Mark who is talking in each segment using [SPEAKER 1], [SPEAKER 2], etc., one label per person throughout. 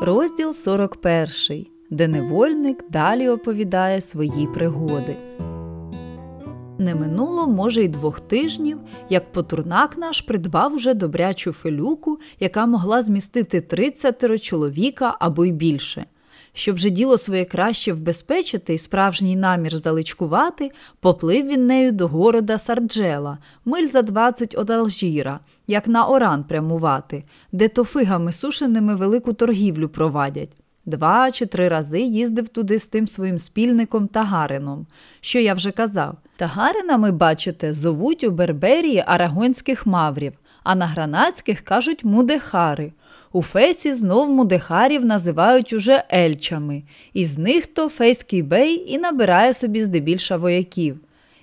[SPEAKER 1] Розділ 41, де невольник далі оповідає свої пригоди. Не минуло, може, й двох тижнів, як потурнак наш придбав уже добрячу фелюку, яка могла змістити тридцятеро чоловіка або й більше. Щоб же діло своє краще вбезпечити і справжній намір заличкувати, поплив він нею до города Сарджела, миль за двадцять од Алжіра, як на Оран прямувати, де то фигами сушеними велику торгівлю провадять. Два чи три рази їздив туди з тим своїм спільником Тагарином, що я вже казав. Тагаринами, бачите, зовуть у Берберії арагонських маврів, а на гранатських кажуть мудехари. У фесі знов мудехарів називають уже ельчами, і з них то Фейський бей і набирає собі здебільша вояків.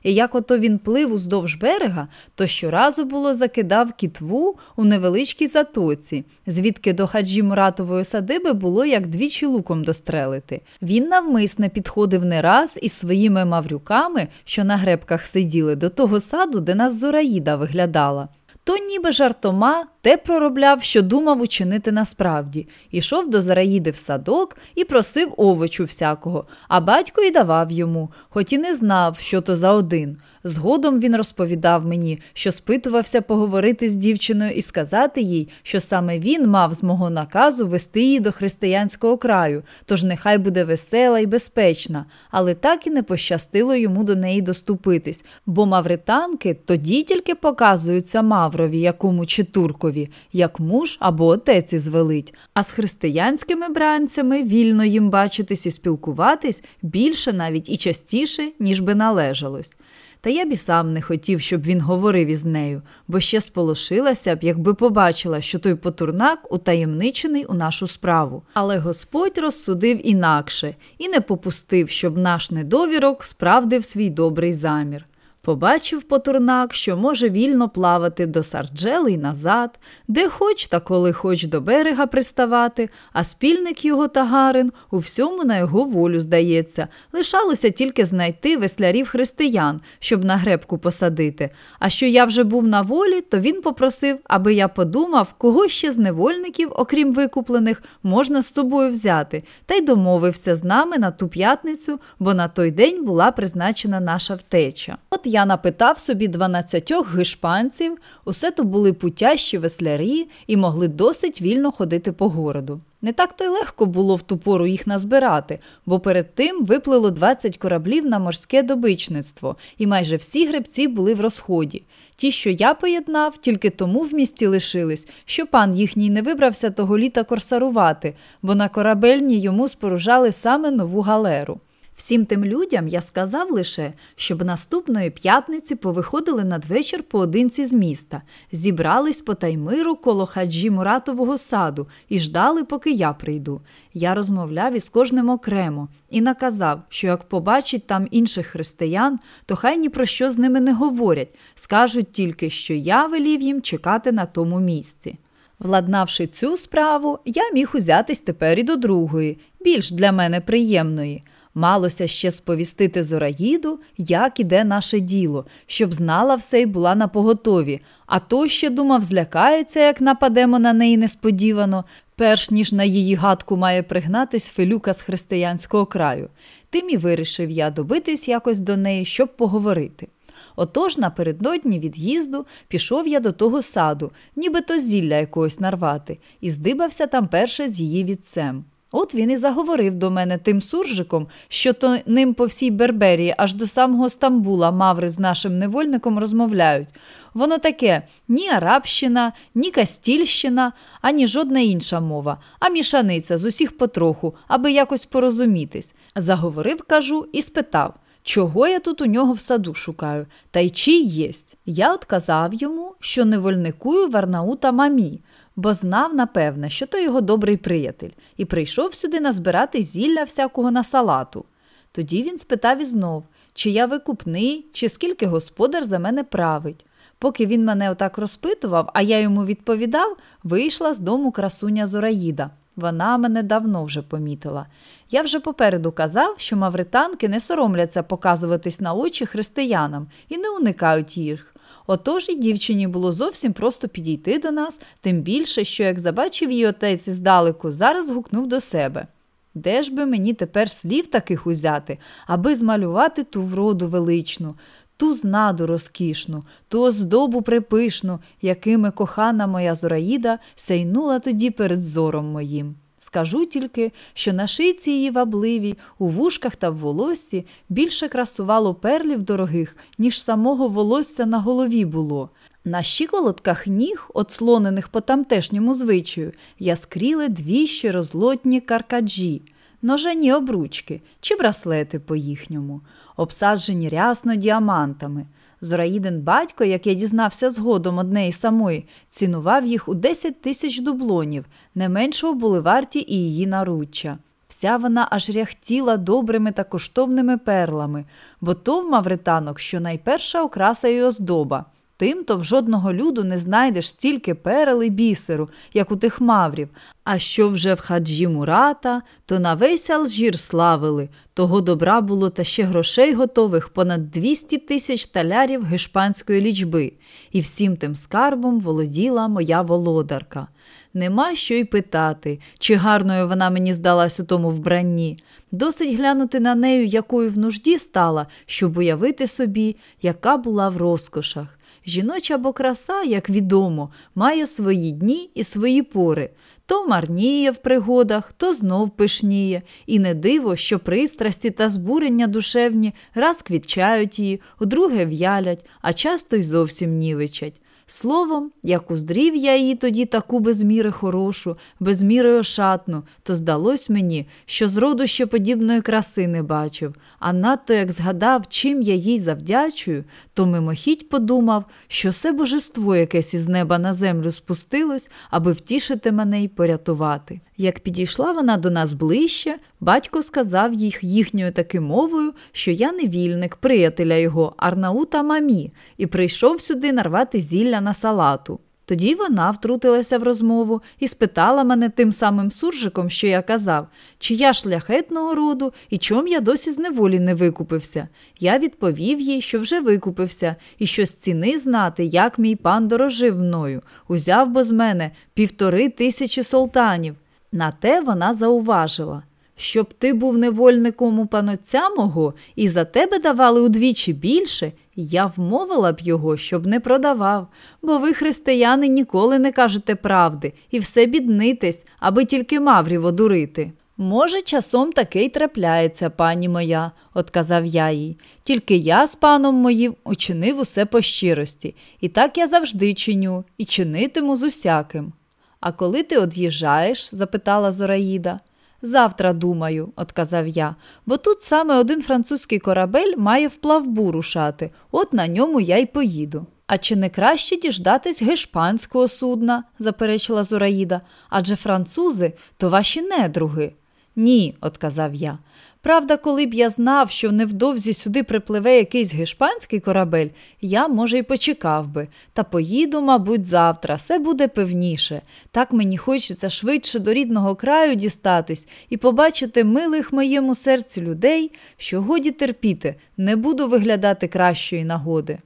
[SPEAKER 1] І як ото він плив уздовж берега, то щоразу було закидав кітву у невеличкій затоці, звідки до хаджі Муратової садиби було як двічі луком дострелити. Він навмисне підходив не раз із своїми маврюками, що на гребках сиділи, до того саду, де нас Зораїда виглядала. То ніби жартома те проробляв, що думав учинити насправді. Ішов до Зараїди в садок і просив овочу всякого, а батько і давав йому, хоч і не знав, що то за один. Згодом він розповідав мені, що спитувався поговорити з дівчиною і сказати їй, що саме він мав з мого наказу вести її до християнського краю, тож нехай буде весела і безпечна, але так і не пощастило йому до неї доступитись, бо мавританки тоді тільки показуються маврові, якому чи туркові чоловікові, як муж або отець із велить, а з християнськими бранцями вільно їм бачитись і спілкуватись більше навіть і частіше, ніж би належалось. Та я б і сам не хотів, щоб він говорив із нею, бо ще сполошилася б, якби побачила, що той потурнак утаємничений у нашу справу. Але Господь розсудив інакше і не попустив, щоб наш недовірок справдив свій добрий замір. Побачив Потурнак, що може вільно плавати до сарджели й назад, де хоч та коли хоч до берега приставати, а спільник його тагарин у всьому на його волю здається. Лишалося тільки знайти веслярів християн, щоб на гребку посадити. А що я вже був на волі, то він попросив, аби я подумав, кого ще з невольників, окрім викуплених, можна з собою взяти, та й домовився з нами на ту п'ятницю, бо на той день була призначена наша втеча. От я напитав собі дванадцятьох гишпанців, усе то були путящі веслярі і могли досить вільно ходити по городу. Не так то й легко було в ту пору їх назбирати, бо перед тим виплило 20 кораблів на морське добичництво, і майже всі гребці були в розході. Ті, що я поєднав, тільки тому в місті лишились, що пан їхній не вибрався того літа корсарувати, бо на корабельні йому споружали саме нову галеру. Всім тим людям я сказав лише, щоб наступної п'ятниці повиходили надвечір поодинці з міста, зібрались по таймиру коло хаджі Муратового саду і ждали, поки я прийду. Я розмовляв із кожним окремо і наказав, що як побачить там інших християн, то хай ні про що з ними не говорять, скажуть тільки, що я велів їм чекати на тому місці. Владнавши цю справу, я міг узятись тепер і до другої, більш для мене приємної. Малося ще сповістити Зораїду, як іде наше діло, щоб знала все й була на поготові. А то ще думав, злякається, як нападемо на неї несподівано, перш ніж на її гадку має пригнатись филюка з християнського краю. Тим і вирішив я добитись якось до неї, щоб поговорити. Отож, напередодні від'їзду пішов я до того саду, нібито зілля якогось нарвати, і здибався там перше з її вітцем. От він і заговорив до мене тим суржиком, що то ним по всій Берберії, аж до самого Стамбула маври з нашим невольником розмовляють. Воно таке ні арабщина, ні кастільщина, ані жодна інша мова, а мішаниця з усіх потроху, аби якось порозумітись. Заговорив, кажу, і спитав. Чого я тут у нього в саду шукаю, та й чий єсть? Я отказав йому, що невольникую Варнаута мамі, бо знав, напевне, що то його добрий приятель, і прийшов сюди назбирати зілля всякого на салату. Тоді він спитав і знов, чи я викупний, чи скільки господар за мене править. Поки він мене отак розпитував, а я йому відповідав, вийшла з дому красуня Зораїда. Вона мене давно вже помітила. Я вже попереду казав, що мавританки не соромляться показуватись на очі християнам і не уникають їх. Отож і дівчині було зовсім просто підійти до нас, тим більше, що, як забачив її отець іздалеку, зараз гукнув до себе. Де ж би мені тепер слів таких узяти, аби змалювати ту вроду величну, ту знаду розкішну, ту оздобу припишну, якими кохана моя Зораїда сяйнула тоді перед зором моїм. Скажу тільки, що на шиці її вабливі у вушках та в волоссі більше красувало перлів дорогих, ніж самого волосся на голові було. На щиколотках ніг, отслонених по тамтешньому звичаю, яскріли дві ще розлотні каркаджі, ножені обручки чи браслети по їхньому, обсаджені рясно діамантами. Зораїдин батько, як я дізнався згодом однеї самої, цінував їх у 10 тисяч дублонів, не меншого були варті і її наруччя. Вся вона аж ряхтіла добрими та коштовними перлами, бо то в мавританок, що найперша окраса і оздоба. Тим то в жодного люду не знайдеш стільки перел і бісеру, як у тих маврів. А що вже в хаджі Мурата, то на весь Алжір славили, того добра було та ще грошей готових понад 200 тисяч талярів гешпанської лічби, і всім тим скарбом володіла моя володарка. Нема що й питати, чи гарною вона мені здалась у тому вбранні. Досить глянути на нею, якою в нужді стала, щоб уявити собі, яка була в розкошах. Жіноча бо краса, як відомо, має свої дні і свої пори. То марніє в пригодах, то знов пишніє, і не диво, що пристрасті та збурення душевні раз квітчають її, вдруге в'ялять, а часто й зовсім нівичать. Словом, як уздрів я її тоді таку безміри хорошу, без міри ошатну, то здалось мені, що зроду ще подібної краси не бачив, а надто як згадав, чим я їй завдячую, то мимохідь подумав, що це божество якесь із неба на землю спустилось, аби втішити мене і порятувати. Як підійшла вона до нас ближче, батько сказав їх їхньою таки мовою, що я невільник, приятеля його, Арнаута Мамі, і прийшов сюди нарвати зілля на салату. Тоді вона втрутилася в розмову і спитала мене тим самим суржиком, що я казав, чи я шляхетного роду і чом я досі з неволі не викупився. Я відповів їй, що вже викупився, і що з ціни знати, як мій пан дорожив мною, узяв би з мене півтори тисячі солтанів. На те вона зауважила. Щоб ти був невольником у панотця мого, і за тебе давали удвічі більше, я вмовила б його, щоб не продавав, бо ви, християни, ніколи не кажете правди і все біднитесь, аби тільки Маврів одурити. Може, часом таке й трапляється, пані моя, отказав я їй. Тільки я з паном моїм учинив усе по щирості, і так я завжди чиню і чинитиму з усяким. А коли ти од'їжджаєш? запитала Зораїда. Завтра думаю, отказав я, бо тут саме один французький корабель має вплавбу рушати, от на ньому я й поїду. А чи не краще діждатись гешпанського судна, заперечила Зураїда, адже французи то ваші недруги. Ні, отказав я. Правда, коли б я знав, що невдовзі сюди припливе якийсь гешпанський корабель, я, може, й почекав би, та поїду, мабуть, завтра, все буде певніше. Так мені хочеться швидше до рідного краю дістатись і побачити милих моєму серцю людей, що годі терпіти, не буду виглядати кращої нагоди.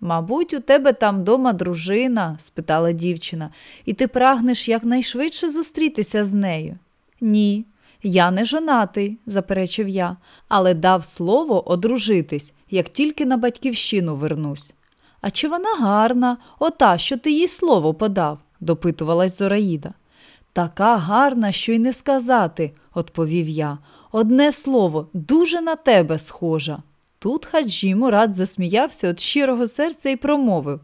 [SPEAKER 1] Мабуть, у тебе там дома дружина? спитала дівчина, і ти прагнеш якнайшвидше зустрітися з нею? Ні. Я не жонатий, заперечив я, але дав слово одружитись, як тільки на батьківщину вернусь. А чи вона гарна, ота, що ти їй слово подав? допитувалась Зораїда. Така гарна, що й не сказати, відповів я. Одне слово, дуже на тебе схожа. Тут Хаджі Мурат засміявся від щирого серця і промовив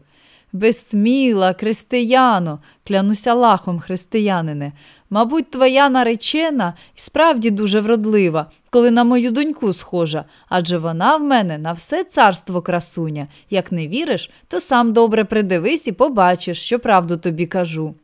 [SPEAKER 1] Безсміла, християно, клянуся лахом, християнине, Мабуть, твоя наречена і справді дуже вродлива, коли на мою доньку схожа, адже вона в мене на все царство красуня. Як не віриш, то сам добре придивись і побачиш, що правду тобі кажу.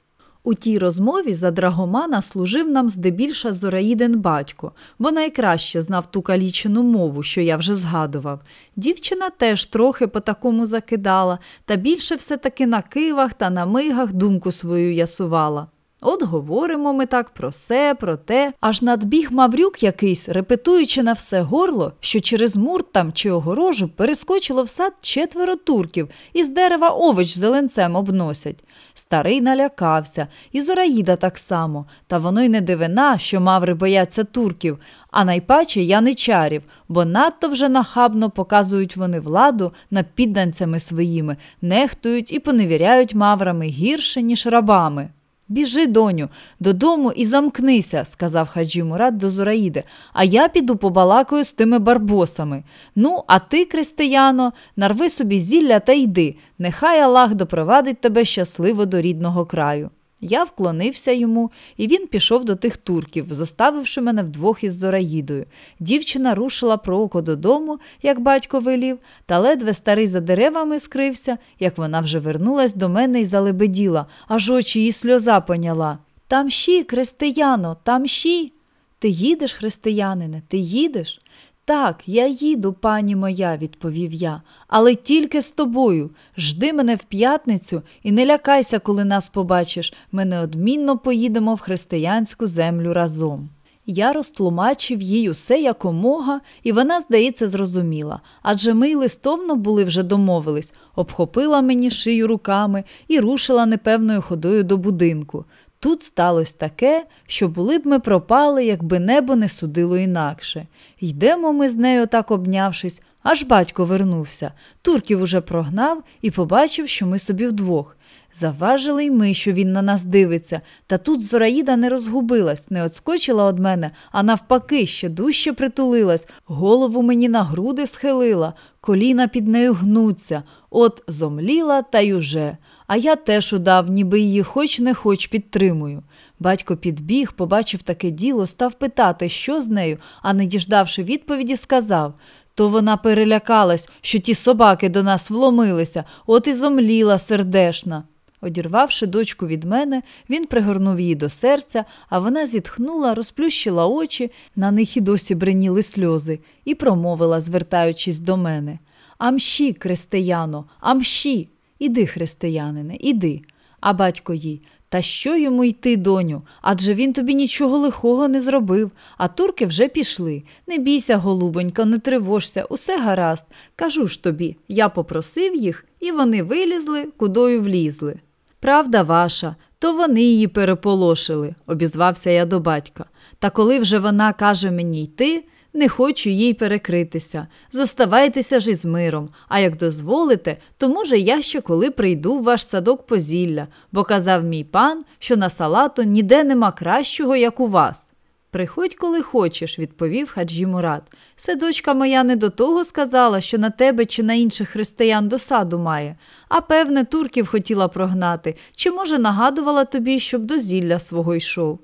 [SPEAKER 1] У тій розмові за драгомана служив нам здебільша Зораїден батько, бо найкраще знав ту калічену мову, що я вже згадував. Дівчина теж трохи по такому закидала, та більше все таки на кивах та на мигах думку свою ясувала. От говоримо ми так про все, про те, аж надбіг Маврюк якийсь, репетуючи на все горло, що через мур там чи огорожу перескочило в сад четверо турків і з дерева овоч зеленцем обносять. Старий налякався, і Зораїда так само, та воно й не дивина, що маври бояться турків, а найпаче яничарів, бо надто вже нахабно показують вони владу над підданцями своїми, нехтують і поневіряють маврами гірше, ніж рабами. Біжи, доню, додому і замкнися, сказав хаджі Мурат до Зураїди, а я піду побалакаю з тими барбосами. Ну, а ти, Кристияно, нарви собі зілля та йди. Нехай Аллах допровадить тебе щасливо до рідного краю. Я вклонився йому, і він пішов до тих турків, зоставивши мене вдвох із Зораїдою. Дівчина рушила про око додому, як батько велів, та ледве старий за деревами скрився, як вона вже вернулась до мене і залебеділа, аж очі її сльоза поняла. Тамші, християно, тамші. Ти їдеш, християнине, ти їдеш? Так, я їду, пані моя, відповів я, але тільки з тобою. Жди мене в п'ятницю і не лякайся, коли нас побачиш. Ми неодмінно поїдемо в християнську землю разом. Я розтлумачив їй усе якомога, і вона, здається, зрозуміла, адже ми й листовно були вже домовились, обхопила мені шию руками і рушила непевною ходою до будинку. Тут сталося таке, що були б ми пропали, якби небо не судило інакше. Йдемо ми з нею так обнявшись, аж батько вернувся. Турків уже прогнав і побачив, що ми собі вдвох. Заважили й ми, що він на нас дивиться, та тут Зораїда не розгубилась, не отскочила од мене, а навпаки, ще дужче притулилась, голову мені на груди схилила, коліна під нею гнуться, от зомліла та й уже а я теж удав, ніби її хоч не хоч підтримую. Батько підбіг, побачив таке діло, став питати, що з нею, а не діждавши відповіді, сказав. То вона перелякалась, що ті собаки до нас вломилися, от і зомліла сердешна. Одірвавши дочку від мене, він пригорнув її до серця, а вона зітхнула, розплющила очі, на них і досі бреніли сльози, і промовила, звертаючись до мене Амші, Кристияно, амші! Іди, християнине, іди. А батько їй, та що йому йти, доню? Адже він тобі нічого лихого не зробив, а турки вже пішли. Не бійся, голубонько, не тривожся, усе гаразд. Кажу ж тобі, я попросив їх, і вони вилізли, кудою влізли. Правда ваша, то вони її переполошили, обізвався я до батька. Та коли вже вона каже мені йти. Не хочу їй перекритися. Зоставайтеся ж із миром, а як дозволите, то, може, я ще коли прийду в ваш садок позілля, бо казав мій пан, що на салату ніде нема кращого, як у вас. Приходь, коли хочеш, відповів хаджі Мурат. Це дочка моя не до того сказала, що на тебе чи на інших християн досаду має, а певне, турків хотіла прогнати, чи, може, нагадувала тобі, щоб до зілля свого йшов.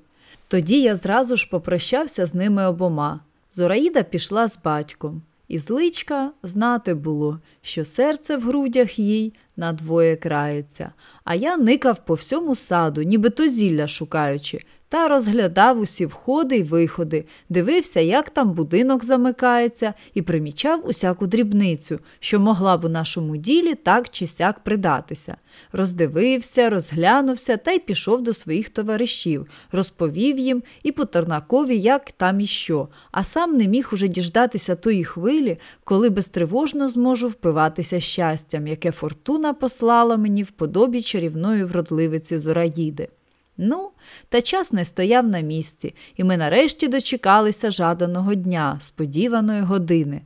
[SPEAKER 1] Тоді я зразу ж попрощався з ними обома. Зораїда пішла з батьком, і зличка знати було, що серце в грудях їй надвоє крається, а я никав по всьому саду, ніби то зілля шукаючи, та розглядав усі входи й виходи, дивився, як там будинок замикається, і примічав усяку дрібницю, що могла б у нашому ділі так чи сяк придатися. Роздивився, розглянувся та й пішов до своїх товаришів, розповів їм і по як там і що, а сам не міг уже діждатися тої хвилі, коли безтривожно зможу впиватися щастям, яке фортуна послала мені в подобі чарівної вродливиці Зораїди. Ну, та час не стояв на місці, і ми нарешті дочекалися жаданого дня, сподіваної години.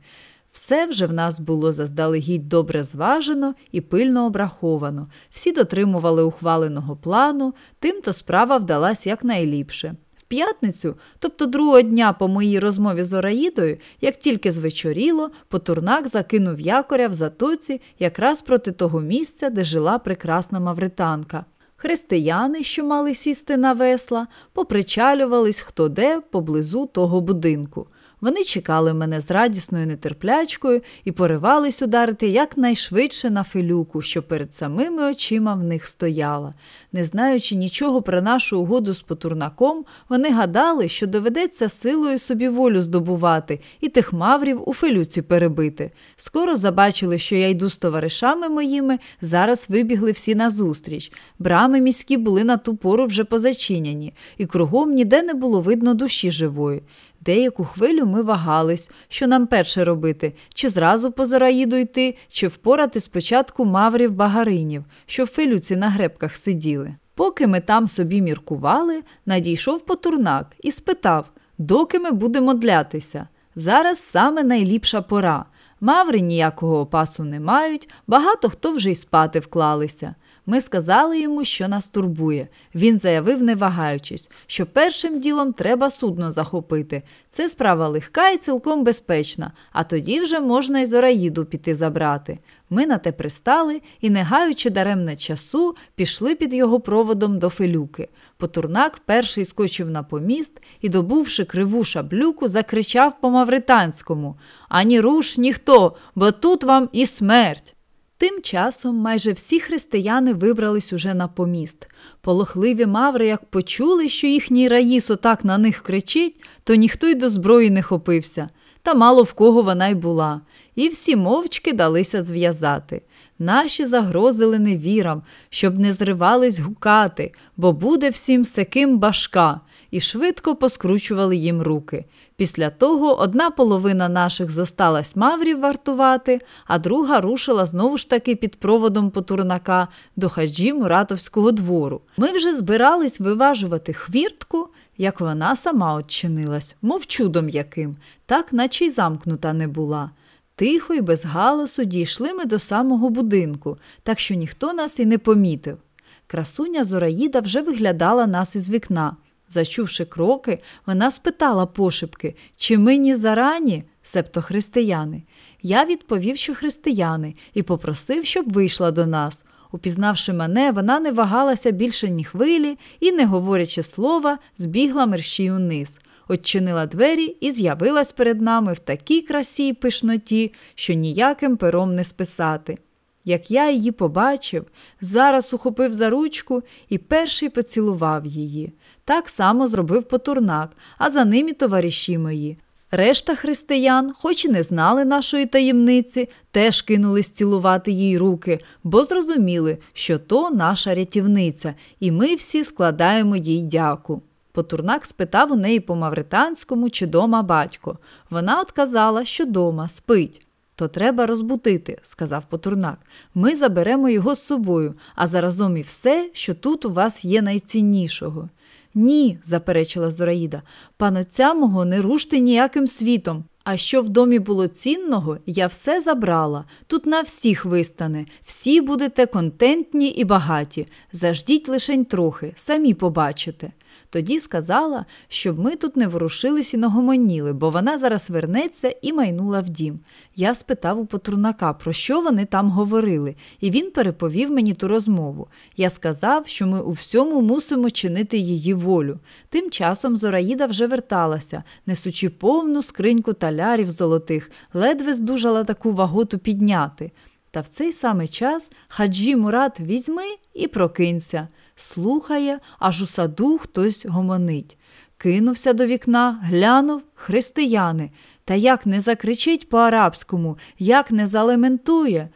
[SPEAKER 1] Все вже в нас було заздалегідь добре зважено і пильно обраховано. Всі дотримували ухваленого плану, тим то справа вдалась якнайліпше. В п'ятницю, тобто другого дня по моїй розмові з Ораїдою, як тільки звечоріло, потурнак закинув якоря в затоці якраз проти того місця, де жила прекрасна мавританка. Християни, що мали сісти на весла, попричалювались хто де поблизу того будинку. Вони чекали мене з радісною нетерплячкою і поривались ударити якнайшвидше на филюку, що перед самими очима в них стояла. Не знаючи нічого про нашу угоду з потурнаком, вони гадали, що доведеться силою собі волю здобувати і тих маврів у филюці перебити. Скоро забачили, що я йду з товаришами моїми, зараз вибігли всі назустріч. Брами міські були на ту пору вже позачиняні, і кругом ніде не було видно душі живої. Деяку хвилю ми вагались, що нам перше робити, чи зразу по Зараїду йти, чи впорати спочатку маврів багаринів, що в филюці на гребках сиділи. Поки ми там собі міркували, надійшов потурнак і спитав, доки ми будемо длятися. Зараз саме найліпша пора. Маври ніякого опасу не мають, багато хто вже й спати вклалися. Ми сказали йому, що нас турбує. Він заявив, не вагаючись, що першим ділом треба судно захопити. Це справа легка і цілком безпечна, а тоді вже можна й Зораїду піти забрати. Ми на те пристали і, не гаючи даремне часу, пішли під його проводом до Фелюки. Потурнак перший скочив на поміст і, добувши криву шаблюку, закричав по мавританському Ані руш ніхто, бо тут вам і смерть. Тим часом майже всі християни вибрались уже на поміст. Полохливі маври, як почули, що їхній раїс отак на них кричить, то ніхто й до зброї не хопився, та мало в кого вона й була. І всі мовчки далися зв'язати. Наші загрозили невірам, щоб не зривались гукати, бо буде всім секим башка, і швидко поскручували їм руки. Після того одна половина наших зосталась маврів вартувати, а друга рушила знову ж таки під проводом потурнака до хаджі Муратовського двору. Ми вже збирались виважувати хвіртку, як вона сама отчинилась, мов чудом яким, так наче й замкнута не була. Тихо і без галасу дійшли ми до самого будинку, так що ніхто нас і не помітив. Красуня Зораїда вже виглядала нас із вікна. Зачувши кроки, вона спитала пошепки, чи ми ні зарані, себто християни. Я відповів, що християни, і попросив, щоб вийшла до нас. Упізнавши мене, вона не вагалася більше ні хвилі і, не говорячи слова, збігла мерщій униз. Отчинила двері і з'явилась перед нами в такій красі й пишноті, що ніяким пером не списати. Як я її побачив, зараз ухопив за ручку і перший поцілував її. Так само зробив Потурнак, а за ним і товариші мої. Решта християн, хоч і не знали нашої таємниці, теж кинулись цілувати їй руки, бо зрозуміли, що то наша рятівниця, і ми всі складаємо їй дяку. Потурнак спитав у неї по мавританському, чи дома батько. Вона отказала, що дома спить. То треба розбутити, сказав Потурнак. Ми заберемо його з собою, а заразом і все, що тут у вас є найціннішого. Ні, заперечила Зораїда, панотця мого не рушти ніяким світом. А що в домі було цінного, я все забрала. Тут на всіх вистане, всі будете контентні і багаті. Заждіть лишень трохи, самі побачите тоді сказала, щоб ми тут не ворушились і нагомоніли, бо вона зараз вернеться і майнула в дім. Я спитав у патрунака, про що вони там говорили, і він переповів мені ту розмову. Я сказав, що ми у всьому мусимо чинити її волю. Тим часом Зораїда вже верталася, несучи повну скриньку талярів золотих, ледве здужала таку ваготу підняти. Та в цей самий час хаджі Мурат візьми і прокинься слухає, аж у саду хтось гомонить. Кинувся до вікна, глянув християни, та як не закричить по-арабському, як не залементує.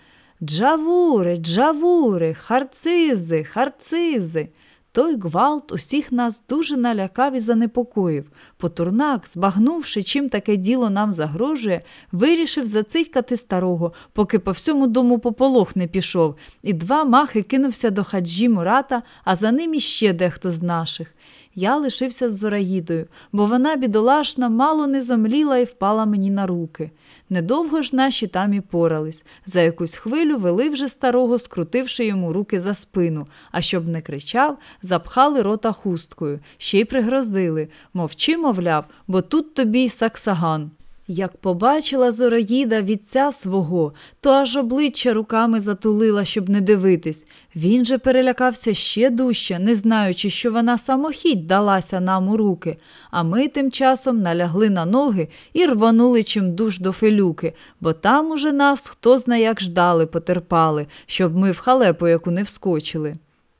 [SPEAKER 1] Джавури, джавури, харцизи, харцизи. Той гвалт усіх нас дуже налякав і занепокоїв. Потурнак, збагнувши, чим таке діло нам загрожує, вирішив зацикати старого, поки по всьому дому пополох не пішов, і два махи кинувся до хаджі Мурата, а за ним іще дехто з наших. Я лишився з Зораїдою, бо вона бідолашна, мало не зомліла і впала мені на руки. Недовго ж наші там і порались. За якусь хвилю вели вже старого, скрутивши йому руки за спину, а щоб не кричав, запхали рота хусткою, ще й пригрозили. Мовчи, мовляв, бо тут тобі й саксаган. Як побачила зороїда вітця свого, то аж обличчя руками затулила, щоб не дивитись. Він же перелякався ще дужче, не знаючи, що вона самохідь далася нам у руки, а ми тим часом налягли на ноги і рванули чимдуж до фелюки, бо там уже нас хто зна як ждали, потерпали, щоб ми в халепу яку не вскочили.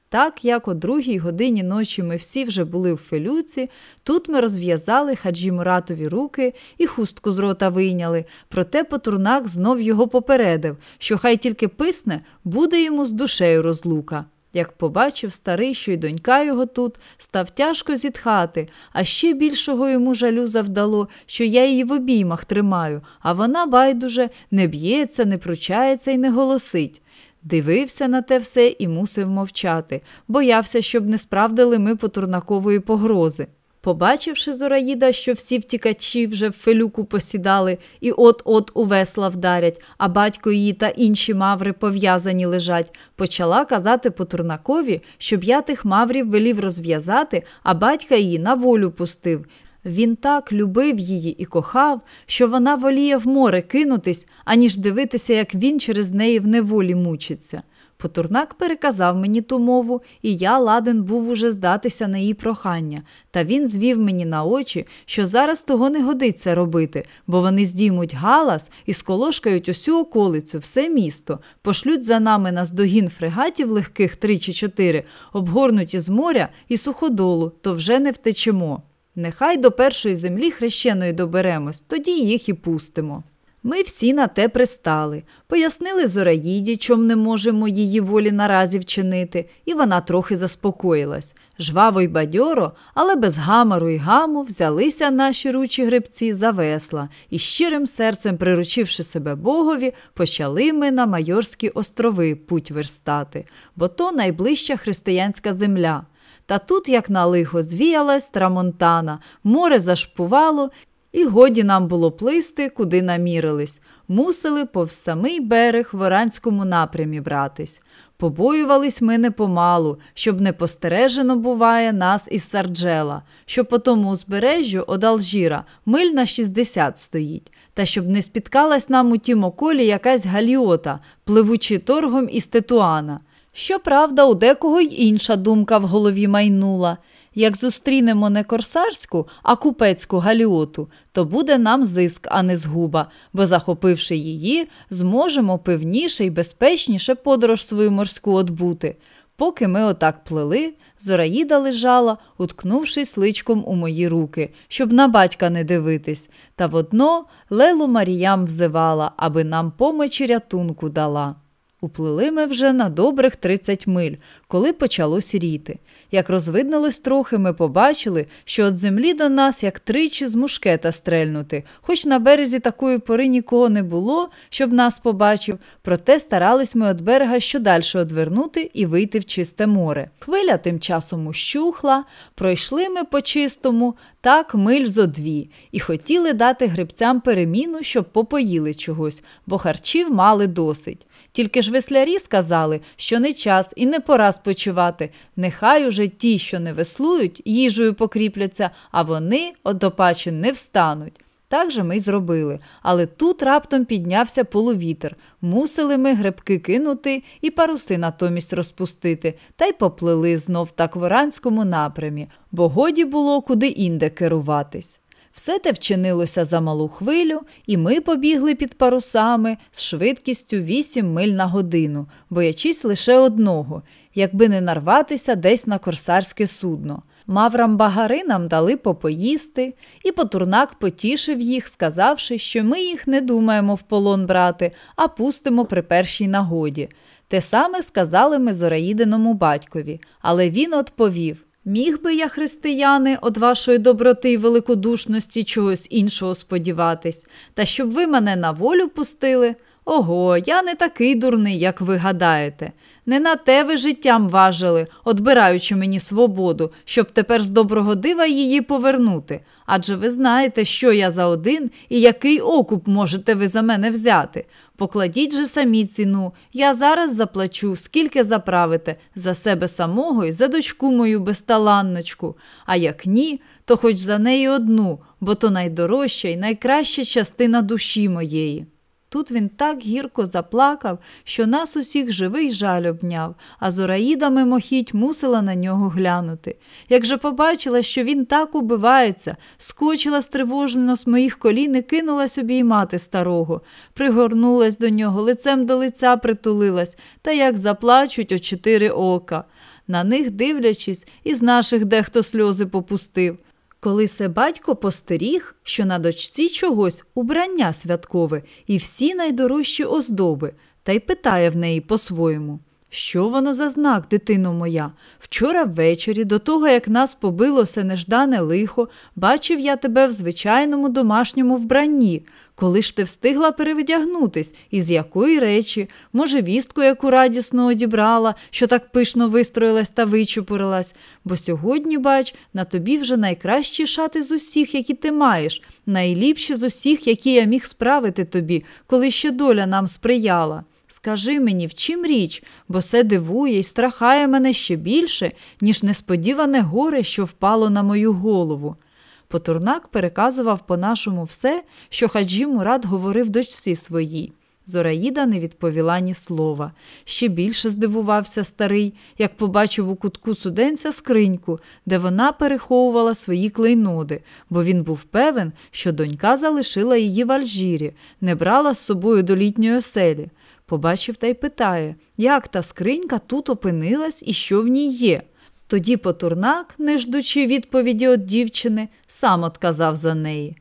[SPEAKER 1] Так як о другій годині ночі ми всі вже були в фелюці, тут ми розв'язали хаджі Муратові руки і хустку з рота вийняли, проте Патурнак знов його попередив, що хай тільки писне, буде йому з душею розлука. Як побачив старий, що й донька його тут, став тяжко зітхати, а ще більшого йому жалю завдало, що я її в обіймах тримаю, а вона байдуже не б'ється, не пручається і не голосить. Дивився на те все і мусив мовчати, боявся, щоб не справдили ми потурнакової погрози. Побачивши Зораїда, що всі втікачі вже в фелюку посідали і от-от у весла вдарять, а батько її та інші маври пов'язані лежать, почала казати Потурнакові, щоб я тих маврів велів розв'язати, а батька її на волю пустив. Він так любив її і кохав, що вона воліє в море кинутись, аніж дивитися, як він через неї в неволі мучиться. Потурнак переказав мені ту мову, і я ладен був уже здатися на її прохання, та він звів мені на очі, що зараз того не годиться робити, бо вони здіймуть галас і сколошкають усю околицю, все місто, пошлють за нами наздогін фрегатів легких три чи чотири, обгорнуті з моря і суходолу, то вже не втечемо. Нехай до першої землі хрещеної доберемось, тоді їх і пустимо. Ми всі на те пристали, пояснили Зораїді, чом не можемо її волі наразі вчинити, і вона трохи заспокоїлась. Жваво й бадьоро, але без гамару й гаму взялися наші ручі гребці за весла і щирим серцем, приручивши себе Богові, почали ми на Майорські острови путь верстати, бо то найближча християнська земля. Та тут, як на лихо, звіялась трамонтана, море зашпувало, і годі нам було плисти, куди намірились, мусили пов самий берег в Оранському напрямі братись. Побоювались ми непомалу, помалу, щоб непостережено буває нас із Сарджела, що по тому узбережжю од Алжіра миль на 60 стоїть, та щоб не спіткалась нам у тім околі якась галіота, пливучи торгом із Тетуана. Щоправда, у декого й інша думка в голові майнула. Як зустрінемо не корсарську, а купецьку галіоту, то буде нам зиск, а не згуба, бо, захопивши її, зможемо певніше і безпечніше подорож свою морську отбути. Поки ми отак плели, Зораїда лежала, уткнувшись личком у мої руки, щоб на батька не дивитись, та водно лелу Маріям взивала, аби нам помочі рятунку дала. Уплили ми вже на добрих 30 миль, коли почало сіріти. Як розвиднилось трохи, ми побачили, що від землі до нас як тричі з мушкета стрельнути, хоч на березі такої пори нікого не було, щоб нас побачив, проте старались ми від берега щодальше одвернути і вийти в чисте море. Хвиля тим часом ущухла, пройшли ми по чистому, так миль зо дві, і хотіли дати грибцям переміну, щоб попоїли чогось, бо харчів мали досить. Тільки ж веслярі сказали, що не час і не пора спочивати. Нехай уже ті, що не веслують, їжею покріпляться, а вони одопаче не встануть. Так же ми й зробили, але тут раптом піднявся полувітер. Мусили ми гребки кинути і паруси натомість розпустити, та й поплили знов так в Оранському напрямі, бо годі було куди інде керуватись. Все те вчинилося за малу хвилю, і ми побігли під парусами з швидкістю 8 миль на годину, боячись лише одного, якби не нарватися десь на корсарське судно. Маврам багаринам дали попоїсти, і Потурнак потішив їх, сказавши, що ми їх не думаємо в полон брати, а пустимо при першій нагоді. Те саме сказали ми Зораїдиному батькові, але він одповів. Міг би я, християни, од вашої доброти і великодушності чогось іншого сподіватись, та щоб ви мене на волю пустили? Ого, я не такий дурний, як ви гадаєте. Не на те ви життям важили, отбираючи мені свободу, щоб тепер з доброго дива її повернути. Адже ви знаєте, що я за один і який окуп можете ви за мене взяти. Покладіть же самі ціну, я зараз заплачу, скільки заправите, за себе самого і за дочку мою безталанночку. А як ні, то хоч за неї одну, бо то найдорожча і найкраща частина душі моєї. Тут він так гірко заплакав, що нас усіх живий жаль обняв, а Зораїда мимохідь мусила на нього глянути. Як же побачила, що він так убивається, скочила стривожено з моїх колін і кинулась обіймати старого, пригорнулась до нього, лицем до лиця притулилась, та як заплачуть о чотири ока. На них, дивлячись, із наших дехто сльози попустив коли се батько постеріг, що на дочці чогось убрання святкове і всі найдорожчі оздоби, та й питає в неї по-своєму що воно за знак, дитино моя? Вчора ввечері, до того як нас побилося неждане лихо, бачив я тебе в звичайному домашньому вбранні. Коли ж ти встигла перевидягнутись, і з якої речі, може, вістку, яку радісно одібрала, що так пишно вистроїлась та вичупурилась, бо сьогодні, бач, на тобі вже найкращі шати з усіх, які ти маєш, найліпші з усіх, які я міг справити тобі, коли ще доля нам сприяла. Скажи мені, в чим річ, бо це дивує і страхає мене ще більше, ніж несподіване горе, що впало на мою голову. Потурнак переказував по нашому все, що хаджі Мурат говорив дочці своїй. Зораїда не відповіла ні слова. Ще більше здивувався старий, як побачив у кутку суденця скриньку, де вона переховувала свої клейноди, бо він був певен, що донька залишила її в альжірі, не брала з собою до літньої оселі побачив та й питає, як та скринька тут опинилась і що в ній є. Тоді Потурнак, не ждучи відповіді від дівчини, сам отказав за неї.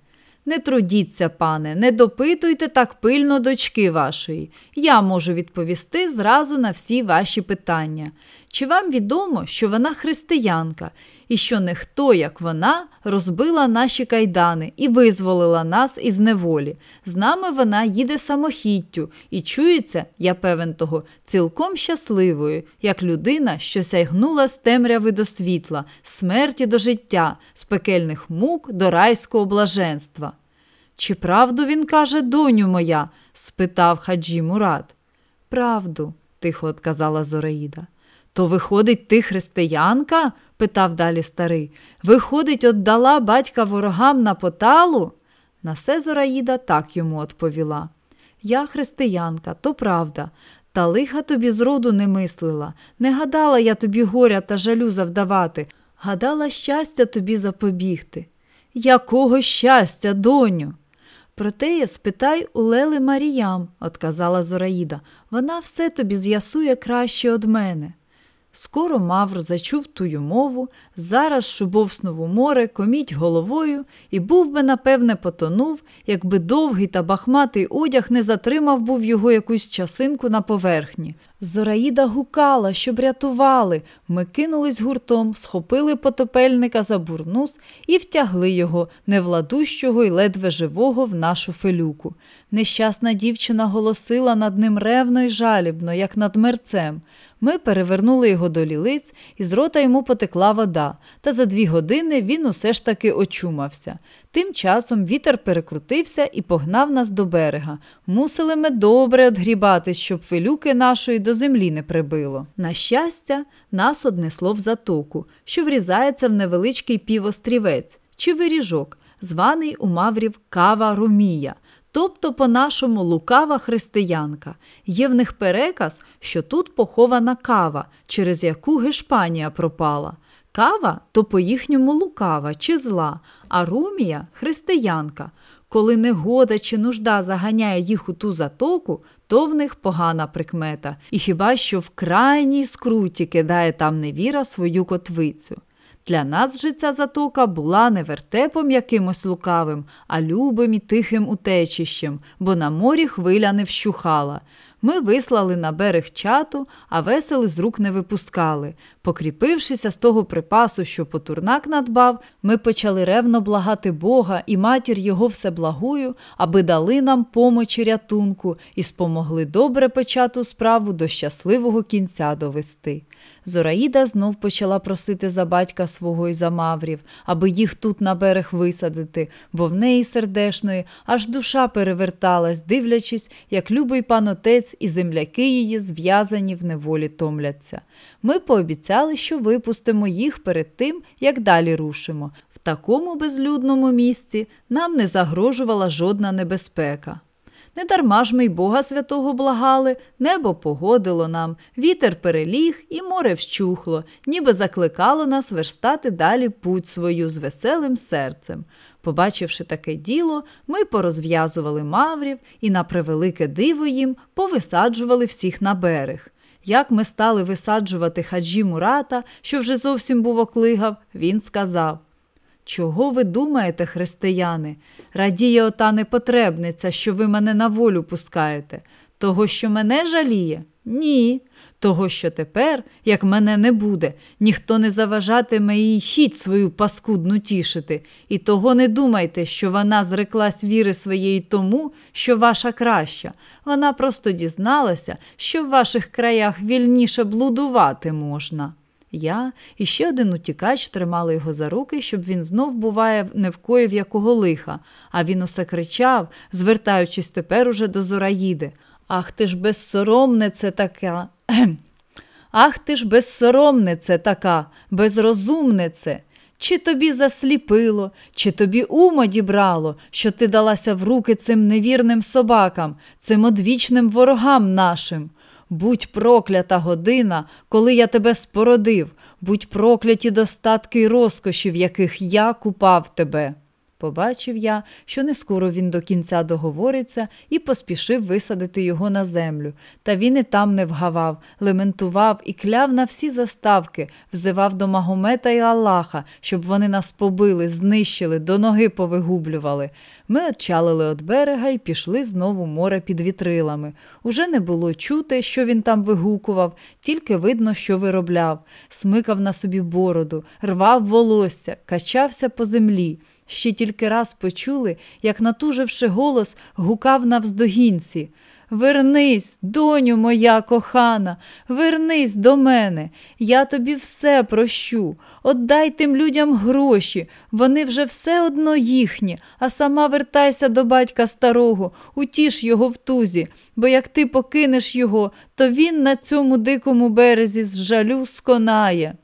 [SPEAKER 1] Не трудіться, пане, не допитуйте так пильно дочки вашої. Я можу відповісти зразу на всі ваші питання. Чи вам відомо, що вона християнка і що не хто, як вона, розбила наші кайдани і визволила нас із неволі. З нами вона їде самохіттю і чується, я певен того, цілком щасливою, як людина, що сягнула з темряви до світла, смерті до життя, з пекельних мук до райського блаженства. Чи правду він каже, доню моя? спитав хаджі Мурат. Правду, тихо отказала Зораїда. То виходить, ти християнка? питав далі старий. Виходить, отдала батька ворогам на поталу? На се Зораїда так йому відповіла. Я християнка, то правда, та лиха тобі зроду не мислила, не гадала я тобі горя та жалю завдавати, гадала щастя тобі запобігти. Якого щастя, доню? Проте я спитай у Лели Маріям, отказала Зораїда, вона все тобі з'ясує краще од мене. Скоро Мавр зачув тую мову, зараз шубовснув у море, коміть головою і був би, напевне, потонув, якби довгий та бахматий одяг не затримав був його якусь часинку на поверхні. Зораїда гукала, щоб рятували. Ми кинулись гуртом, схопили потопельника за бурнус і втягли його, невладущого й ледве живого, в нашу фелюку. Нещасна дівчина голосила над ним ревно й жалібно, як над мерцем. Ми перевернули його до лілиць, і з рота йому потекла вода, та за дві години він усе ж таки очумався. Тим часом вітер перекрутився і погнав нас до берега. Мусили ми добре отгрібатись, щоб филюки нашої до землі не прибило. На щастя, нас однесло в затоку, що врізається в невеличкий півострівець чи виріжок, званий у маврів Кава Румія. Тобто, по-нашому лукава християнка. Є в них переказ, що тут похована кава, через яку Гешпанія пропала. Кава то по-їхньому лукава чи зла, а румія християнка. Коли негода чи нужда заганяє їх у ту затоку, то в них погана прикмета, і хіба що в крайній скруті кидає там невіра свою котвицю. Для нас же ця затока була не вертепом якимось лукавим, а любим і тихим утечищем, бо на морі хвиля не вщухала. Ми вислали на берег чату, а весели з рук не випускали. Покріпившися з того припасу, що потурнак надбав, ми почали ревно благати Бога і матір його все благую, аби дали нам помочі рятунку і спомогли добре почату справу до щасливого кінця довести. Зораїда знов почала просити за батька свого і за маврів, аби їх тут на берег висадити, бо в неї сердешної аж душа переверталась, дивлячись, як любий пан отець і земляки її зв'язані в неволі томляться. Ми пообіцяли обіцяли, що випустимо їх перед тим, як далі рушимо. В такому безлюдному місці нам не загрожувала жодна небезпека. Недарма ж ми й Бога святого благали, небо погодило нам, вітер переліг і море вщухло, ніби закликало нас верстати далі путь свою з веселим серцем. Побачивши таке діло, ми порозв'язували маврів і на превелике диво їм повисаджували всіх на берег як ми стали висаджувати хаджі Мурата, що вже зовсім був оклигав, він сказав: Чого ви думаєте, християни? Радіє ота непотребниця, що ви мене на волю пускаєте, того, що мене жаліє? Ні того, що тепер, як мене не буде, ніхто не заважатиме їй хіть свою паскудну тішити, і того не думайте, що вона зреклась віри своєї тому, що ваша краща. Вона просто дізналася, що в ваших краях вільніше блудувати можна. Я і ще один утікач тримали його за руки, щоб він знов, буває, не вкоїв якого лиха, а він усе кричав, звертаючись тепер уже до Зораїди. Ах ти ж безсоромнице така. Ах ти ж безсоромнице така, безрозумнице. Чи тобі засліпило, чи тобі умо дібрало, що ти далася в руки цим невірним собакам, цим одвічним ворогам нашим? Будь проклята година, коли я тебе спородив, будь прокляті достатки й розкоші, в яких я купав тебе. Побачив я, що не скоро він до кінця договориться і поспішив висадити його на землю. Та він і там не вгавав, лементував і кляв на всі заставки, взивав до Магомета і Аллаха, щоб вони нас побили, знищили, до ноги повигублювали. Ми отчалили від берега і пішли знову море під вітрилами. Уже не було чути, що він там вигукував, тільки видно, що виробляв, смикав на собі бороду, рвав волосся, качався по землі. Ще тільки раз почули, як, натуживши голос, гукав на вздогінці. Вернись, доню моя кохана, вернись до мене, я тобі все прощу. Оддай тим людям гроші, вони вже все одно їхні, а сама вертайся до батька старого, утіш його в тузі, бо як ти покинеш його, то він на цьому дикому березі з жалю сконає.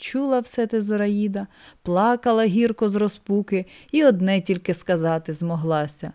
[SPEAKER 1] Чула все те Зораїда, плакала гірко з розпуки і одне тільки сказати змоглася.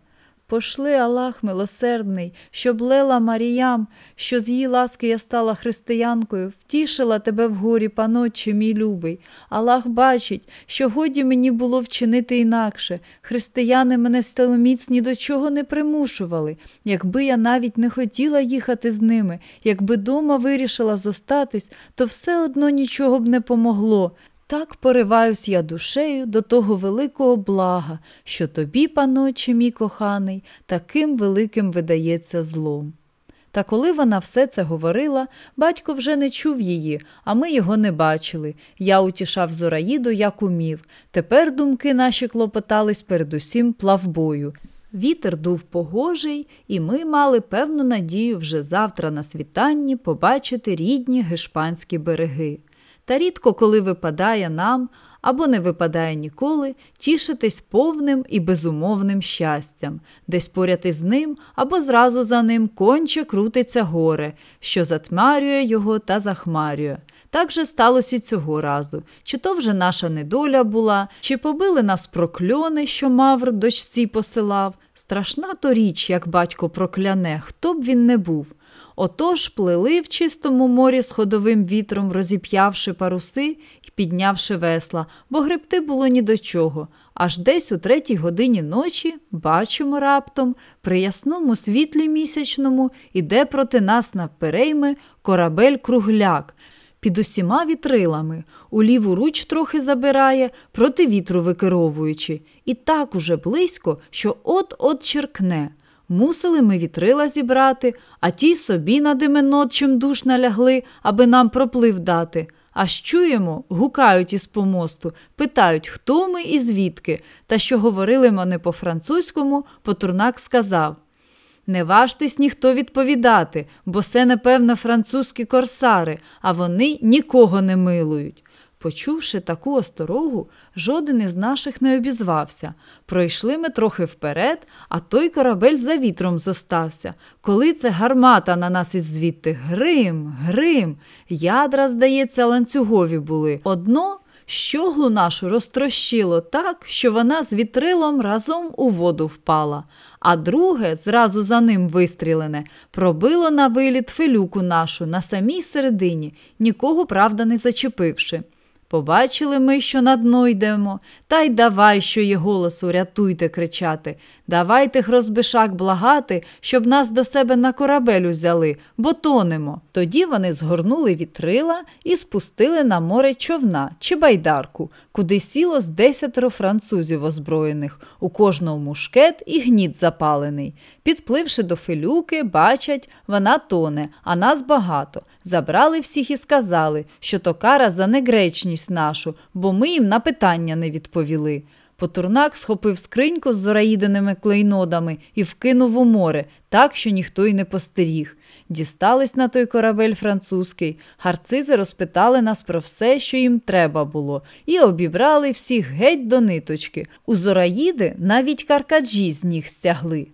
[SPEAKER 1] Пошли Аллах милосердний, щоб лела Маріям, що з її ласки я стала християнкою, втішила тебе в горі, паночі, мій любий. Аллах бачить, що годі мені було вчинити інакше. Християни мене стеломіць ні до чого не примушували. Якби я навіть не хотіла їхати з ними, якби дома вирішила зостатись, то все одно нічого б не помогло. Так пориваюсь я душею до того великого блага, що тобі, паноче, мій коханий, таким великим видається злом. Та коли вона все це говорила, батько вже не чув її, а ми його не бачили. Я утішав Зораїду, як умів. Тепер думки наші клопотались передусім плавбою. Вітер дув погожий, і ми мали певну надію вже завтра на світанні побачити рідні гешпанські береги та рідко коли випадає нам або не випадає ніколи тішитись повним і безумовним щастям, десь поряд із ним або зразу за ним конче крутиться горе, що затмарює його та захмарює. Так же сталося і цього разу, чи то вже наша недоля була, чи побили нас прокльони, що Мавр дочці посилав. Страшна то річ, як батько прокляне, хто б він не був. Отож плили в чистому морі з ходовим вітром, розіп'явши паруси і піднявши весла, бо гребти було ні до чого. Аж десь у третій годині ночі бачимо раптом при ясному світлі місячному іде проти нас навперейми корабель кругляк. Під усіма вітрилами, у ліву руч трохи забирає, проти вітру викеровуючи, і так уже близько, що от-от черкне. Мусили ми вітрила зібрати, а ті собі на дименот чим душ налягли, аби нам проплив дати. А чуємо, гукають із помосту, питають, хто ми і звідки. Та що говорили мене по французькому, Потурнак сказав: Не важтесь ніхто відповідати, бо це, напевно, французькі корсари, а вони нікого не милують. Почувши таку осторогу, жоден із наших не обізвався. Пройшли ми трохи вперед, а той корабель за вітром зостався. Коли це гармата на нас із звідти Грим, грим. Ядра, здається, ланцюгові були. Одно щоглу нашу розтрощило так, що вона з вітрилом разом у воду впала, а друге, зразу за ним вистрілене, пробило на виліт филюку нашу на самій середині, нікого правда не зачепивши. Побачили ми, що на дно йдемо, та й давай, що є голосу, рятуйте кричати. Давайте хрозбишак благати, щоб нас до себе на корабель узяли, бо тонемо. Тоді вони згорнули вітрила і спустили на море човна чи байдарку, куди сіло з десятеро французів озброєних, у кожного мушкет і гніт запалений. Підпливши до филюки, бачать, вона тоне, а нас багато. Забрали всіх і сказали, що то кара за негречність нашу, бо ми їм на питання не відповіли. Потурнак схопив скриньку з зораїденими клейнодами і вкинув у море, так що ніхто й не постеріг дістались на той корабель французький, гарцизи розпитали нас про все, що їм треба було, і обібрали всіх геть до ниточки. У зораїди навіть каркаджі з ніг стягли.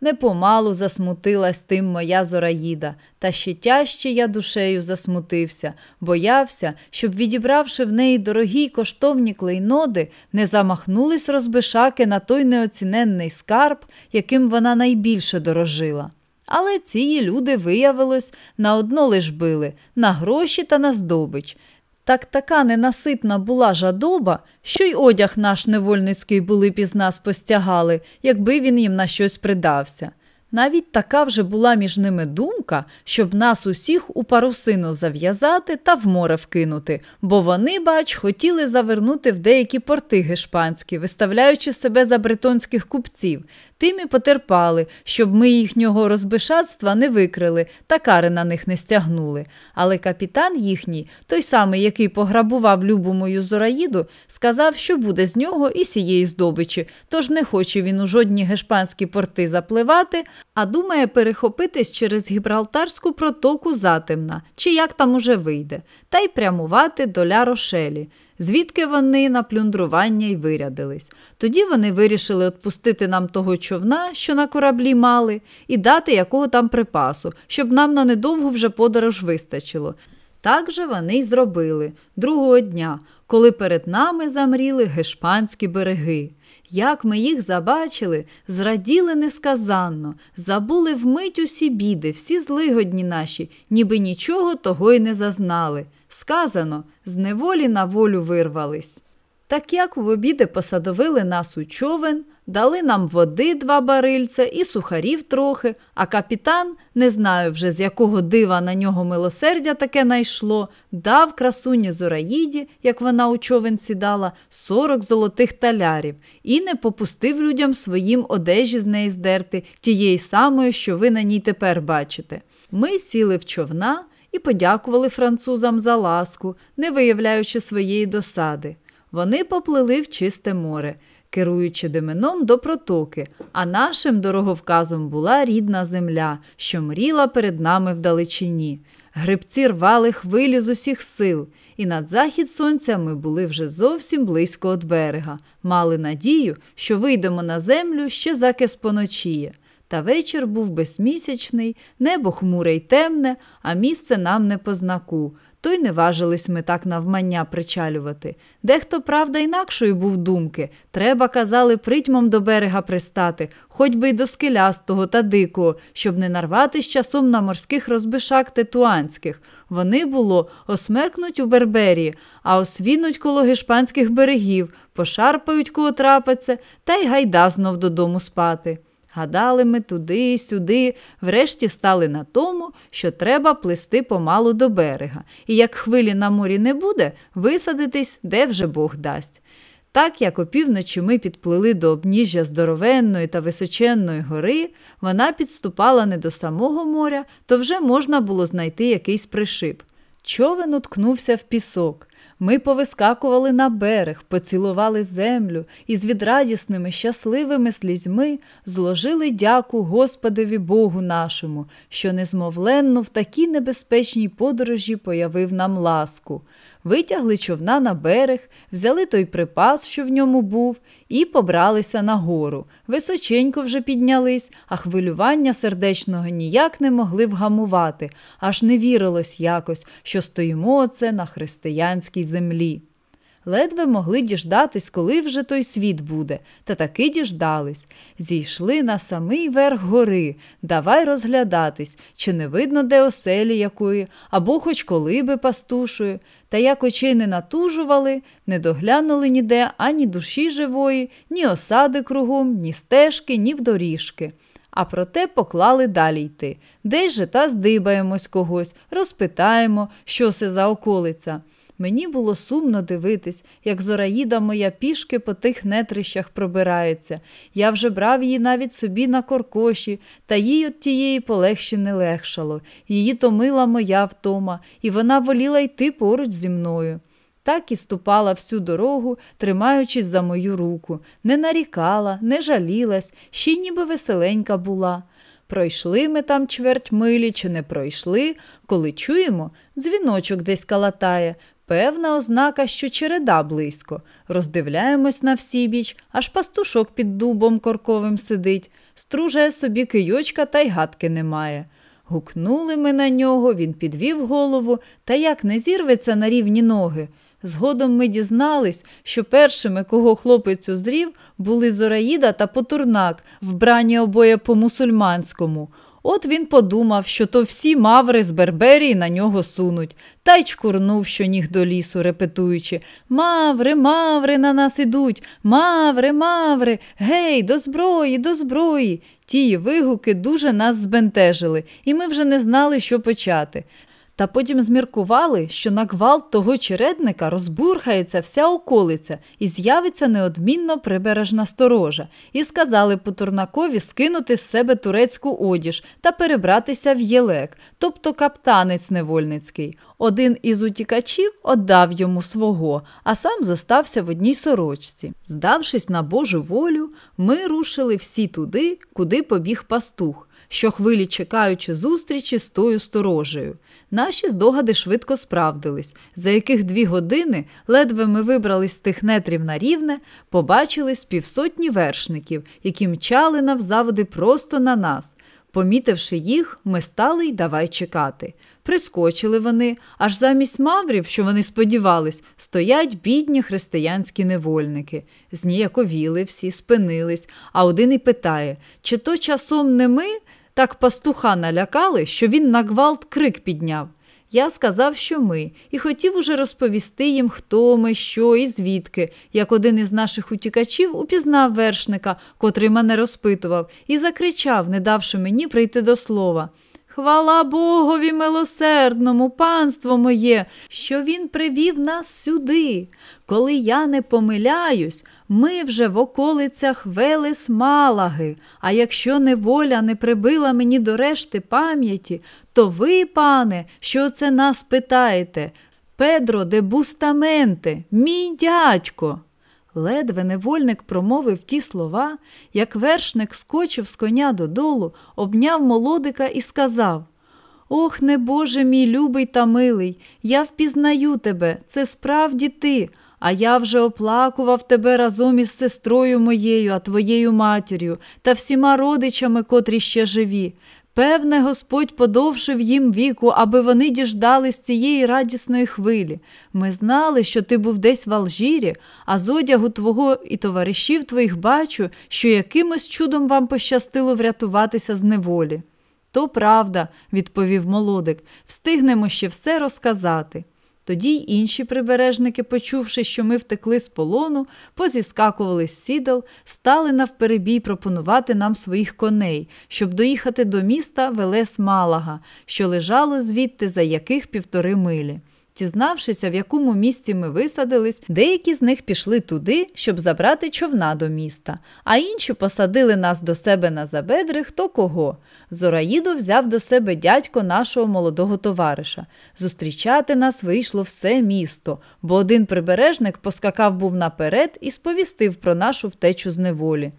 [SPEAKER 1] Непомалу засмутилась тим моя зораїда, та ще тяжче я душею засмутився, боявся, щоб, відібравши в неї дорогі й коштовні клейноди, не замахнулись розбишаки на той неоціненний скарб, яким вона найбільше дорожила. Але ці люди, виявилось, на одно лиш били на гроші та на здобич. Так така ненаситна була жадоба, що й одяг наш невольницький були б постягали, якби він їм на щось придався. Навіть така вже була між ними думка, щоб нас усіх у парусину зав'язати та в море вкинути, бо вони, бач, хотіли завернути в деякі порти гешпанські, виставляючи себе за бритонських купців, тим і потерпали, щоб ми їхнього розбишатства не викрили та кари на них не стягнули. Але капітан їхній, той самий, який пограбував любу мою зораїду, сказав, що буде з нього і сієї здобичі, тож не хоче він у жодні гешпанські порти запливати а думає перехопитись через Гібралтарську протоку затемна, чи як там уже вийде, та й прямувати до Ля Рошелі, звідки вони на плюндрування й вирядились. Тоді вони вирішили отпустити нам того човна, що на кораблі мали, і дати якого там припасу, щоб нам на недовгу вже подорож вистачило. Так же вони й зробили другого дня, коли перед нами замріли гешпанські береги. Як ми їх забачили, зраділи несказанно, забули вмить усі біди, всі злигодні наші, ніби нічого того й не зазнали. Сказано, з неволі на волю вирвались. Так як в обіди посадовили нас у човен, дали нам води два барильця і сухарів трохи, а капітан, не знаю вже, з якого дива на нього милосердя таке найшло, дав красуні Зораїді, як вона у човенці дала, сорок золотих талярів і не попустив людям своїм одежі з неї здерти, тієї самої, що ви на ній тепер бачите. Ми сіли в човна. І подякували французам за ласку, не виявляючи своєї досади. Вони поплили в чисте море керуючи дименом до протоки, а нашим дороговказом була рідна земля, що мріла перед нами вдалечині. Грибці рвали хвилі з усіх сил, і над захід сонця ми були вже зовсім близько від берега, мали надію, що вийдемо на землю ще заки поночіє. Та вечір був безмісячний, небо хмуре й темне, а місце нам не по знаку то й не важились ми так навмання причалювати. Дехто, правда, інакшої був думки треба, казали, притьмом до берега пристати, хоч би й до скелястого та дикого, щоб не нарватися часом на морських розбишак тетуанських. Вони було осмеркнуть у Берберії, а освінуть коло гешпанських берегів, пошарпають кого трапиться, та й гайда знов додому спати. Гадали ми туди, сюди, врешті стали на тому, що треба плисти помалу до берега, і як хвилі на морі не буде, висадитись, де вже Бог дасть. Так як опівночі ми підплили до обніжжя здоровенної та височенної гори, вона підступала не до самого моря, то вже можна було знайти якийсь пришип. Човен уткнувся в пісок. Ми повискакували на берег, поцілували землю і з відрадісними, щасливими слізьми зложили дяку Господеві Богу нашому, що незмовленно в такій небезпечній подорожі появив нам ласку витягли човна на берег, взяли той припас, що в ньому був, і побралися нагору. Височенько вже піднялись, а хвилювання сердечного ніяк не могли вгамувати, аж не вірилось якось, що стоїмо це на християнській землі ледве могли діждатись, коли вже той світ буде, та таки діждались. Зійшли на самий верх гори, давай розглядатись, чи не видно, де оселі якої, або хоч коли би пастушою. Та як очей не натужували, не доглянули ніде ані душі живої, ні осади кругом, ні стежки, ні вдоріжки. А проте поклали далі йти. Десь же та здибаємось когось, розпитаємо, що це за околиця. Мені було сумно дивитись, як зораїда моя пішки по тих нетрищах пробирається. Я вже брав її навіть собі на коркоші, та їй от тієї полегші не легшало. Її томила моя втома, і вона воліла йти поруч зі мною. Так і ступала всю дорогу, тримаючись за мою руку, не нарікала, не жалілась, ще й ніби веселенька була. Пройшли ми там чверть милі чи не пройшли, коли чуємо, дзвіночок десь калатає. Певна ознака, що череда близько. Роздивляємось на всі аж пастушок під дубом корковим сидить, стружає собі кийочка та й гадки немає. Гукнули ми на нього, він підвів голову та як не зірветься на рівні ноги. Згодом ми дізнались, що першими, кого хлопець узрів, були Зораїда та Потурнак, вбрані обоє по мусульманському. От він подумав, що то всі маври з Берберії на нього сунуть, та й чкурнув, що ніг до лісу, репетуючи Маври, маври на нас ідуть, маври, маври, гей, до зброї, до зброї. Ті вигуки дуже нас збентежили, і ми вже не знали, що почати. Та потім зміркували, що на гвалт того чередника розбурхається вся околиця і з'явиться неодмінно прибережна сторожа, і сказали Потурнакові скинути з себе турецьку одіж та перебратися в єлек, тобто каптанець невольницький. Один із утікачів отдав йому свого, а сам зостався в одній сорочці. Здавшись на Божу волю, ми рушили всі туди, куди побіг пастух щохвилі чекаючи зустрічі з тою сторожею. Наші здогади швидко справдились, за яких дві години ледве ми вибрались з тих нетрів на рівне, побачили з півсотні вершників, які мчали навзаводи просто на нас. Помітивши їх, ми стали й давай чекати. Прискочили вони, аж замість маврів, що вони сподівались, стоять бідні християнські невольники. Зніяковіли всі, спинились, а один і питає чи то часом не ми так пастуха налякали, що він на гвалт крик підняв. Я сказав, що ми, і хотів уже розповісти їм, хто ми, що і звідки, як один із наших утікачів упізнав вершника, котрий мене розпитував, і закричав, не давши мені прийти до слова. Хвала Богові милосердному, панство моє, що Він привів нас сюди. Коли я не помиляюсь, ми вже в околицях велис Малаги, а якщо неволя не прибила мені до решти пам'яті, то ви, пане, що це нас питаєте? Педро де Бустаменте, мій дядько. Ледве невольник промовив ті слова, як вершник скочив з коня додолу, обняв молодика і сказав: Ох, не Боже мій любий та милий, я впізнаю тебе, це справді ти, а я вже оплакував тебе разом із сестрою моєю, а твоєю матір'ю та всіма родичами, котрі ще живі. Певне, Господь подовшив їм віку, аби вони діждались цієї радісної хвилі. Ми знали, що ти був десь в Алжирі, а з одягу твого і товаришів твоїх бачу, що якимось чудом вам пощастило врятуватися з неволі. То правда, відповів молодик, встигнемо ще все розказати. Тоді й інші прибережники, почувши, що ми втекли з полону, позіскакували з сідал, стали навперебій пропонувати нам своїх коней, щоб доїхати до міста Велес Малага, що лежало звідти за яких півтори милі. Дізнавшися, в якому місці ми висадились, деякі з них пішли туди, щоб забрати човна до міста, а інші посадили нас до себе на забедри хто кого. Зораїду взяв до себе дядько нашого молодого товариша. Зустрічати нас вийшло все місто, бо один прибережник поскакав був наперед і сповістив про нашу втечу з неволі.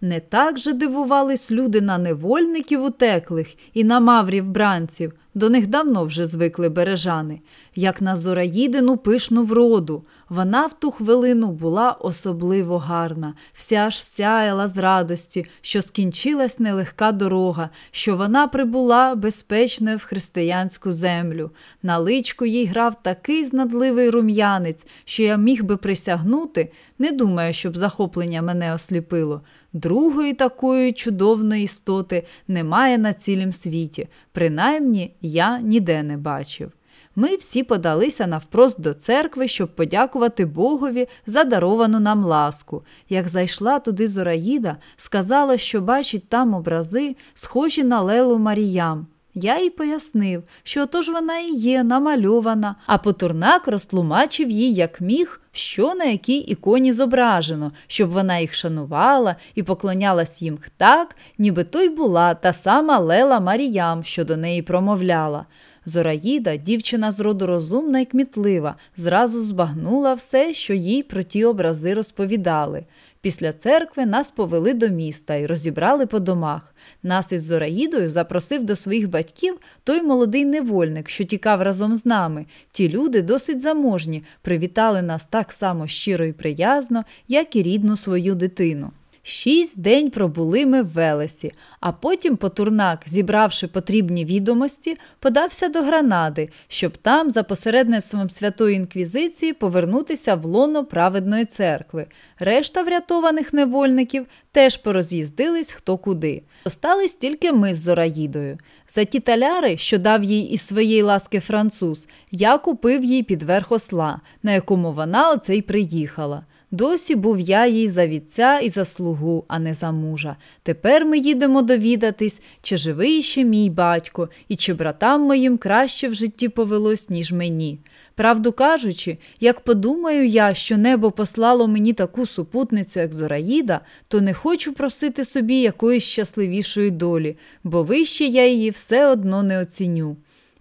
[SPEAKER 1] Не так же дивувались люди на невольників утеклих і на маврів бранців, до них давно вже звикли бережани, як на зораїдину пишну вроду. Вона в ту хвилину була особливо гарна, вся ж сяяла з радості, що скінчилась нелегка дорога, що вона прибула безпечно в християнську землю. На личку їй грав такий знадливий рум'янець, що я міг би присягнути, не думаю, щоб захоплення мене осліпило. Другої такої чудовної істоти немає на цілім світі, принаймні я ніде не бачив ми всі подалися навпрост до церкви, щоб подякувати Богові за даровану нам ласку. Як зайшла туди Зораїда, сказала, що бачить там образи, схожі на Лелу Маріям. Я їй пояснив, що отож вона і є намальована, а Потурнак розтлумачив їй, як міг, що на якій іконі зображено, щоб вона їх шанувала і поклонялась їм так, ніби то й була та сама Лела Маріям, що до неї промовляла. Зораїда, дівчина з роду розумна і кмітлива, зразу збагнула все, що їй про ті образи розповідали. Після церкви нас повели до міста і розібрали по домах. Нас із Зораїдою запросив до своїх батьків той молодий невольник, що тікав разом з нами. Ті люди досить заможні, привітали нас так само щиро і приязно, як і рідну свою дитину. Шість день пробули ми в Велесі, а потім Потурнак, зібравши потрібні відомості, подався до Гранади, щоб там, за посередництвом Святої Інквізиції, повернутися в лоно праведної церкви. Решта врятованих невольників теж пороз'їздились хто куди. Остались тільки ми з Зораїдою. За ті таляри, що дав їй із своєї ласки француз, я купив їй підверх осла, на якому вона оцей приїхала. Досі був я їй за вітця і за слугу, а не за мужа. Тепер ми їдемо довідатись, чи живий ще мій батько, і чи братам моїм краще в житті повелось, ніж мені. Правду кажучи, як подумаю я, що небо послало мені таку супутницю, як Зораїда, то не хочу просити собі якоїсь щасливішої долі, бо вище я її все одно не оціню.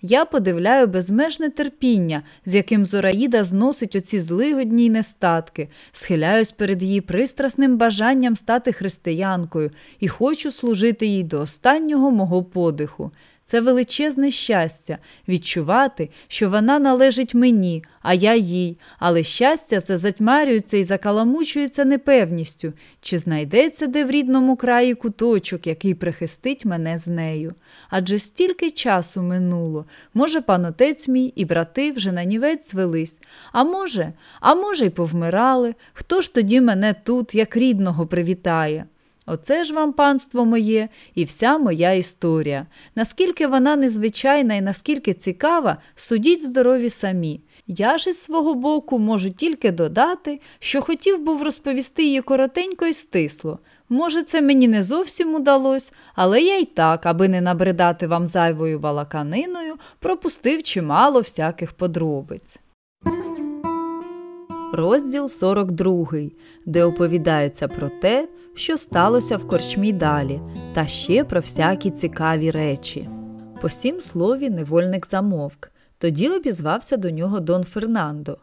[SPEAKER 1] Я подивляю безмежне терпіння, з яким Зораїда зносить оці злигодні й нестатки, схиляюсь перед її пристрасним бажанням стати християнкою і хочу служити їй до останнього мого подиху. Це величезне щастя відчувати, що вона належить мені, а я їй. Але щастя це затьмарюється і закаламучується непевністю, чи знайдеться де в рідному краї куточок, який прихистить мене з нею адже стільки часу минуло. Може, панотець мій і брати вже на нівець звелись, а може, а може, й повмирали. Хто ж тоді мене тут, як рідного, привітає? Оце ж вам панство моє і вся моя історія. Наскільки вона незвичайна і наскільки цікава, судіть здорові самі. Я ж із свого боку можу тільки додати, що хотів був розповісти її коротенько і стисло. Може, це мені не зовсім удалось, але я й так, аби не набридати вам зайвою балаканиною, пропустив чимало всяких подробиць. Розділ 42, де оповідається про те, що сталося в корчмі далі, та ще про всякі цікаві речі. По сім слові невольник замовк. Тоді обізвався до нього Дон Фернандо.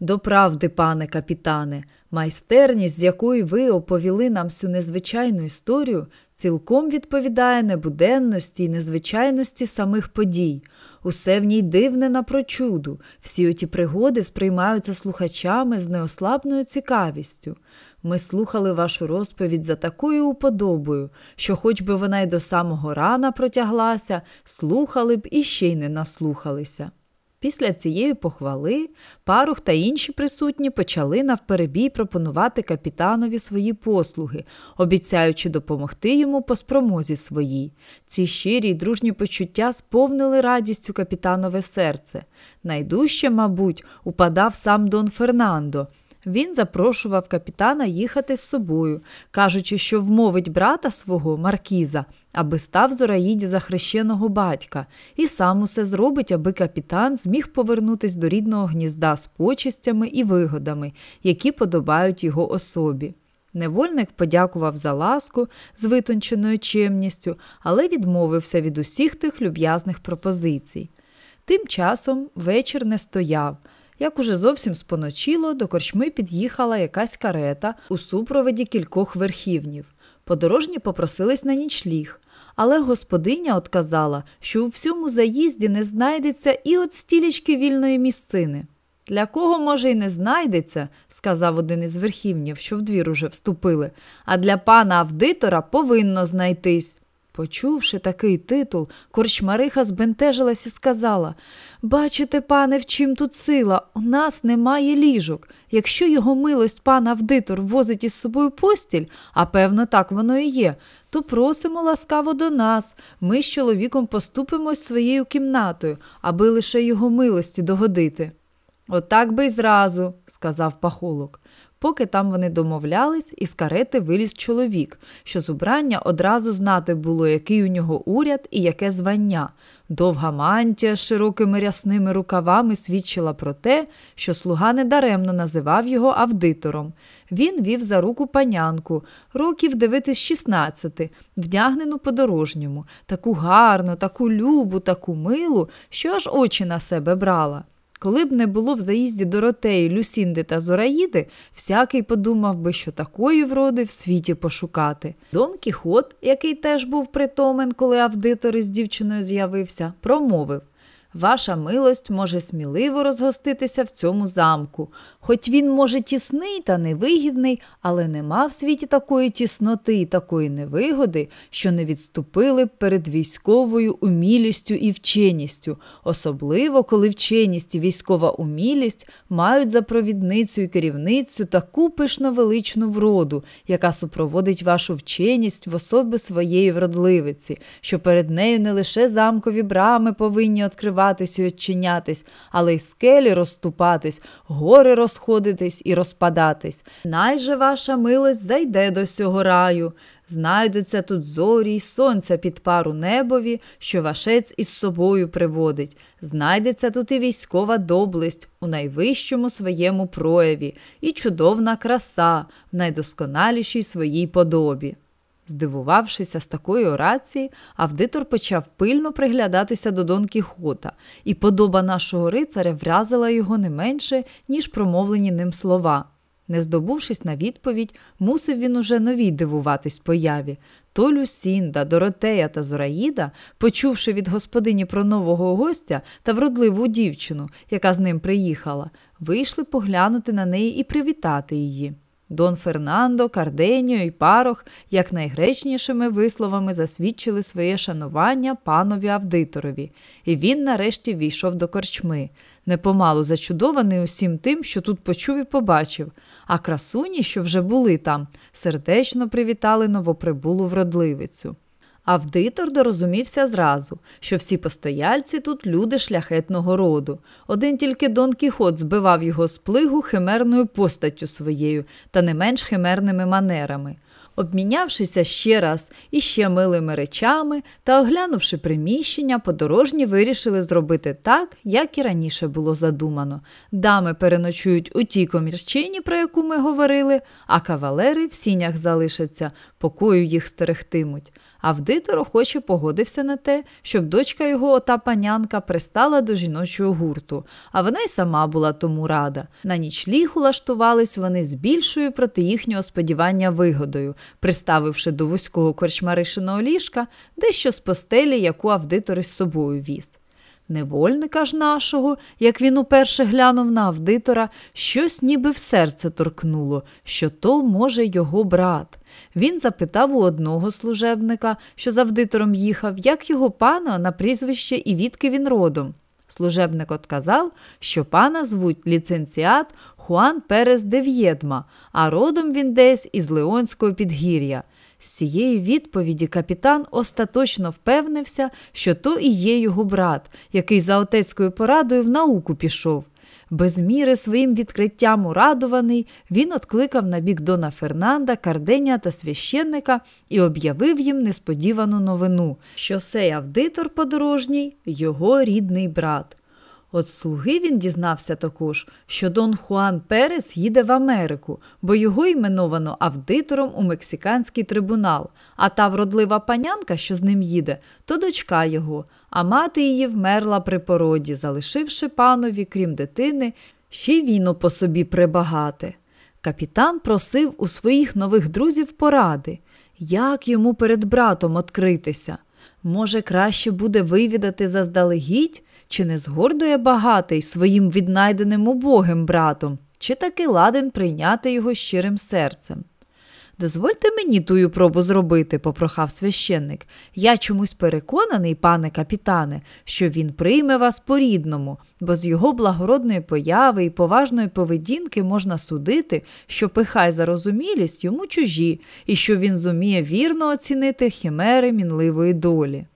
[SPEAKER 1] До правди, пане капітане, Майстерність, з якої ви оповіли нам цю незвичайну історію, цілком відповідає небуденності і незвичайності самих подій. Усе в ній дивне напрочуду, всі оті пригоди сприймаються слухачами з неослабною цікавістю. Ми слухали вашу розповідь за такою уподобою, що, хоч би вона й до самого рана протяглася, слухали б і ще й не наслухалися. Після цієї похвали парух та інші присутні почали навперебій пропонувати капітанові свої послуги, обіцяючи допомогти йому по спромозі своїй. Ці щирі й дружні почуття сповнили радістю капітанове серце. Найдужче, мабуть, упадав сам Дон Фернандо, він запрошував капітана їхати з собою, кажучи, що вмовить брата свого Маркіза, аби став зораїді за хрещеного батька, і сам усе зробить, аби капітан зміг повернутися до рідного гнізда з почистями і вигодами, які подобають його особі. Невольник подякував за ласку з витонченою чемністю, але відмовився від усіх тих люб'язних пропозицій. Тим часом вечір не стояв, як уже зовсім споночило, до корчми під'їхала якась карета у супроводі кількох верхівнів. Подорожні попросились на нічліг, але господиня отказала, що у всьому заїзді не знайдеться і от стілічки вільної місцини. Для кого, може, і не знайдеться, сказав один із верхівнів, що в двір уже вступили, а для пана Авдитора повинно знайтись. Почувши такий титул, корчмариха збентежилась і сказала Бачите, пане, в чим тут сила, у нас немає ліжок. Якщо його милость пана Авдитор возить із собою постіль, а певно, так воно і є, то просимо ласкаво до нас. Ми з чоловіком поступимось своєю кімнатою, аби лише його милості догодити. Отак би й зразу, сказав пахолок. Поки там вони домовлялись, із карети виліз чоловік, що з убрання одразу знати було, який у нього уряд і яке звання. Довга мантія з широкими рясними рукавами свідчила про те, що слуга недаремно називав його авдитором. Він вів за руку панянку, років дивитись 16, вдягнену по-дорожньому, таку гарну, таку любу, таку милу, що аж очі на себе брала. Коли б не було в заїзді Доротеї, Люсінди та Зораїди, всякий подумав би, що такої вроди в світі пошукати. Дон Кіхот, який теж був притомен, коли авдитор із дівчиною з'явився, промовив: Ваша милость може сміливо розгоститися в цьому замку, Хоч він, може, тісний та невигідний, але нема в світі такої тісноти і такої невигоди, що не відступили б перед військовою умілістю і вченістю, особливо коли вченість і військова умілість мають за провідницю і керівницю таку пишно величну вроду, яка супроводить вашу вченість в особи своєї вродливиці, що перед нею не лише замкові брами повинні відкриватись і відчинятись, але й скелі розступатись, гори розступатись, розходитись і розпадатись. Найже ваша милость зайде до сього раю. Знайдуться тут зорі й сонця під пару небові, що вашець із собою приводить. Знайдеться тут і військова доблесть у найвищому своєму прояві, і чудовна краса в найдосконалішій своїй подобі. Здивувавшися з такої орації, авдитор почав пильно приглядатися до Дон Кіхота, і подоба нашого рицаря вразила його не менше, ніж промовлені ним слова. Не здобувшись на відповідь, мусив він уже новій дивуватись появі. То Люсінда, Доротея та Зораїда, почувши від господині про нового гостя та вродливу дівчину, яка з ним приїхала, вийшли поглянути на неї і привітати її. Дон Фернандо, Карденіо і Парох якнайгречнішими висловами засвідчили своє шанування панові авдиторові, і він нарешті війшов до корчми, непомалу зачудований усім тим, що тут почув і побачив. А красуні, що вже були там, сердечно привітали новоприбулу вродливицю. Авдитор дорозумівся зразу, що всі постояльці тут люди шляхетного роду. Один тільки Дон Кіхот збивав його з плигу химерною постаттю своєю та не менш химерними манерами. Обмінявшися ще раз і ще милими речами та оглянувши приміщення, подорожні вирішили зробити так, як і раніше було задумано. Дами переночують у тій комірчині, про яку ми говорили, а кавалери в сінях залишаться, покою їх стерегтимуть. Авдитор охоче погодився на те, щоб дочка його, ота панянка, пристала до жіночого гурту, а вона й сама була тому рада. На ніч ліг улаштувались вони з більшою проти їхнього сподівання вигодою, приставивши до вузького корчмаришиного ліжка дещо з постелі, яку авдитор із собою віз. Невольника ж нашого, як він уперше глянув на авдитора, щось ніби в серце торкнуло, що то, може, його брат. Він запитав у одного служебника, що з авдитором їхав, як його пана на прізвище і відки він родом. Служебник отказав, що пана звуть ліцензіат Хуан Перес Дев'єдма, а родом він десь із Леонського підгір'я. З цієї відповіді капітан остаточно впевнився, що то і є його брат, який за отецькою порадою в науку пішов. Без міри своїм відкриттям урадований, він откликав на бік Дона Фернанда, Карденя та священника і об'явив їм несподівану новину, що сей авдитор подорожній його рідний брат. От слуги він дізнався також, що Дон Хуан Перес їде в Америку, бо його іменовано авдитором у мексиканський трибунал. А та вродлива панянка, що з ним їде, то дочка його, а мати її вмерла при породі, залишивши панові, крім дитини, ще й війну по собі прибагати. Капітан просив у своїх нових друзів поради, як йому перед братом відкритися. Може, краще буде вивідати заздалегідь, чи не згордує багатий своїм віднайденим убогим братом, чи таки ладен прийняти його щирим серцем? Дозвольте мені тую пробу зробити, попрохав священник. Я чомусь переконаний, пане капітане, що він прийме вас по рідному, бо з його благородної появи і поважної поведінки можна судити, що пихай за розумілість йому чужі, і що він зуміє вірно оцінити хімери мінливої долі.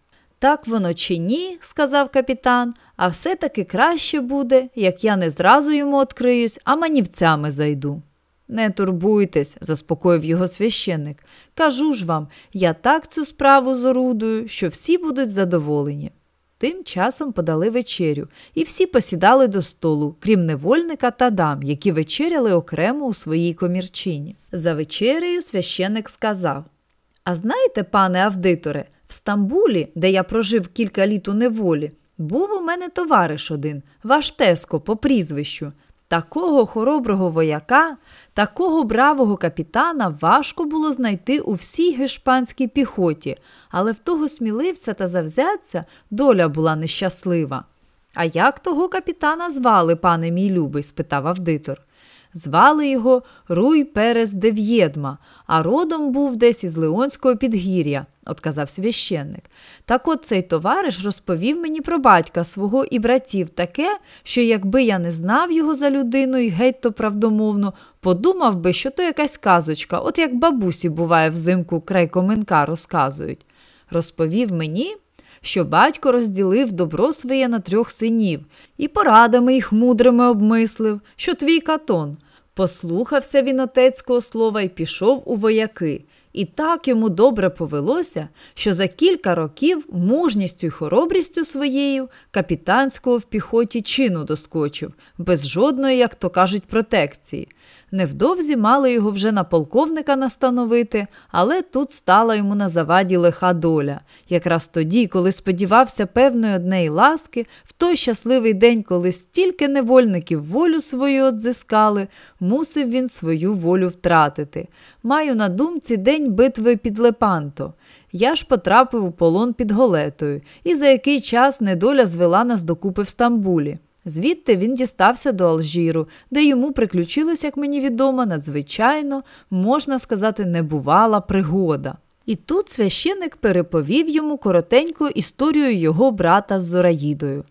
[SPEAKER 1] Так воно чи ні, сказав капітан, а все-таки краще буде, як я не зразу йому відкриюсь, а манівцями зайду. Не турбуйтесь, заспокоїв його священник. Кажу ж вам, я так цю справу зорудую, що всі будуть задоволені. Тим часом подали вечерю, і всі посідали до столу, крім невольника та дам, які вечеряли окремо у своїй комірчині. За вечерею священник сказав: А знаєте, пане авдиторе, в Стамбулі, де я прожив кілька літ у неволі, був у мене товариш один, ваш Теско по прізвищу. Такого хороброго вояка, такого бравого капітана важко було знайти у всій гешпанській піхоті, але в того сміливця та завзятця доля була нещаслива. А як того капітана звали, пане мій любий? спитав авдитор. Звали його Руй Перес Дев'єдма, а родом був десь із Леонського підгір'я, отказав священник. Так от цей товариш розповів мені про батька свого і братів таке, що якби я не знав його за людину і геть то правдомовно, подумав би, що то якась казочка, от як бабусі буває взимку край коменка розказують. Розповів мені що батько розділив добро своє на трьох синів і порадами їх мудрими обмислив, що твій катон. Послухався він отецького слова і пішов у вояки. І так йому добре повелося, що за кілька років мужністю й хоробрістю своєю капітанського в піхоті чину доскочив, без жодної, як то кажуть, протекції. Невдовзі мали його вже на полковника настановити, але тут стала йому на заваді лиха доля. Якраз тоді, коли сподівався певної однеї ласки, в той щасливий день, коли стільки невольників волю свою одзискали, мусив він свою волю втратити. Маю на думці день битви під Лепанто. Я ж потрапив у полон під Голетою, і за який час недоля звела нас докупи в Стамбулі. Звідти він дістався до Алжиру, де йому приключилось, як мені відомо, надзвичайно, можна сказати, небувала пригода. І тут священик переповів йому коротеньку історію його брата з Зораїдою.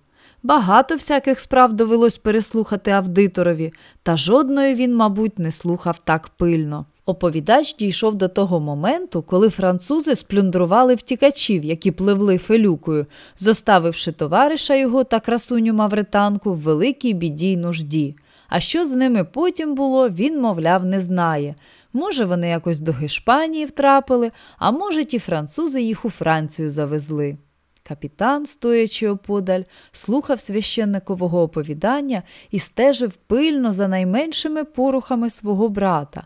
[SPEAKER 1] Багато всяких справ довелось переслухати авдиторові, та жодної він, мабуть, не слухав так пильно. Оповідач дійшов до того моменту, коли французи сплюндрували втікачів, які пливли фелюкою, зоставивши товариша його та красуню мавританку в великій біді нужді. А що з ними потім було, він, мовляв, не знає. Може, вони якось до Гешпанії втрапили, а може, ті французи їх у Францію завезли. Капітан, стоячи оподаль, слухав священникового оповідання і стежив пильно за найменшими порухами свого брата.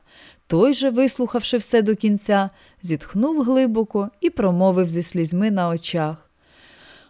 [SPEAKER 1] Той же, вислухавши все до кінця, зітхнув глибоко і промовив зі слізьми на очах.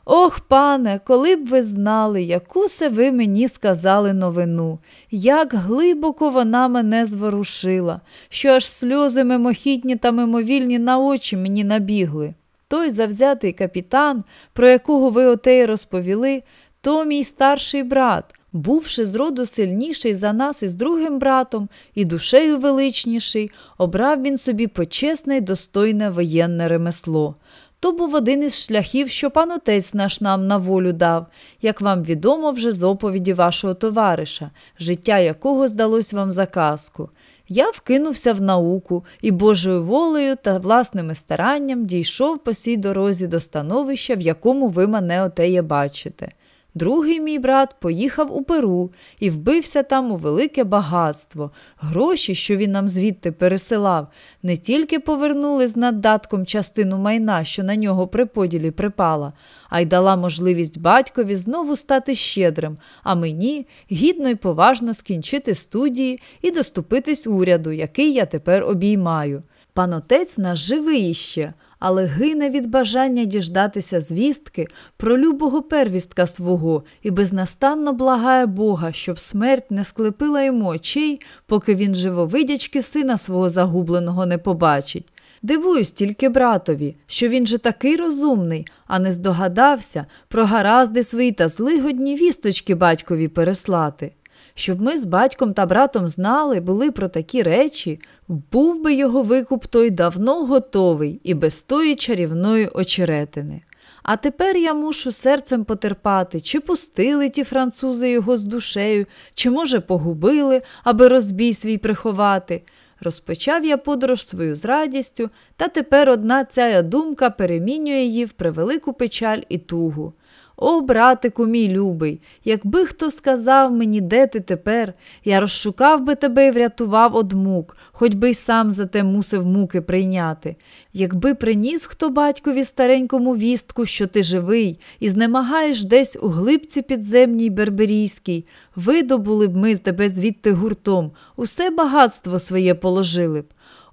[SPEAKER 1] Ох, пане, коли б ви знали, яку се ви мені сказали новину, як глибоко вона мене зворушила, що аж сльози мимохідні та мимовільні на очі мені набігли. Той завзятий капітан, про якого ви оте розповіли, то мій старший брат бувши з роду сильніший за нас із другим братом і душею величніший, обрав він собі почесне й достойне воєнне ремесло. То був один із шляхів, що пан отець наш нам на волю дав, як вам відомо вже з оповіді вашого товариша, життя якого здалось вам заказку. Я вкинувся в науку і Божою волею та власними старанням дійшов по сій дорозі до становища, в якому ви мене отеє бачите. Другий мій брат поїхав у Перу і вбився там у велике багатство. Гроші, що він нам звідти пересилав, не тільки повернули з наддатком частину майна, що на нього при поділі припала, а й дала можливість батькові знову стати щедрим, а мені гідно і поважно скінчити студії і доступитись уряду, який я тепер обіймаю. Панотець отець наш живий іще, але гине від бажання діждатися звістки про любого первістка свого і безнастанно благає Бога, щоб смерть не склепила йому очей, поки він живовидячки сина свого загубленого не побачить. Дивуюсь тільки братові, що він же такий розумний, а не здогадався про гаразди свої та злигодні вісточки батькові переслати щоб ми з батьком та братом знали, були про такі речі, був би його викуп той давно готовий і без тої чарівної очеретини. А тепер я мушу серцем потерпати, чи пустили ті французи його з душею, чи, може, погубили, аби розбій свій приховати. Розпочав я подорож свою з радістю, та тепер одна ця думка перемінює її в превелику печаль і тугу. О, братику мій любий, якби хто сказав мені, де ти тепер, я розшукав би тебе і врятував од мук, хоч би й сам за те мусив муки прийняти. Якби приніс хто батькові старенькому вістку, що ти живий, і знемагаєш десь у глибці підземній Берберійській, видобули б ми тебе звідти гуртом, усе багатство своє положили б.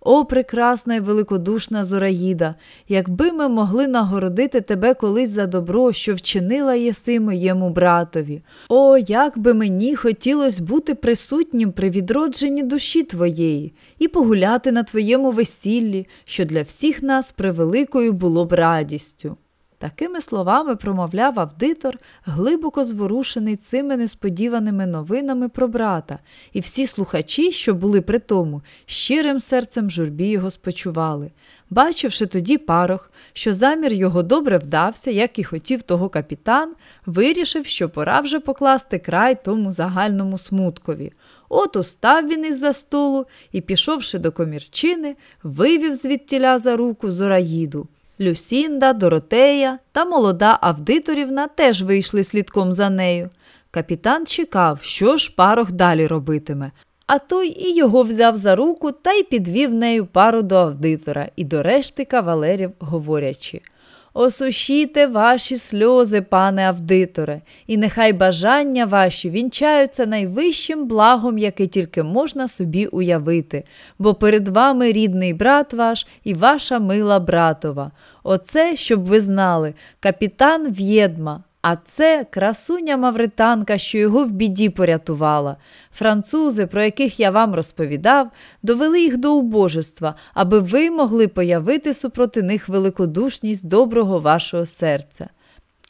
[SPEAKER 1] О, прекрасна і великодушна Зораїда, якби ми могли нагородити тебе колись за добро, що вчинила єси моєму братові. О, як би мені хотілося бути присутнім при відродженні душі твоєї і погуляти на твоєму весіллі, що для всіх нас превеликою було б радістю. Такими словами промовляв авдитор, глибоко зворушений цими несподіваними новинами про брата, і всі слухачі, що були при тому, щирим серцем журбі його спочували. Бачивши тоді парох, що замір його добре вдався, як і хотів того капітан, вирішив, що пора вже покласти край тому загальному смуткові. От устав він із за столу і, пішовши до комірчини, вивів звідтіля за руку Зораїду. Люсінда, Доротея та молода Авдиторівна теж вийшли слідком за нею. Капітан чекав, що ж парох далі робитиме. А той і його взяв за руку та й підвів нею пару до авдитора і до решти кавалерів, говорячи. Осушіте ваші сльози, пане авдиторе, і нехай бажання ваші вінчаються найвищим благом, яке тільки можна собі уявити, бо перед вами рідний брат ваш і ваша мила братова. Оце, щоб ви знали, капітан В'єдма. А це красуня мавританка, що його в біді порятувала. Французи, про яких я вам розповідав, довели їх до убожества, аби ви могли появити супроти них великодушність доброго вашого серця.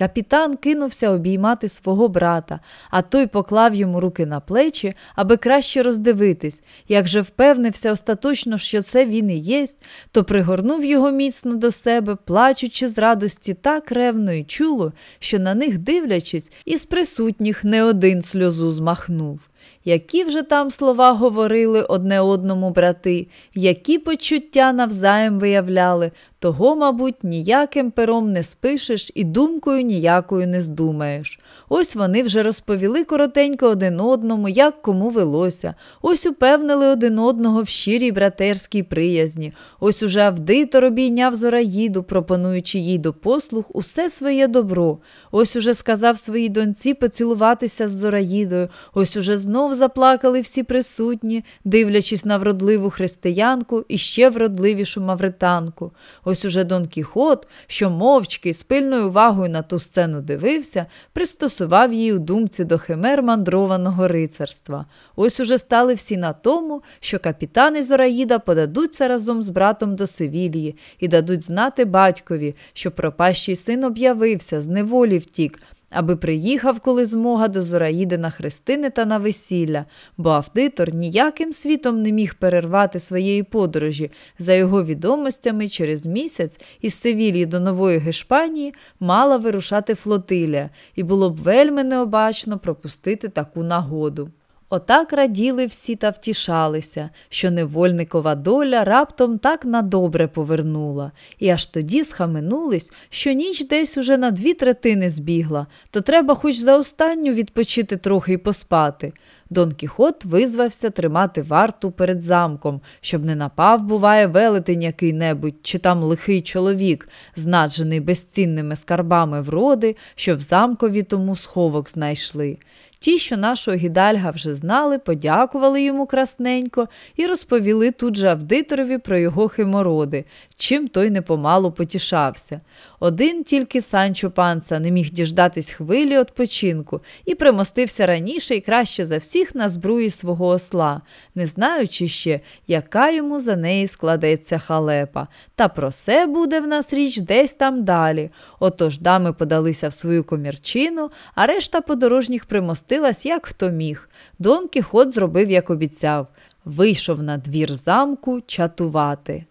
[SPEAKER 1] Капітан кинувся обіймати свого брата, а той поклав йому руки на плечі, аби краще роздивитись. Як же впевнився остаточно, що це він і єсть, то пригорнув його міцно до себе, плачучи з радості так ревно і чуло, що на них, дивлячись, із присутніх не один сльозу змахнув. Які вже там слова говорили одне одному брати, які почуття навзаєм виявляли, того, мабуть, ніяким пером не спишеш і думкою ніякою не здумаєш. Ось вони вже розповіли коротенько один одному, як кому велося, ось упевнили один одного в щирій братерській приязні, ось уже Авдитор обійняв Зораїду, пропонуючи їй до послуг усе своє добро, ось уже сказав своїй доньці поцілуватися з Зораїдою, ось уже знов заплакали всі присутні, дивлячись на вродливу християнку і ще вродливішу мавританку. Ось уже Дон Кіхот, що мовчки з пильною увагою на ту сцену дивився, пристосував її у думці до химер мандрованого рицарства. Ось уже стали всі на тому, що капітани Зораїда подадуться разом з братом до Севілії і дадуть знати батькові, що пропащий син об'явився, з неволі втік аби приїхав, коли змога до Зораїди на хрестини та на весілля, бо автитор ніяким світом не міг перервати своєї подорожі. За його відомостями, через місяць із Севілії до Нової Гешпанії мала вирушати флотилія, і було б вельми необачно пропустити таку нагоду. Отак раділи всі та втішалися, що невольникова доля раптом так на добре повернула, і аж тоді схаменулись, що ніч десь уже на дві третини збігла, то треба хоч за останню відпочити трохи і поспати. Дон Кіхот визвався тримати варту перед замком, щоб не напав, буває, велетень який-небудь чи там лихий чоловік, знаджений безцінними скарбами вроди, що в замкові тому сховок знайшли. Ті, що нашого гідальга вже знали, подякували йому красненько і розповіли тут же авдиторові про його химороди, чим той непомалу потішався. Один тільки Санчо панца не міг діждатись хвилі відпочинку і примостився раніше і краще за всіх на збруї свого осла, не знаючи ще, яка йому за неї складеться халепа. Та про це буде в нас річ десь там далі. Отож дами подалися в свою комірчину, а решта подорожніх примостилася мстилась, як хто міг. Дон Кіхот зробив, як обіцяв, вийшов на двір замку чатувати.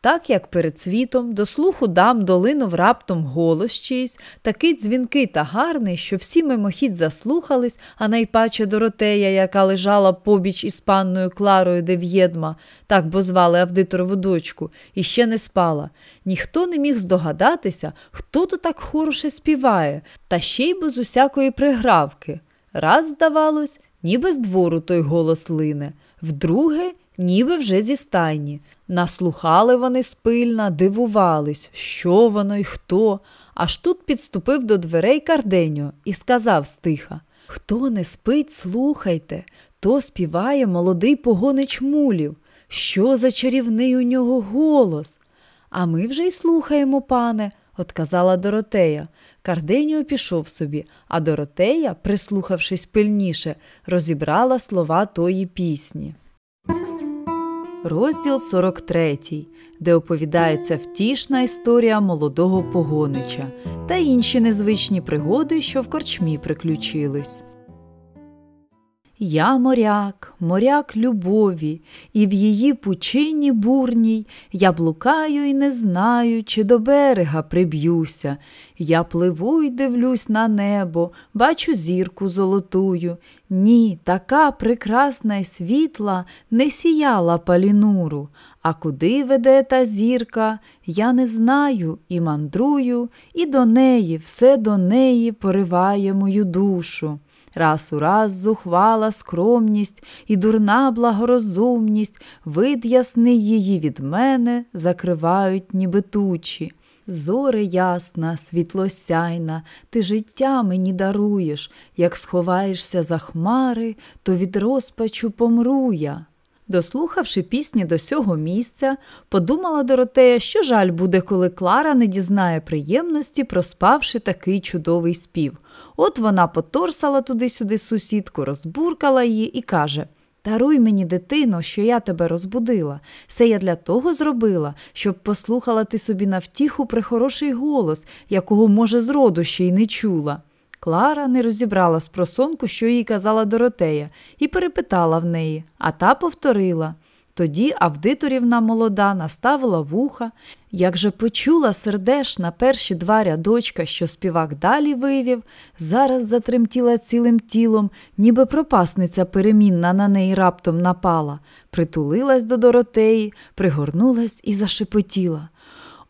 [SPEAKER 1] Так як перед світом до слуху дам долинув раптом голос чийсь, такий дзвінкий та гарний, що всі мимохідь заслухались, а найпаче Доротея, яка лежала побіч із панною Кларою Дев'єдма, так бо звали авдиторову дочку, і ще не спала. Ніхто не міг здогадатися, хто то так хороше співає, та ще й без усякої пригравки. Раз, здавалось, ніби з двору той голос лине, вдруге, ніби вже зі стайні. Наслухали вони спильно, дивувались, що воно й хто. Аж тут підступив до дверей Карденьо і сказав стиха Хто не спить, слухайте, то співає молодий погонич мулів. Що за чарівний у нього голос? А ми вже й слухаємо, пане, отказала Доротея. Карденіо пішов собі, а Доротея, прислухавшись пильніше, розібрала слова тої пісні. Розділ 43, де оповідається втішна історія молодого погонича та інші незвичні пригоди, що в корчмі приключились. Я моряк, моряк любові, і в її пучині бурній я блукаю і не знаю, чи до берега приб'юся. Я пливу й дивлюсь на небо, бачу зірку золотую. Ні, така прекрасна й світла не сіяла палінуру. А куди веде та зірка, я не знаю і мандрую, і до неї, все до неї пориває мою душу раз у раз зухвала скромність і дурна благорозумність, вид ясний її від мене закривають, ніби тучі. Зоре ясна, світлосяйна, ти життя мені даруєш, як сховаєшся за хмари, то від розпачу помру я. Дослухавши пісні до сього місця, подумала Доротея, що жаль буде, коли Клара не дізнає приємності, проспавши такий чудовий спів. От вона поторсала туди-сюди сусідку, розбуркала її і каже: Даруй мені, дитино, що я тебе розбудила. Це я для того зробила, щоб послухала ти собі на втіху прихороший голос, якого, може, зроду ще й не чула. Клара не розібрала спросонку, що їй казала Доротея, і перепитала в неї, а та повторила. Тоді авдиторівна молода наставила вуха, як же почула сердеш на перші два рядочка, що співак далі вивів, зараз затремтіла цілим тілом, ніби пропасниця перемінна на неї раптом напала, притулилась до Доротеї, пригорнулась і зашепотіла.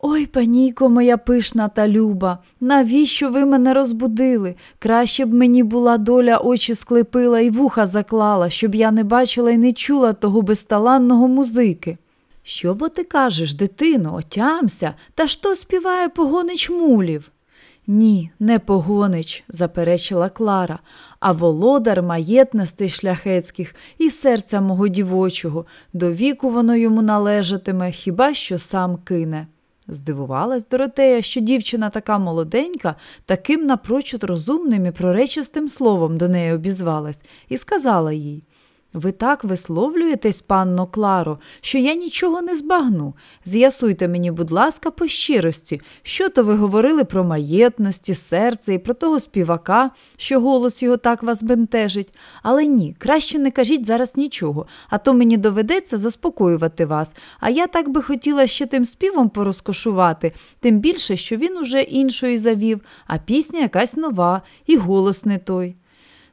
[SPEAKER 1] Ой, паніко моя пишна та люба, навіщо ви мене розбудили? Краще б мені була доля очі склепила і вуха заклала, щоб я не бачила і не чула того безталанного музики. Що бо ти кажеш, дитино, отямся, та ж то співає погонич мулів? Ні, не погонич, заперечила Клара, а володар маєтностей шляхецьких і серця мого дівочого, до віку воно йому належатиме, хіба що сам кине. Здивувалась Доротея, що дівчина така молоденька, таким напрочуд розумним і проречистим словом до неї обізвалась, і сказала їй ви так висловлюєтесь, панно Кларо, що я нічого не збагну. З'ясуйте мені, будь ласка, по щирості, що то ви говорили про маєтності, серце і про того співака, що голос його так вас бентежить. Але ні, краще не кажіть зараз нічого, а то мені доведеться заспокоювати вас. А я так би хотіла ще тим співом порозкошувати, тим більше, що він уже іншої завів, а пісня якась нова, і голос не той.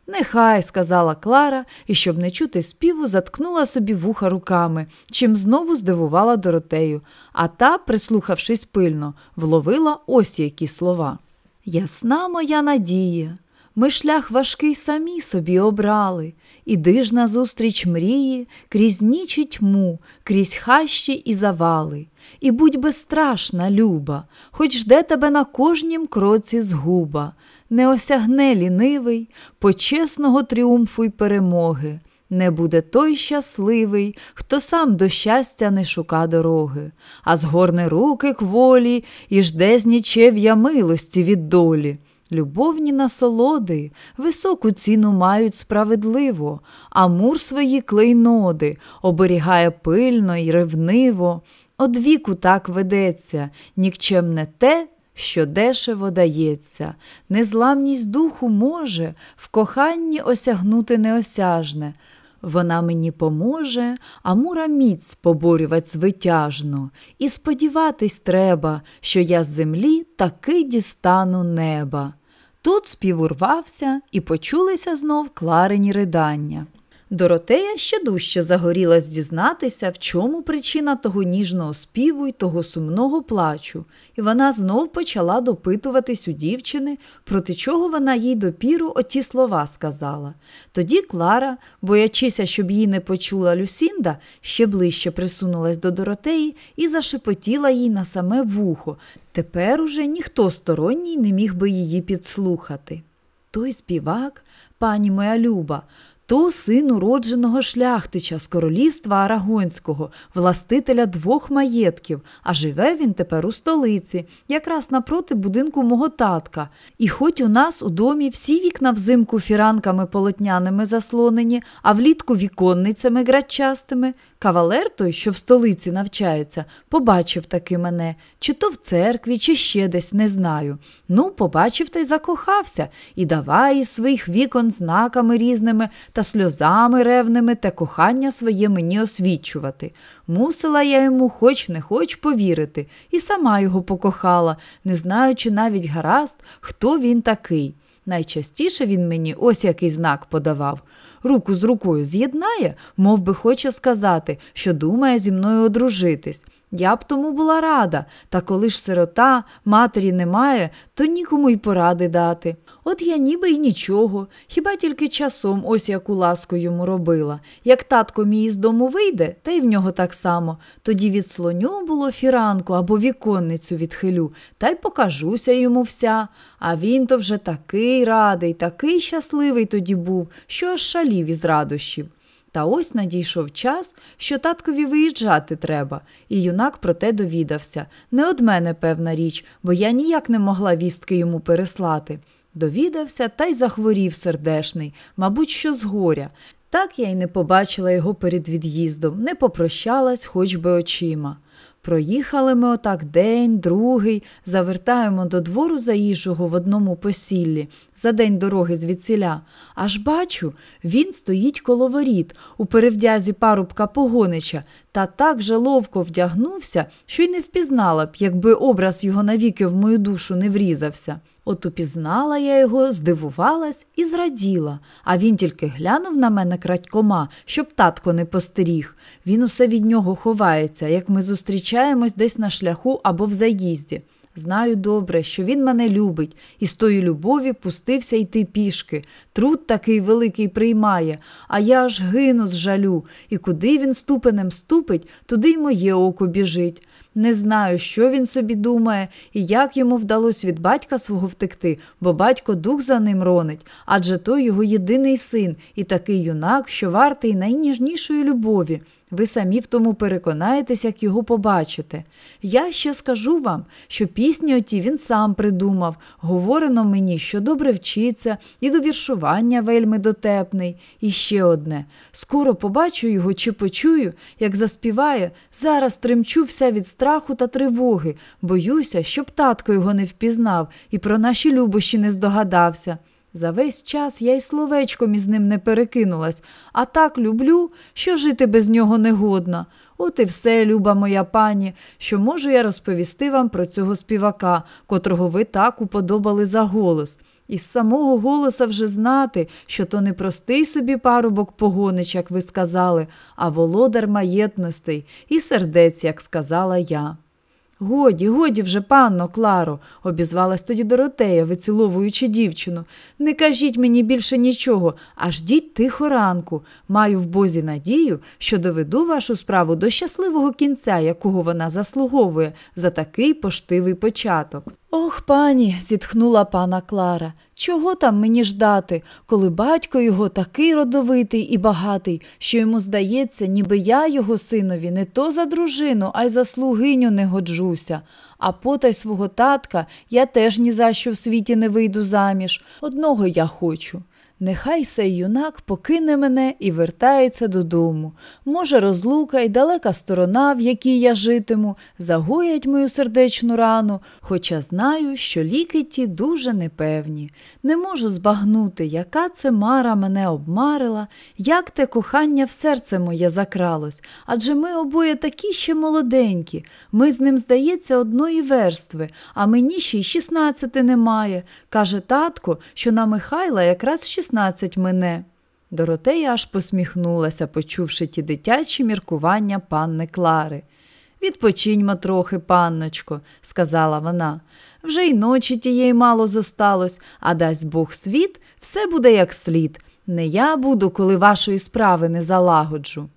[SPEAKER 1] Нехай, сказала Клара і, щоб не чути співу, заткнула собі вуха руками, чим знову здивувала Доротею, а та, прислухавшись пильно, вловила ось які слова. Ясна моя надія, ми шлях важкий самі собі обрали, і дижна зустріч мрії, крізь ніч і тьму, крізь хащі і завали. І будь безстрашна, люба, хоч жде тебе на кожнім кроці згуба не осягне лінивий почесного тріумфу й перемоги. Не буде той щасливий, хто сам до щастя не шука дороги, а згорне руки к волі і жде з нічев'я милості від долі. Любовні насолоди високу ціну мають справедливо, а мур свої клейноди оберігає пильно й ревниво. Од віку так ведеться, нікчемне те, що дешево дається, незламність духу може в коханні осягнути неосяжне. Вона мені поможе, а мура міць поборювать звитяжно, і сподіватись треба, що я з землі таки дістану неба. Тут спів урвався і почулися знов кларені ридання. Доротея ще дужче загорілась дізнатися, в чому причина того ніжного співу і того сумного плачу, і вона знов почала допитуватись у дівчини, проти чого вона їй допіру оті слова сказала. Тоді Клара, боячися, щоб її не почула Люсінда, ще ближче присунулась до Доротеї і зашепотіла їй на саме вухо. Тепер уже ніхто сторонній не міг би її підслухати. Той співак, пані моя люба, то син уродженого шляхтича з королівства Арагонського, властителя двох маєтків, а живе він тепер у столиці, якраз напроти будинку мого татка. І хоч у нас у домі всі вікна взимку фіранками полотняними заслонені, а влітку віконницями грачастими, Кавалер той, що в столиці навчається, побачив таки мене, чи то в церкві, чи ще десь, не знаю. Ну, побачив та й закохався, і давай із своїх вікон знаками різними та сльозами ревними та кохання своє мені освічувати. Мусила я йому хоч не хоч повірити, і сама його покохала, не знаючи навіть гаразд, хто він такий. Найчастіше він мені ось який знак подавав руку з рукою з'єднає, мов би хоче сказати, що думає зі мною одружитись. Я б тому була рада, та коли ж сирота, матері немає, то нікому й поради дати. От я ніби й нічого, хіба тільки часом ось яку ласку йому робила. Як татко мій із дому вийде, та й в нього так само, тоді відслоню було фіранку або віконницю відхилю, та й покажуся йому вся. А він то вже такий радий, такий щасливий тоді був, що аж шалів із радощів. Та ось надійшов час, що таткові виїжджати треба, і юнак про те довідався. Не од мене певна річ, бо я ніяк не могла вістки йому переслати. Довідався та й захворів сердешний, мабуть, що з горя. Так я й не побачила його перед від'їздом, не попрощалась хоч би очима. Проїхали ми отак день, другий, завертаємо до двору заїжджого в одному посіллі, за день дороги звідсіля. Аж бачу, він стоїть коло воріт, у перевдязі парубка погонича, та так же ловко вдягнувся, що й не впізнала б, якби образ його навіки в мою душу не врізався. От упізнала я його, здивувалась і зраділа, а він тільки глянув на мене крадькома, щоб татко не постеріг. Він усе від нього ховається, як ми зустрічаємось десь на шляху або в заїзді. Знаю добре, що він мене любить, і з тої любові пустився йти пішки. Труд такий великий приймає, а я аж гину з жалю, і куди він ступенем ступить, туди й моє око біжить. Не знаю, що він собі думає і як йому вдалося від батька свого втекти, бо батько дух за ним ронить, адже той його єдиний син і такий юнак, що вартий найніжнішої любові. Ви самі в тому переконаєтесь, як його побачите. Я ще скажу вам, що пісні оті він сам придумав, говорено мені, що добре вчиться, і до віршування вельми дотепний. І ще одне: скоро побачу його чи почую, як заспіває, зараз тремчу вся від страху та тривоги, боюся, щоб татко його не впізнав і про наші любощі не здогадався. За весь час я й словечком із ним не перекинулась, а так люблю, що жити без нього не годна. От і все, люба моя пані, що можу я розповісти вам про цього співака, котрого ви так уподобали за голос. Із самого голоса вже знати, що то не простий собі парубок погонич, як ви сказали, а володар маєтностей і сердець, як сказала я. Годі, годі вже, панно Кларо, обізвалась тоді Доротея, виціловуючи дівчину. Не кажіть мені більше нічого, а ждіть тихо ранку. Маю в бозі надію, що доведу вашу справу до щасливого кінця, якого вона заслуговує, за такий поштивий початок. Ох, пані, зітхнула пана Клара. Чого там мені ждати, коли батько його такий родовитий і багатий, що йому здається, ніби я його синові не то за дружину, а й за слугиню не годжуся. А потай свого татка я теж ні за що в світі не вийду заміж. Одного я хочу. Нехай сей юнак покине мене і вертається додому. Може, розлука й далека сторона, в якій я житиму, загоять мою сердечну рану, хоча знаю, що ліки ті дуже непевні. Не можу збагнути, яка це мара мене обмарила, як те кохання в серце моє закралось. Адже ми обоє такі ще молоденькі. Ми з ним, здається, одної верстви, а мені ще й шістнадцяти немає. Каже татко, що на Михайла якраз 16. 16 мене. Доротея аж посміхнулася, почувши ті дитячі міркування панни Клари. Відпочиньмо трохи, панночко, сказала вона. Вже й ночі тієї мало зосталось, а дасть Бог світ, все буде як слід. Не я буду, коли вашої справи не залагоджу.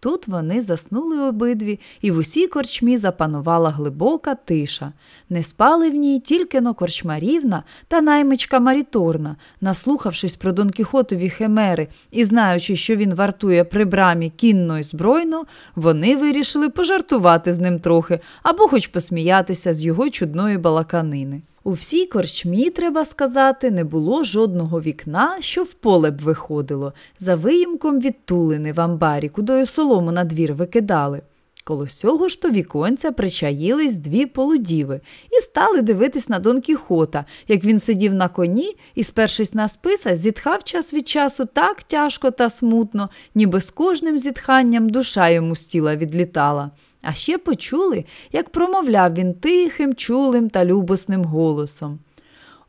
[SPEAKER 1] Тут вони заснули обидві, і в усій корчмі запанувала глибока тиша. Не спали в ній тільки но корчма Рівна та наймичка Маріторна, наслухавшись про Дон Кіхотові хемери і знаючи, що він вартує при брамі кінно й збройно, вони вирішили пожартувати з ним трохи або хоч посміятися з його чудної балаканини. У всій корчмі, треба сказати, не було жодного вікна, що в поле б виходило, за виїмком відтулини в амбарі, кудою солому на двір викидали. Коло сього ж то віконця причаїлись дві полудіви і стали дивитись на Дон Кіхота, як він сидів на коні і, спершись на списа, зітхав час від часу так тяжко та смутно, ніби з кожним зітханням душа йому з тіла відлітала. А ще почули, як промовляв він тихим, чулим та любосним голосом.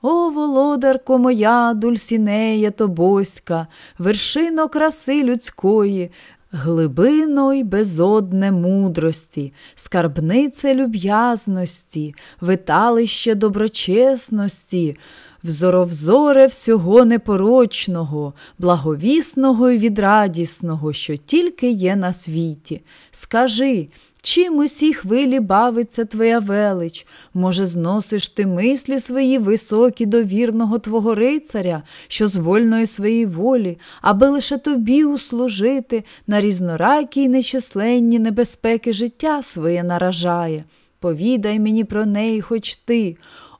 [SPEAKER 1] О, володарко моя, дульсінея тобоська, вершино краси людської, глибино й безодне мудрості, скарбнице люб'язності, виталище доброчесності, взоровзоре всього непорочного, благовісного й відрадісного, що тільки є на світі. Скажи, Чим усі хвилі бавиться твоя велич, може, зносиш ти мислі свої високі до вірного твого рицаря, що з вольної своєї волі, аби лише тобі услужити на різноракі й нечисленні небезпеки життя своє наражає. Повідай мені про неї, хоч ти,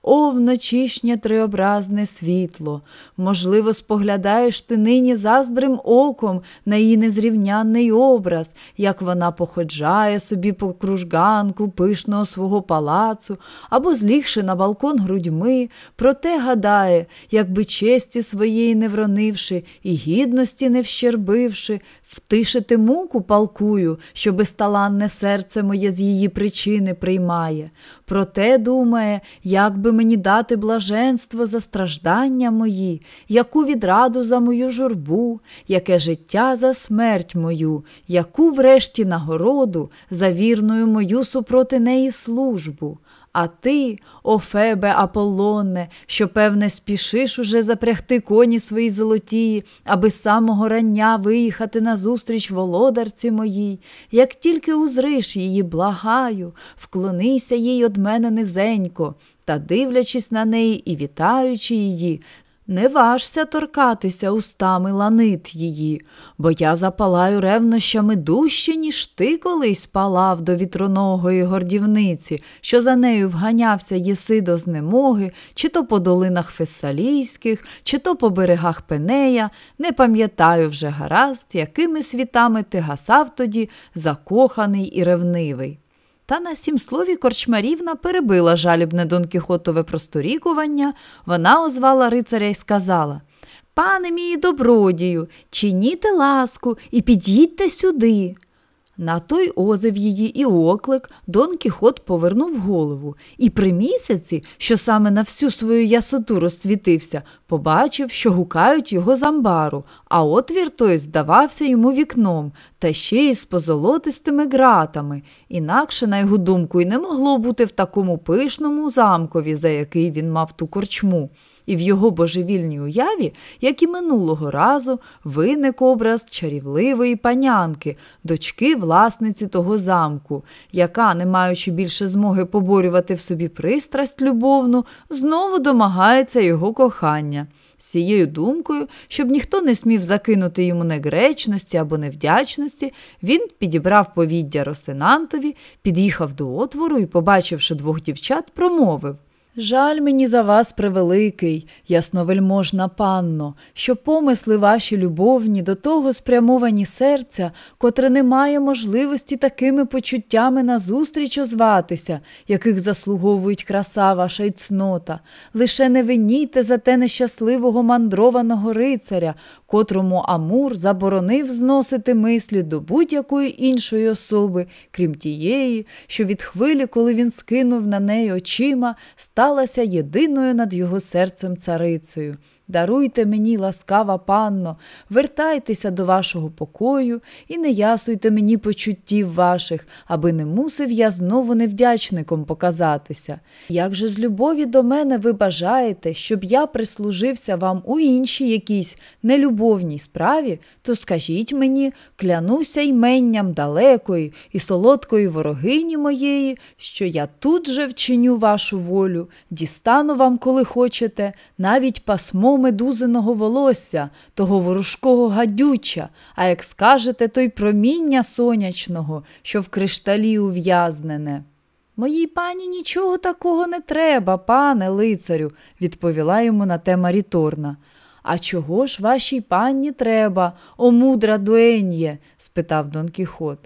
[SPEAKER 1] о вночішнє триобразне світло. Можливо, споглядаєш ти нині заздрим оком на її незрівнянний образ, як вона походжає собі по кружганку пишного свого палацу або, злігши на балкон грудьми, проте гадає, якби честі своєї не вронивши і гідності не вщербивши, втишити муку палкую, що безталанне серце моє з її причини приймає. Проте думає, як би мені дати блаженство за страждання мої, яку відраду за мою журбу, яке життя за смерть мою, яку врешті нагороду за вірною мою супроти неї службу. А ти, о Фебе Аполлоне, що, певне, спішиш уже запрягти коні свої золотії, аби з самого рання виїхати назустріч володарці моїй, як тільки узриш її, благаю, вклонися їй од мене низенько, та, дивлячись на неї і вітаючи її, не важся торкатися устами ланит її, бо я запалаю ревнощами дужче, ніж ти колись палав до вітроногої гордівниці, що за нею вганявся єси до знемоги, чи то по долинах Фессалійських, чи то по берегах Пенея. Не пам'ятаю вже гаразд, якими світами ти гасав тоді закоханий і ревнивий. Та на сім слові корчмарівна перебила жалібне Дон Кіхотове просторікування, вона озвала рицаря і сказала Пане мій добродію, чиніте ласку і під'їдьте сюди. На той озив її і оклик Дон Кіхот повернув голову і при місяці, що саме на всю свою ясоту розсвітився, побачив, що гукають його з амбару, а отвір той здавався йому вікном, та ще й з позолотистими ґратами. Інакше, на його думку, й не могло бути в такому пишному замкові, за який він мав ту корчму і в його божевільній уяві, як і минулого разу, виник образ чарівливої панянки, дочки власниці того замку, яка, не маючи більше змоги поборювати в собі пристрасть любовну, знову домагається його кохання. З цією думкою, щоб ніхто не смів закинути йому негречності або невдячності, він підібрав повіддя Росинантові, під'їхав до отвору і, побачивши двох дівчат, промовив Жаль мені за вас, превеликий, ясновельможна панно, що помисли ваші любовні до того спрямовані серця, котре не має можливості такими почуттями назустріч озватися, яких заслуговують краса ваша й цнота. Лише не винійте за те нещасливого мандрованого рицаря, котрому Амур заборонив зносити мислі до будь-якої іншої особи, крім тієї, що від хвилі, коли він скинув на неї очима, став сталася єдиною над його серцем царицею. Даруйте мені, ласкава панно, вертайтеся до вашого покою і не ясуйте мені почуттів ваших, аби не мусив я знову невдячником показатися. Як же з любові до мене ви бажаєте, щоб я прислужився вам у іншій якійсь нелюбовній справі, то скажіть мені, клянуся йменням далекої і солодкої ворогині моєї, що я тут же вчиню вашу волю, дістану вам, коли хочете, навіть пасмо медузиного волосся, того ворожкого гадюча, а як скажете, то й проміння сонячного, що в кришталі ув'язнене. Моїй пані нічого такого не треба, пане лицарю, відповіла йому на те Маріторна. А чого ж вашій пані треба, о мудра дуеньє? спитав Дон Кіхот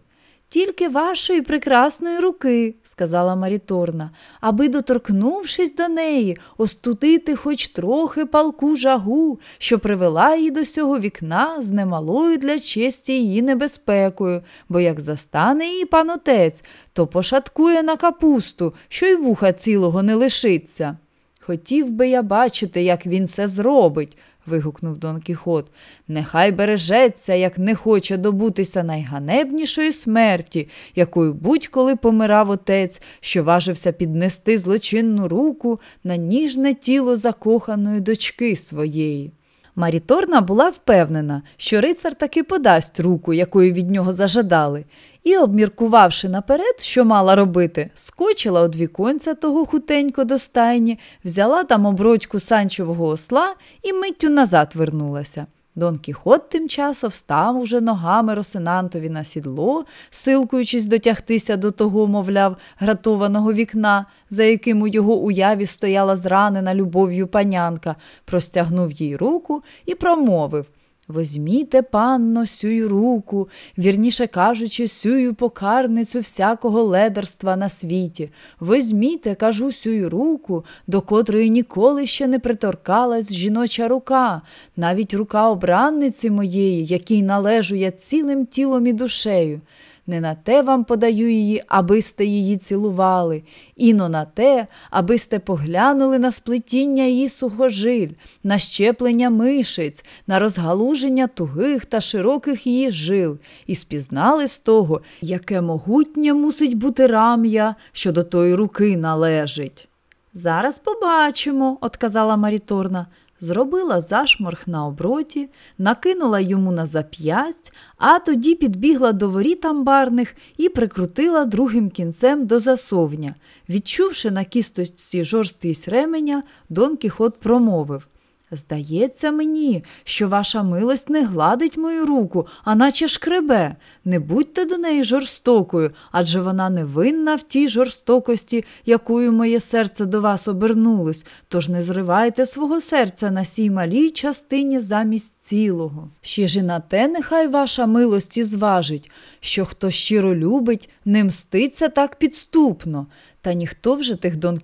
[SPEAKER 1] тільки вашої прекрасної руки, сказала Маріторна, аби, доторкнувшись до неї, остудити хоч трохи палку жагу, що привела її до сього вікна з немалою для честі її небезпекою, бо як застане її панотець, то пошаткує на капусту, що й вуха цілого не лишиться. Хотів би я бачити, як він це зробить, вигукнув Дон Кіхот. Нехай бережеться, як не хоче добутися найганебнішої смерті, якою будь-коли помирав отець, що важився піднести злочинну руку на ніжне тіло закоханої дочки своєї. Маріторна була впевнена, що рицар таки подасть руку, якої від нього зажадали, і, обміркувавши наперед, що мала робити, скочила од віконця того хутенько до стайні, взяла там оброчку санчового осла і миттю назад вернулася. Дон Кіхот тим часом став уже ногами Росинантові на сідло, силкуючись дотягтися до того, мовляв, гратованого вікна, за яким у його уяві стояла зранена любов'ю панянка, простягнув їй руку і промовив Возьміте, панно, сюю руку, вірніше кажучи, сюю покарницю всякого ледерства на світі. Возьміте, кажу, сюю руку, до котрої ніколи ще не приторкалась жіноча рука, навіть рука обранниці моєї, якій належу я цілим тілом і душею не на те вам подаю її, аби сте її цілували, іно на те, аби сте поглянули на сплетіння її сухожиль, на щеплення мишець, на розгалуження тугих та широких її жил, і спізнали з того, яке могутнє мусить бути рам'я, що до тої руки належить. Зараз побачимо, отказала Маріторна зробила зашморг на оброті, накинула йому на зап'ясть, а тоді підбігла до воріт амбарних і прикрутила другим кінцем до засовня. Відчувши на кісточці жорсткість ременя, Дон Кіхот промовив Здається мені, що ваша милость не гладить мою руку, а наче шкребе. Не будьте до неї жорстокою, адже вона не винна в тій жорстокості, якою моє серце до вас обернулось, тож не зривайте свого серця на сій малій частині замість цілого. Ще ж і на те, нехай ваша милость і зважить, що хто щиро любить, не мститься так підступно. Та ніхто вже тих Дон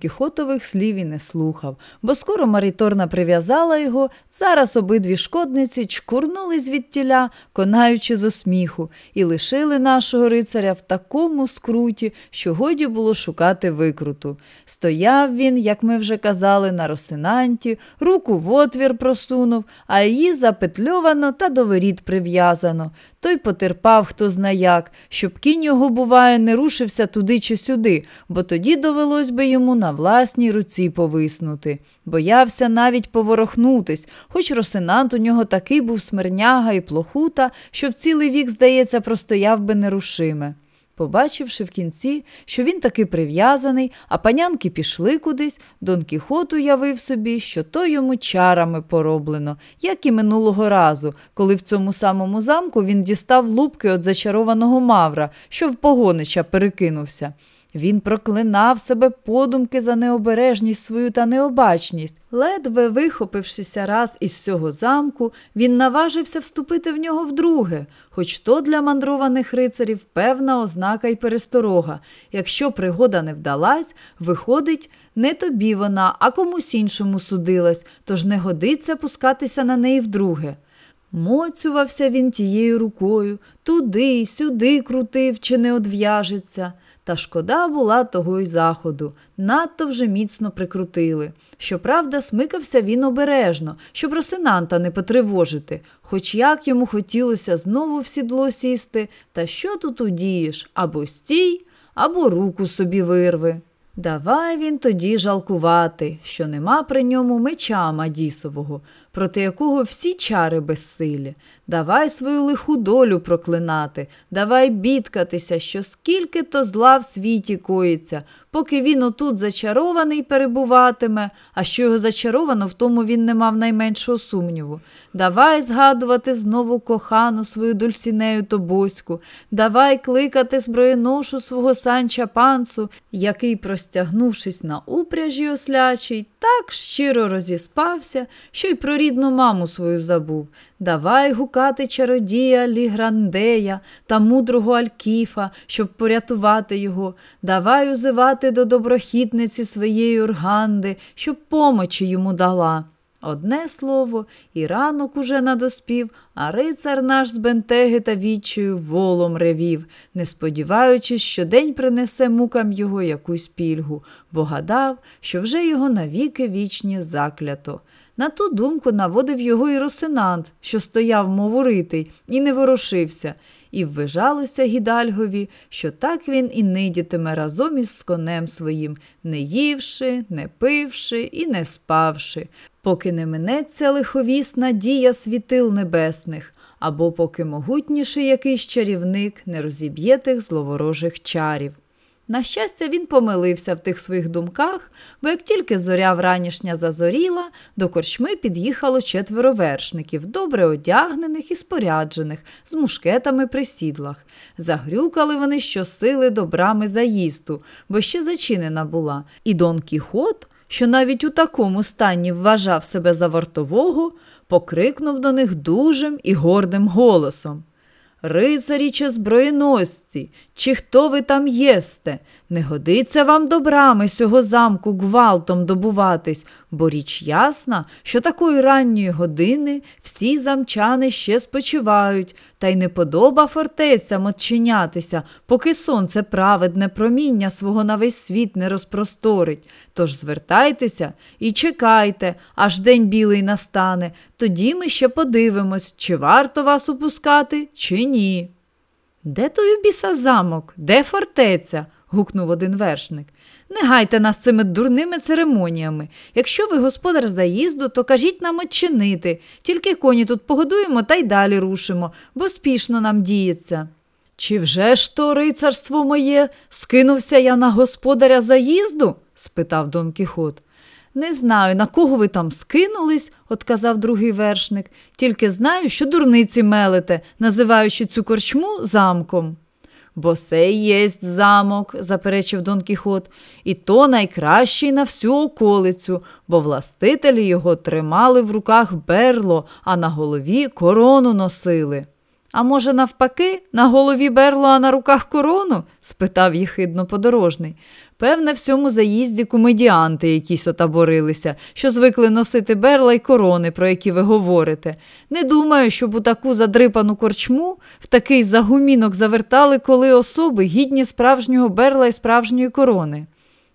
[SPEAKER 1] слів і не слухав, бо скоро Маріторна прив'язала його, зараз обидві шкодниці чкурнули звідтіля, конаючи з осміху, і лишили нашого рицаря в такому скруті, що годі було шукати викруту. Стояв він, як ми вже казали, на росинанті, руку в отвір просунув, а її запетльовано та до воріт прив'язано той потерпав хто зна як, щоб кінь його, буває, не рушився туди чи сюди, бо тоді довелось би йому на власній руці повиснути. Боявся навіть поворохнутись, хоч росинант у нього такий був смирняга і плохута, що в цілий вік, здається, простояв би нерушиме. Побачивши в кінці, що він таки прив'язаний, а панянки пішли кудись, Дон Кіхот уявив собі, що то йому чарами пороблено, як і минулого разу, коли в цьому самому замку він дістав лупки від зачарованого мавра, що в погонича перекинувся. Він проклинав себе подумки за необережність свою та необачність. Ледве вихопившися раз із цього замку, він наважився вступити в нього вдруге, хоч то для мандрованих рицарів певна ознака і пересторога. Якщо пригода не вдалась, виходить, не тобі вона, а комусь іншому судилась, тож не годиться пускатися на неї вдруге. Моцювався він тією рукою, туди, сюди крутив, чи не одв'яжеться. Та шкода була того й заходу, надто вже міцно прикрутили. Щоправда, смикався він обережно, щоб росинанта не потривожити, хоч як йому хотілося знову в сідло сісти, та що тут удієш або стій, або руку собі вирви. Давай він тоді жалкувати, що нема при ньому меча Мадісового, проти якого всі чари безсилі. Давай свою лиху долю проклинати, давай бідкатися, що скільки то зла в світі коїться, поки він отут зачарований перебуватиме, а що його зачаровано, в тому він не мав найменшого сумніву. Давай згадувати знову кохану свою дульсінею тобоську, давай кликати зброєношу свого санча панцу, який, простягнувшись на упряжі ослячий, так щиро розіспався, що й про рідну маму свою забув. Давай гукати чародія Ліграндея та мудрого Алькіфа, щоб порятувати його, давай узивати до доброхітниці своєї Урганди, щоб помочі йому дала. Одне слово, і ранок уже надоспів, а рицар наш з бентеги та відчою волом ревів, не сподіваючись, що день принесе мукам його якусь пільгу, бо гадав, що вже його навіки вічні заклято. На ту думку наводив його і росинант, що стояв моворитий, і не ворушився, і ввижалося гідальгові, що так він і нидітиме разом із конем своїм, не ївши, не пивши і не спавши, поки не минеться лиховісна дія світил небесних. Або поки могутніший якийсь чарівник не розіб'є тих зловорожих чарів. На щастя, він помилився в тих своїх думках, бо як тільки зоря вранішня зазоріла, до корчми під'їхало четверо вершників, добре одягнених і споряджених, з мушкетами при сідлах. Загрюкали вони щосили до брами заїзду, бо ще зачинена була. І Дон Кіхот, що навіть у такому стані вважав себе за вартового, покрикнув до них дужим і гордим голосом. Рицарі чи зброєносці, чи хто ви там єсте, не годиться вам добрами сього замку гвалтом добуватись, бо річ ясна, що такої ранньої години всі замчани ще спочивають, та й не подоба фортецям отчинятися, поки сонце праведне проміння свого на весь світ не розпросторить. Тож звертайтеся і чекайте, аж день білий настане, тоді ми ще подивимось, чи варто вас упускати, чи ні ні. Де той біса замок? Де фортеця? гукнув один вершник. Не гайте нас цими дурними церемоніями. Якщо ви господар заїзду, то кажіть нам очинити. Тільки коні тут погодуємо та й далі рушимо, бо спішно нам діється. Чи вже ж то рицарство моє? Скинувся я на господаря заїзду? спитав Дон Кіхот. Не знаю, на кого ви там скинулись, отказав другий вершник, тільки знаю, що дурниці мелите, називаючи цю корчму замком. Бо сей єсть замок, заперечив Дон Кіхот, і то найкращий на всю околицю, бо властителі його тримали в руках берло, а на голові корону носили. А може, навпаки, на голові берла, а на руках корону? спитав їхидно подорожний. Певне, в цьому заїзді комедіанти якісь отаборилися, що звикли носити берла й корони, про які ви говорите. Не думаю, щоб у таку задрипану корчму в такий загумінок завертали коли особи гідні справжнього берла й справжньої корони.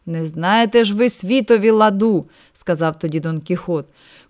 [SPEAKER 1] Не знаєте ж ви світові ладу, сказав тоді Дон Кіхот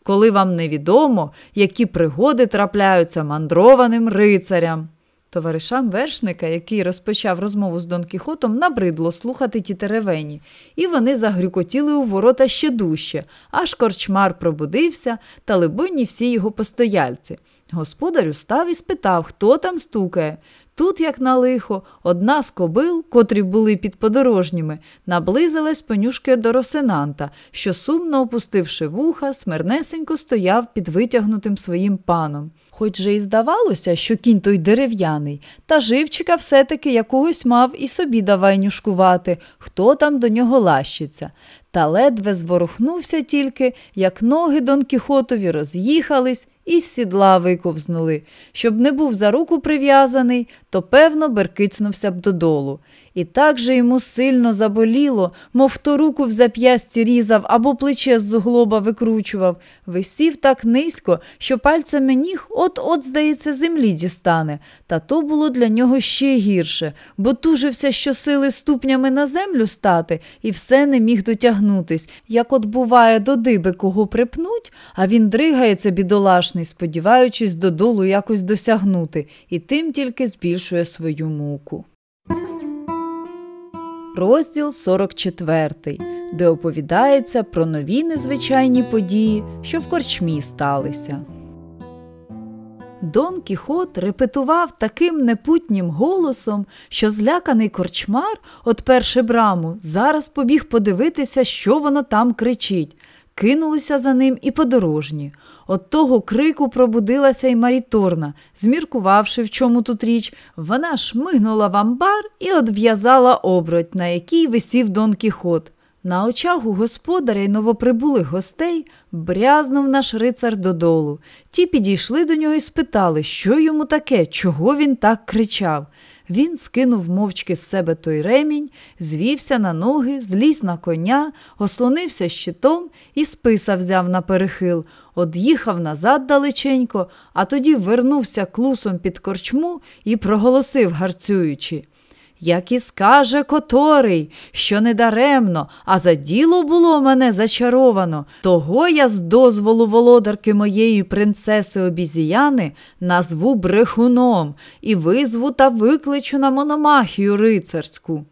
[SPEAKER 1] коли вам невідомо, які пригоди трапляються мандрованим рицарям. Товаришам вершника, який розпочав розмову з Дон Кіхотом, набридло слухати ті теревені, і вони загрюкотіли у ворота ще дужче, аж корчмар пробудився та, либонні, всі його постояльці. Господарю став і спитав, хто там стукає. Тут, як на лихо, одна з кобил, котрі були під подорожніми, наблизилась понюшки до Росинанта, що, сумно опустивши вуха, смирнесенько стояв під витягнутим своїм паном. Хоч же і здавалося, що кінь той дерев'яний, та живчика все-таки якогось мав і собі давай нюшкувати, хто там до нього лащиться. Та ледве зворухнувся тільки, як ноги Дон Кіхотові роз'їхались і з сідла виковзнули. Щоб не був за руку прив'язаний, то певно беркицнувся б додолу. І так же йому сильно заболіло, мов то руку в зап'ясті різав або плече з зуглоба викручував, висів так низько, що пальцями ніг от-от, здається, землі дістане. Та то було для нього ще гірше, бо тужився, що сили ступнями на землю стати, і все не міг дотягнутись. Як от буває, до диби кого припнуть, а він дригається, бідолашний, сподіваючись додолу якось досягнути, і тим тільки збільшує свою муку розділ 44, де оповідається про нові незвичайні події, що в корчмі сталися. Дон Кіхот репетував таким непутнім голосом, що зляканий корчмар от перше браму зараз побіг подивитися, що воно там кричить. Кинулися за ним і подорожні. От того крику пробудилася й Маріторна. Зміркувавши, в чому тут річ, вона шмигнула в амбар і одв'язала оброть, на якій висів Дон Кіхот. На очах у господаря й новоприбулих гостей брязнув наш рицар додолу. Ті підійшли до нього і спитали, що йому таке, чого він так кричав. Він скинув мовчки з себе той ремінь, звівся на ноги, зліз на коня, ослонився щитом і списа взяв на перехил од'їхав назад далеченько, а тоді вернувся клусом під корчму і проголосив, гарцюючи. Як і скаже которий, що не даремно, а за діло було мене зачаровано, того я з дозволу володарки моєї принцеси обізіяни назву брехуном і визву та викличу на мономахію рицарську.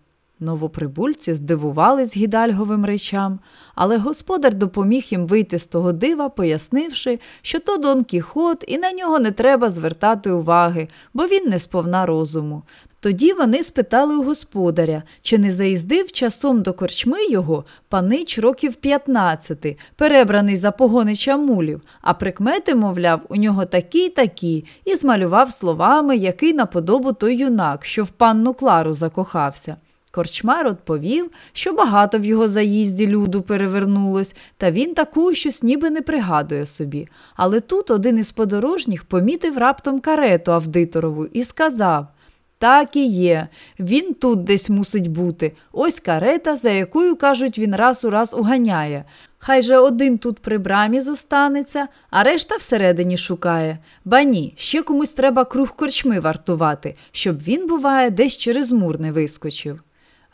[SPEAKER 1] Новоприбульці здивувались гідальговим речам, але господар допоміг їм вийти з того дива, пояснивши, що то Дон Кіхот і на нього не треба звертати уваги, бо він не сповна розуму. Тоді вони спитали у господаря, чи не заїздив часом до корчми його панич років 15, перебраний за погонича мулів, а прикмети, мовляв, у нього такі й такі, і змалював словами, який наподобу той юнак, що в панну Клару закохався. Корчмар відповів, що багато в його заїзді люду перевернулось, та він таку щось ніби не пригадує собі. Але тут один із подорожніх помітив раптом карету Авдиторову і сказав: так і є, він тут десь мусить бути. Ось карета, за якою, кажуть, він раз у раз уганяє. Хай же один тут при брамі зостанеться, а решта всередині шукає. Ба ні, ще комусь треба круг корчми вартувати, щоб він, буває, десь через мур не вискочив.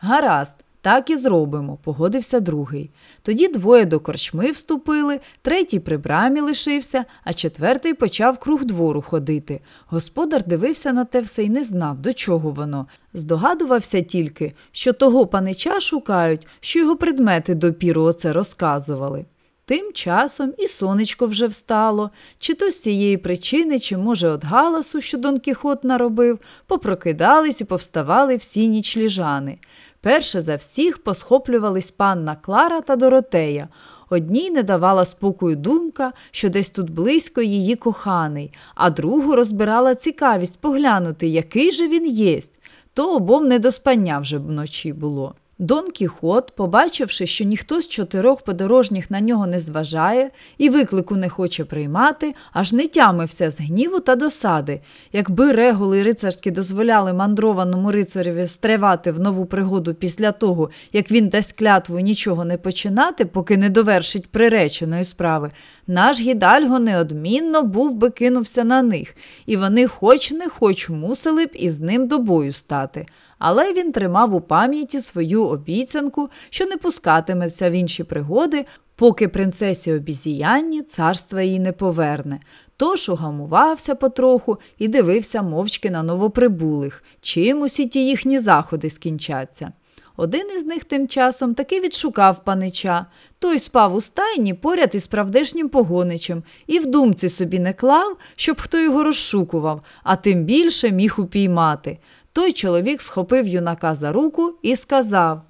[SPEAKER 1] Гаразд, так і зробимо, погодився другий. Тоді двоє до корчми вступили, третій при брамі лишився, а четвертий почав круг двору ходити. Господар дивився на те все і не знав, до чого воно. Здогадувався тільки, що того панича шукають, що його предмети допіру оце розказували. Тим часом і сонечко вже встало, чи то з цієї причини, чи, може, от галасу, що Дон Кіхот наробив, попрокидались і повставали всі ніч ліжани. Перше за всіх посхоплювались панна Клара та Доротея. Одній не давала спокою думка, що десь тут близько її коханий, а другу розбирала цікавість поглянути, який же він єсть, то обом не до спання вже вночі було. Дон Кіхот, побачивши, що ніхто з чотирьох подорожніх на нього не зважає і виклику не хоче приймати, аж не тямився з гніву та досади. Якби регули рицарські дозволяли мандрованому рицареві стривати в нову пригоду після того, як він дасть клятву нічого не починати, поки не довершить приреченої справи, наш гідальго неодмінно був би кинувся на них, і вони, хоч не хоч мусили б із ним до бою стати але він тримав у пам'яті свою обіцянку, що не пускатиметься в інші пригоди, поки принцесі обізіянні царство їй не поверне. Тож угамувався потроху і дивився мовчки на новоприбулих, чим усі ті їхні заходи скінчаться. Один із них тим часом таки відшукав панича. Той спав у стайні поряд із правдешнім погоничем і в думці собі не клав, щоб хто його розшукував, а тим більше міг упіймати. Той чоловік схопив юнака за руку і сказав: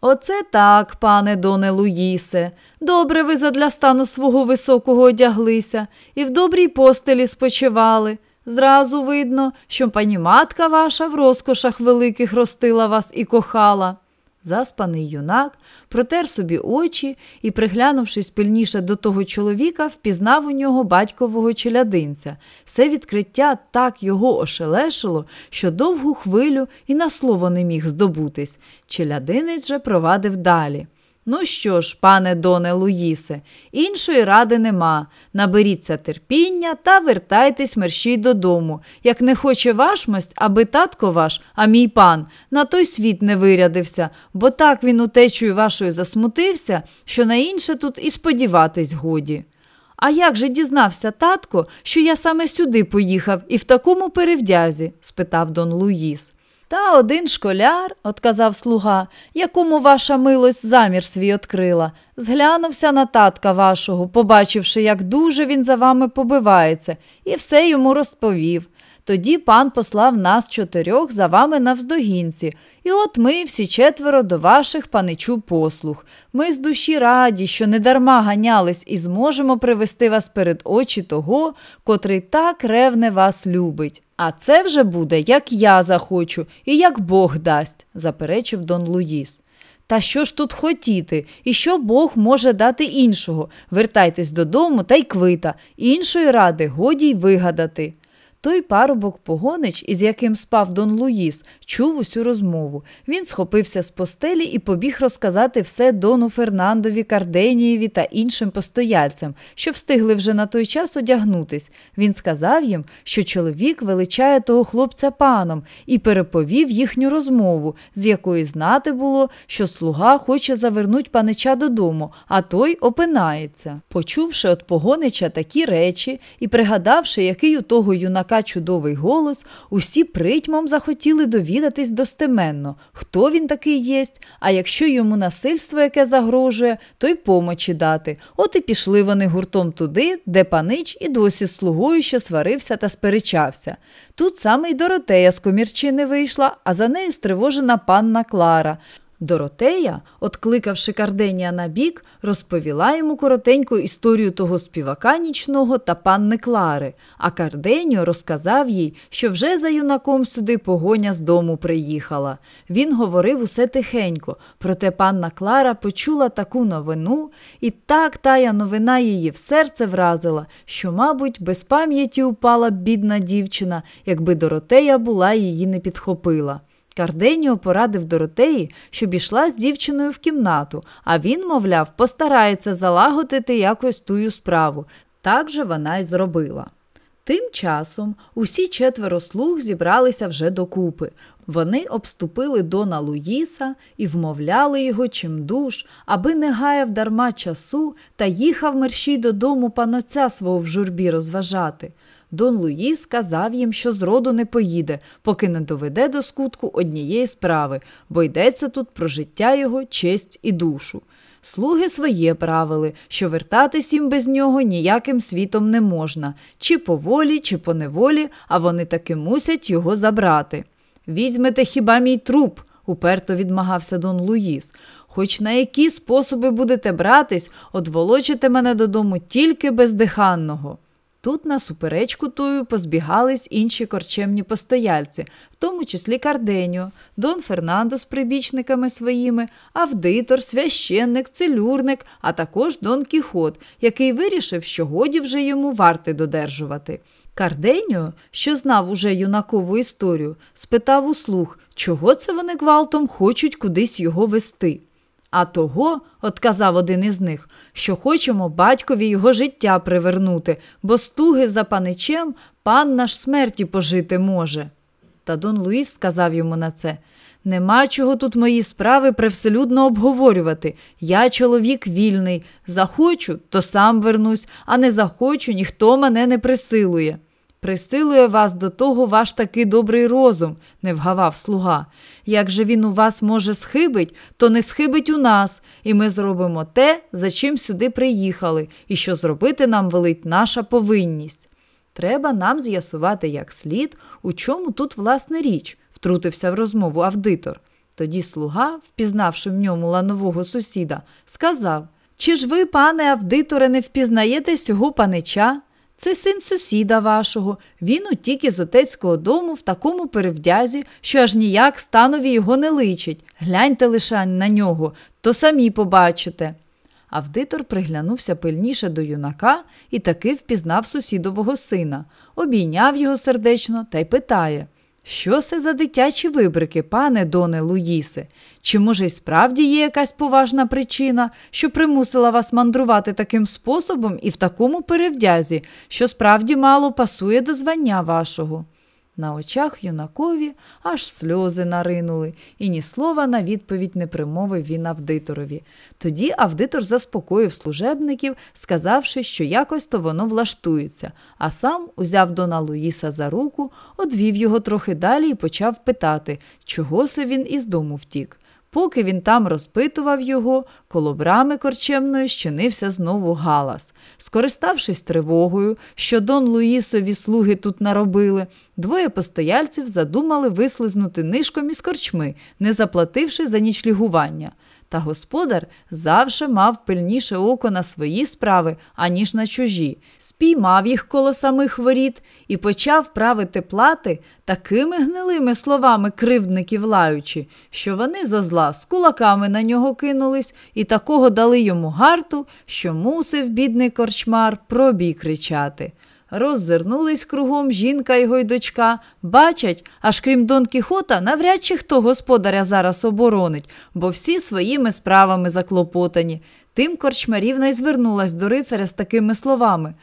[SPEAKER 1] Оце так, пане Доне Луїсе, добре ви задля стану свого високого одяглися і в добрій постелі спочивали. Зразу видно, що пані матка ваша в розкошах великих ростила вас і кохала. Заспаний юнак протер собі очі і, приглянувшись пильніше до того чоловіка, впізнав у нього батькового челядинця. Це відкриття так його ошелешило, що довгу хвилю і на слово не міг здобутись. Челядинець же провадив далі. Ну що ж, пане Доне Луїсе, іншої ради нема. Наберіться терпіння та вертайтесь мерщій додому, як не хоче вашмость, аби татко ваш, а мій пан, на той світ не вирядився, бо так він утечею вашою засмутився, що на інше тут і сподіватись годі. А як же дізнався татко, що я саме сюди поїхав і в такому перевдязі? спитав Дон Луїс. Та один школяр, отказав слуга, якому ваша милость замір свій открила, зглянувся на татка вашого, побачивши, як дуже він за вами побивається, і все йому розповів. Тоді пан послав нас чотирьох за вами навздогінці, і от ми всі четверо до ваших паничу послуг. Ми з душі раді, що недарма ганялись і зможемо привести вас перед очі того, котрий так ревне вас любить. А це вже буде, як я захочу і як Бог дасть, заперечив Дон Луїс. Та що ж тут хотіти, і що Бог може дати іншого? Вертайтесь додому та й квита, іншої ради годі й вигадати. Той парубок погонич, із яким спав Дон Луїс, чув усю розмову. Він схопився з постелі і побіг розказати все дону Фернандові, Карденієві та іншим постояльцям, що встигли вже на той час одягнутись. Він сказав їм, що чоловік величає того хлопця паном і переповів їхню розмову, з якої знати було, що слуга хоче завернуть панича додому, а той опинається. Почувши от погонича такі речі і пригадавши, який у того юнака така чудовий голос, усі притьмом захотіли довідатись достеменно, хто він такий єсть, а якщо йому насильство яке загрожує, то й помочі дати. От і пішли вони гуртом туди, де панич і досі з слугою ще сварився та сперечався. Тут саме й Доротея з комірчини вийшла, а за нею стривожена панна Клара. Доротея, откликавши Карденія на бік, розповіла йому коротеньку історію того співака нічного та панни Клари, а Карденіо розказав їй, що вже за юнаком сюди погоня з дому приїхала. Він говорив усе тихенько, проте панна Клара почула таку новину, і так тая новина її в серце вразила, що, мабуть, без пам'яті упала бідна дівчина, якби Доротея була її не підхопила. Карденіо порадив Доротеї, щоб ішла з дівчиною в кімнату, а він, мовляв, постарається залагодити якось тую справу. Так же вона й зробила. Тим часом усі четверо слуг зібралися вже докупи. Вони обступили Дона Луїса і вмовляли його чимдуж, аби не гаяв дарма часу та їхав мерщій додому панотця свого в журбі розважати. Дон Луї сказав їм, що зроду не поїде, поки не доведе до скутку однієї справи, бо йдеться тут про життя його, честь і душу. Слуги своє правили, що вертатись їм без нього ніяким світом не можна, чи по волі, чи по неволі, а вони таки мусять його забрати. Візьмете хіба мій труп, уперто відмагався Дон Луїс. Хоч на які способи будете братись, одволочите мене додому тільки бездиханного. Тут на суперечку тою позбігались інші корчемні постояльці, в тому числі Карденіо, Дон Фернандо з прибічниками своїми, авдитор, священник, целюрник, а також Дон Кіхот, який вирішив, що годі вже йому варти додержувати. Карденіо, що знав уже юнакову історію, спитав услуг, чого це вони гвалтом хочуть кудись його вести. А того, отказав один із них, що хочемо батькові його життя привернути, бо стуги за паничем пан наш смерті пожити може. Та Дон Луїс сказав йому на це нема чого тут мої справи превселюдно обговорювати. Я чоловік вільний. Захочу, то сам вернусь, а не захочу, ніхто мене не присилує. Присилує вас до того ваш такий добрий розум, не вгавав слуга. Як же він у вас, може, схибить, то не схибить у нас, і ми зробимо те, за чим сюди приїхали, і що зробити нам велить наша повинність. Треба нам з'ясувати як слід, у чому тут власне річ, втрутився в розмову авдитор. Тоді слуга, впізнавши в ньому ланового сусіда, сказав: Чи ж ви, пане авдиторе, не впізнаєте сього панича? Це син сусіда вашого. Він утік із отецького дому в такому перевдязі, що аж ніяк станові його не личить. Гляньте лише на нього, то самі побачите. Авдитор приглянувся пильніше до юнака і таки впізнав сусідового сина, обійняв його сердечно та й питає що це за дитячі вибрики, пане Доне Луїсе? Чи, може, й справді є якась поважна причина, що примусила вас мандрувати таким способом і в такому перевдязі, що справді мало пасує до звання вашого? На очах юнакові аж сльози наринули, і ні слова на відповідь не примовив він авдиторові. Тоді авдитор заспокоїв служебників, сказавши, що якось то воно влаштується, а сам узяв Дона Луїса за руку, одвів його трохи далі і почав питати, чого се він із дому втік. Поки він там розпитував його, коло брами корчемної щинився знову галас. Скориставшись тривогою, що Дон Луїсові слуги тут наробили, двоє постояльців задумали вислизнути нишком із корчми, не заплативши за нічлігування та господар завше мав пильніше око на свої справи, аніж на чужі, спіймав їх коло самих воріт і почав правити плати такими гнилими словами кривдників лаючи, що вони зо зла з кулаками на нього кинулись і такого дали йому гарту, що мусив бідний корчмар пробій кричати. Роззирнулись кругом жінка його й дочка. Бачать, аж крім Дон Кіхота, навряд чи хто господаря зараз оборонить, бо всі своїми справами заклопотані. Тим корчмарівна й звернулась до рицаря з такими словами.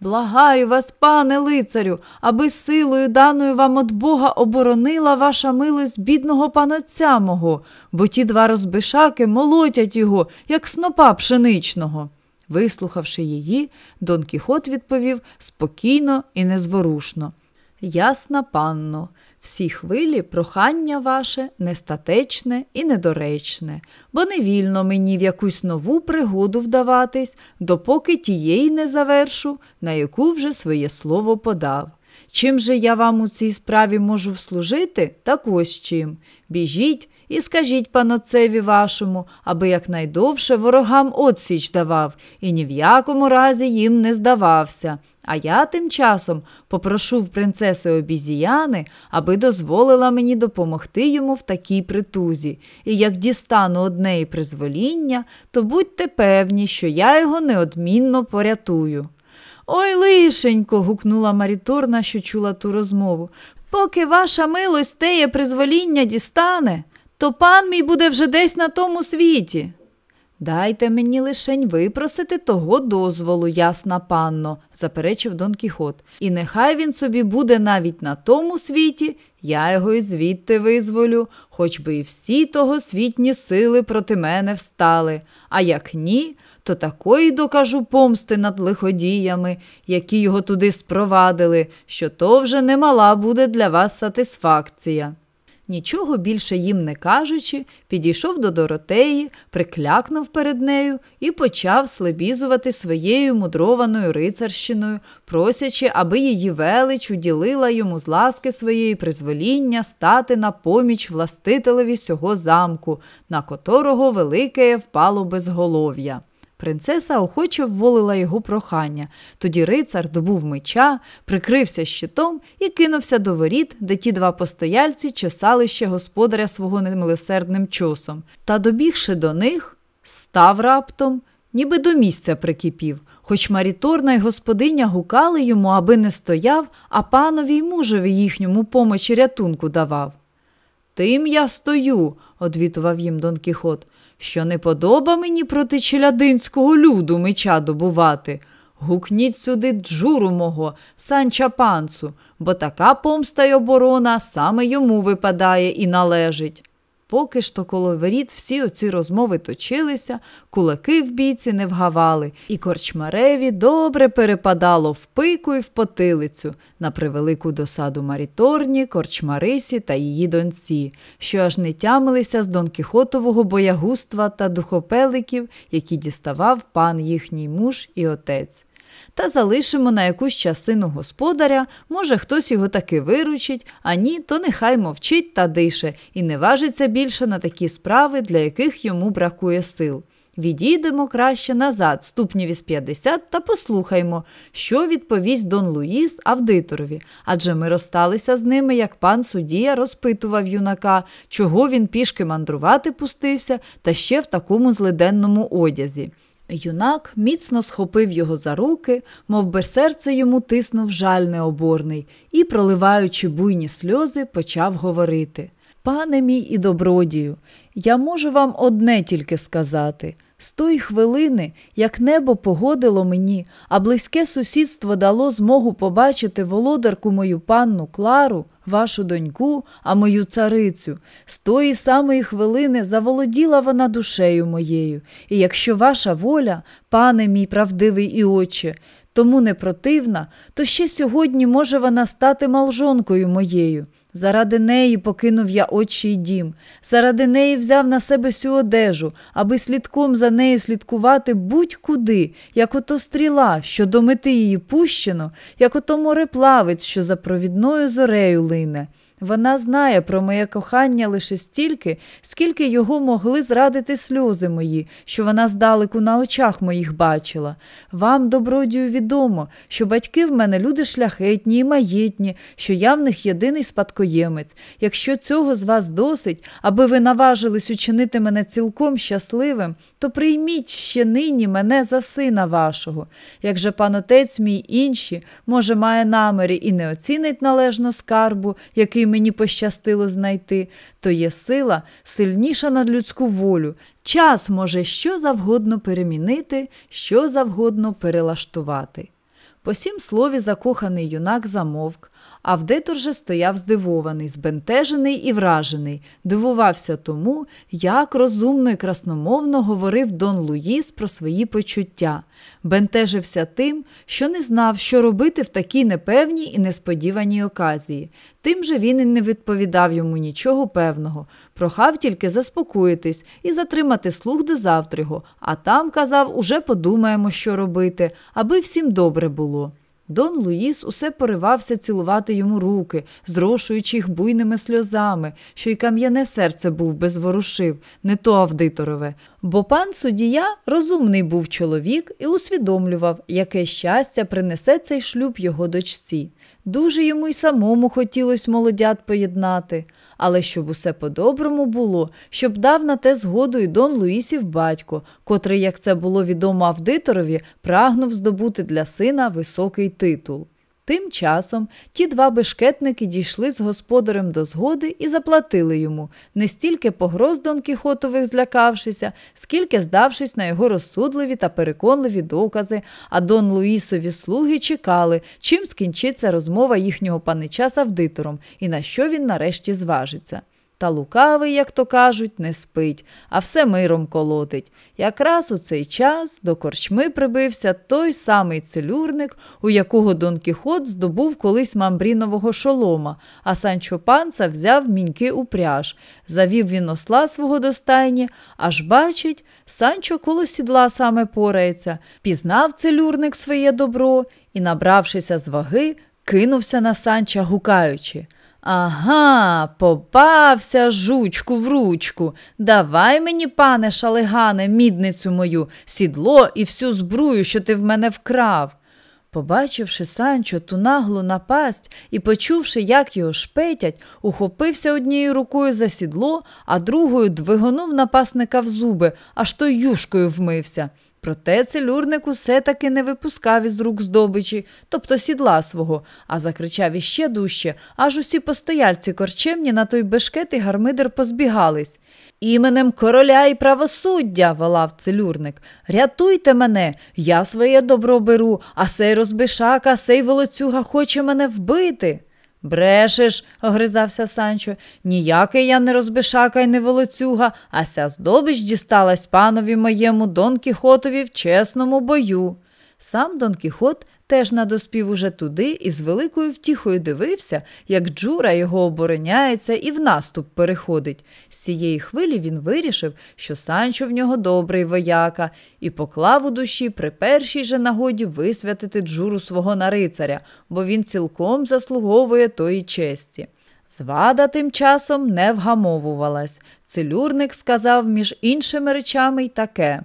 [SPEAKER 1] Благаю вас, пане лицарю, аби силою даною вам от Бога оборонила ваша милость бідного панотця мого, бо ті два розбишаки молотять його, як снопа пшеничного. Вислухавши її, Дон Кіхот відповів спокійно і незворушно. Ясна панно, всі хвилі прохання ваше нестатечне і недоречне, бо не вільно мені в якусь нову пригоду вдаватись, допоки тієї не завершу, на яку вже своє слово подав. Чим же я вам у цій справі можу вслужити, так ось чим. Біжіть і скажіть паноцеві вашому, аби якнайдовше ворогам отсіч давав і ні в якому разі їм не здавався. А я тим часом попрошу в принцеси обізіяни, аби дозволила мені допомогти йому в такій притузі, і як дістану однеї призвоління, то будьте певні, що я його неодмінно порятую. Ой, лишенько. гукнула Маріторна, що чула ту розмову. Поки ваша милость теє призвоління дістане то пан мій буде вже десь на тому світі. Дайте мені лишень випросити того дозволу, ясна панно, заперечив Дон Кіхот, і нехай він собі буде навіть на тому світі, я його і звідти визволю, хоч би і всі того світні сили проти мене встали, а як ні, то такої докажу помсти над лиходіями, які його туди спровадили, що то вже немала буде для вас сатисфакція нічого більше їм не кажучи, підійшов до Доротеї, приклякнув перед нею і почав слебізувати своєю мудрованою рицарщиною, просячи, аби її велич уділила йому з ласки своєї призвоління стати на поміч властителеві сього замку, на котрого велике впало безголов'я. Принцеса охоче вволила його прохання. Тоді рицар добув меча, прикрився щитом і кинувся до воріт, де ті два постояльці чесали ще господаря свого немилосердним чосом. Та, добігши до них, став раптом, ніби до місця прикипів. Хоч Маріторна й господиня гукали йому, аби не стояв, а панові й мужеві їхньому помочі рятунку давав. Тим я стою, одвітував їм Дон Кіхот, що не подоба мені проти челядинського люду меча добувати. Гукніть сюди джуру мого, санча панцу, бо така помста й оборона саме йому випадає і належить. Поки що коло воріт всі оці розмови точилися, кулаки в бійці не вгавали, і корчмареві добре перепадало в пику і в потилицю на превелику досаду маріторні, корчмарисі та її донці, що аж не тямилися з донкіхотового боягуства та духопеликів, які діставав пан їхній муж і отець та залишимо на якусь часину господаря, може, хтось його таки виручить, а ні, то нехай мовчить та дише і не важиться більше на такі справи, для яких йому бракує сил. Відійдемо краще назад, ступнів із 50, та послухаймо, що відповість Дон Луїс авдиторові, адже ми розсталися з ними, як пан судія розпитував юнака, чого він пішки мандрувати пустився, та ще в такому злиденному одязі. Юнак міцно схопив його за руки, мов би серце йому тиснув жаль необорний і, проливаючи буйні сльози, почав говорити: Пане мій і добродію, я можу вам одне тільки сказати. З тої хвилини, як небо погодило мені, а близьке сусідство дало змогу побачити володарку мою панну Клару, вашу доньку, а мою царицю. З тої самої хвилини заволоділа вона душею моєю, і якщо ваша воля, пане мій правдивий і очі, тому не противна, то ще сьогодні може вона стати малжонкою моєю. Заради неї покинув я очі й дім, заради неї взяв на себе всю одежу, аби слідком за нею слідкувати будь-куди, як ото стріла, що до мети її пущено, як ото мореплавець, що за провідною зорею лине. Вона знає про моє кохання лише стільки, скільки його могли зрадити сльози мої, що вона здалеку на очах моїх бачила. Вам, добродію, відомо, що батьки в мене люди шляхетні і маєтні, що я в них єдиний спадкоємець. Якщо цього з вас досить, аби ви наважились учинити мене цілком щасливим, то прийміть ще нині мене за сина вашого, як же пан отець мій інші, може, має намері і не оцінить належно скарбу, який мені пощастило знайти, то є сила сильніша над людську волю. Час може що завгодно перемінити, що завгодно перелаштувати. По сім слові закоханий юнак замовк, Авдитор же стояв здивований, збентежений і вражений, дивувався тому, як розумно і красномовно говорив Дон Луїс про свої почуття, бентежився тим, що не знав, що робити в такій непевній і несподіваній оказії. Тим же він і не відповідав йому нічого певного, прохав тільки заспокоїтись і затримати слух до завтрього, а там казав, уже подумаємо, що робити, аби всім добре було. Дон Луїс усе поривався цілувати йому руки, зрошуючи їх буйними сльозами, що й кам'яне серце був безворушив, не то Авдиторове. Бо пан судія розумний був чоловік і усвідомлював, яке щастя принесе цей шлюб його дочці. Дуже йому й самому хотілося молодят поєднати але щоб усе по-доброму було, щоб дав на те згоду і Дон Луїсів батько, котрий, як це було відомо авдиторові, прагнув здобути для сина високий титул. Тим часом ті два бешкетники дійшли з господарем до згоди і заплатили йому, не стільки погроз Дон Кіхотових злякавшися, скільки здавшись на його розсудливі та переконливі докази, а Дон Луїсові слуги чекали, чим скінчиться розмова їхнього панича з авдитором і на що він нарешті зважиться. Та лукавий, як то кажуть, не спить, а все миром колотить. Якраз у цей час до корчми прибився той самий целюрник, у якого Дон Кіхот здобув колись мамбрінового шолома, а Санчо Панца взяв міньки у пряж. Завів він осла свого до стайні, аж бачить, Санчо коло сідла саме порається, пізнав целюрник своє добро і, набравшися з ваги, кинувся на Санча, гукаючи. Ага, попався жучку в ручку. Давай мені, пане шалигане, мідницю мою, сідло і всю збрую, що ти в мене вкрав. Побачивши Санчо ту наглу напасть і почувши, як його шпетять, ухопився однією рукою за сідло, а другою двигонув напасника в зуби, аж той юшкою вмився. Проте целюрник усе таки не випускав із рук здобичі, тобто сідла свого, а закричав іще дужче, аж усі постояльці корчемні на той бешкет і гармидер позбігались. Іменем короля і правосуддя, волав целюрник, рятуйте мене, я своє добро беру, а сей розбишака, сей волоцюга хоче мене вбити. Брешеш, огризався Санчо, ніякий я не розбишака й не волоцюга, а ся здобич дісталась панові моєму Дон Кіхотові в чесному бою. Сам Дон Кіхот теж надоспів уже туди і з великою втіхою дивився, як Джура його обороняється і в наступ переходить. З цієї хвилі він вирішив, що Санчо в нього добрий вояка, і поклав у душі при першій же нагоді висвятити Джуру свого на рицаря, бо він цілком заслуговує тої честі. Звада тим часом не вгамовувалась. Целюрник сказав між іншими речами й таке.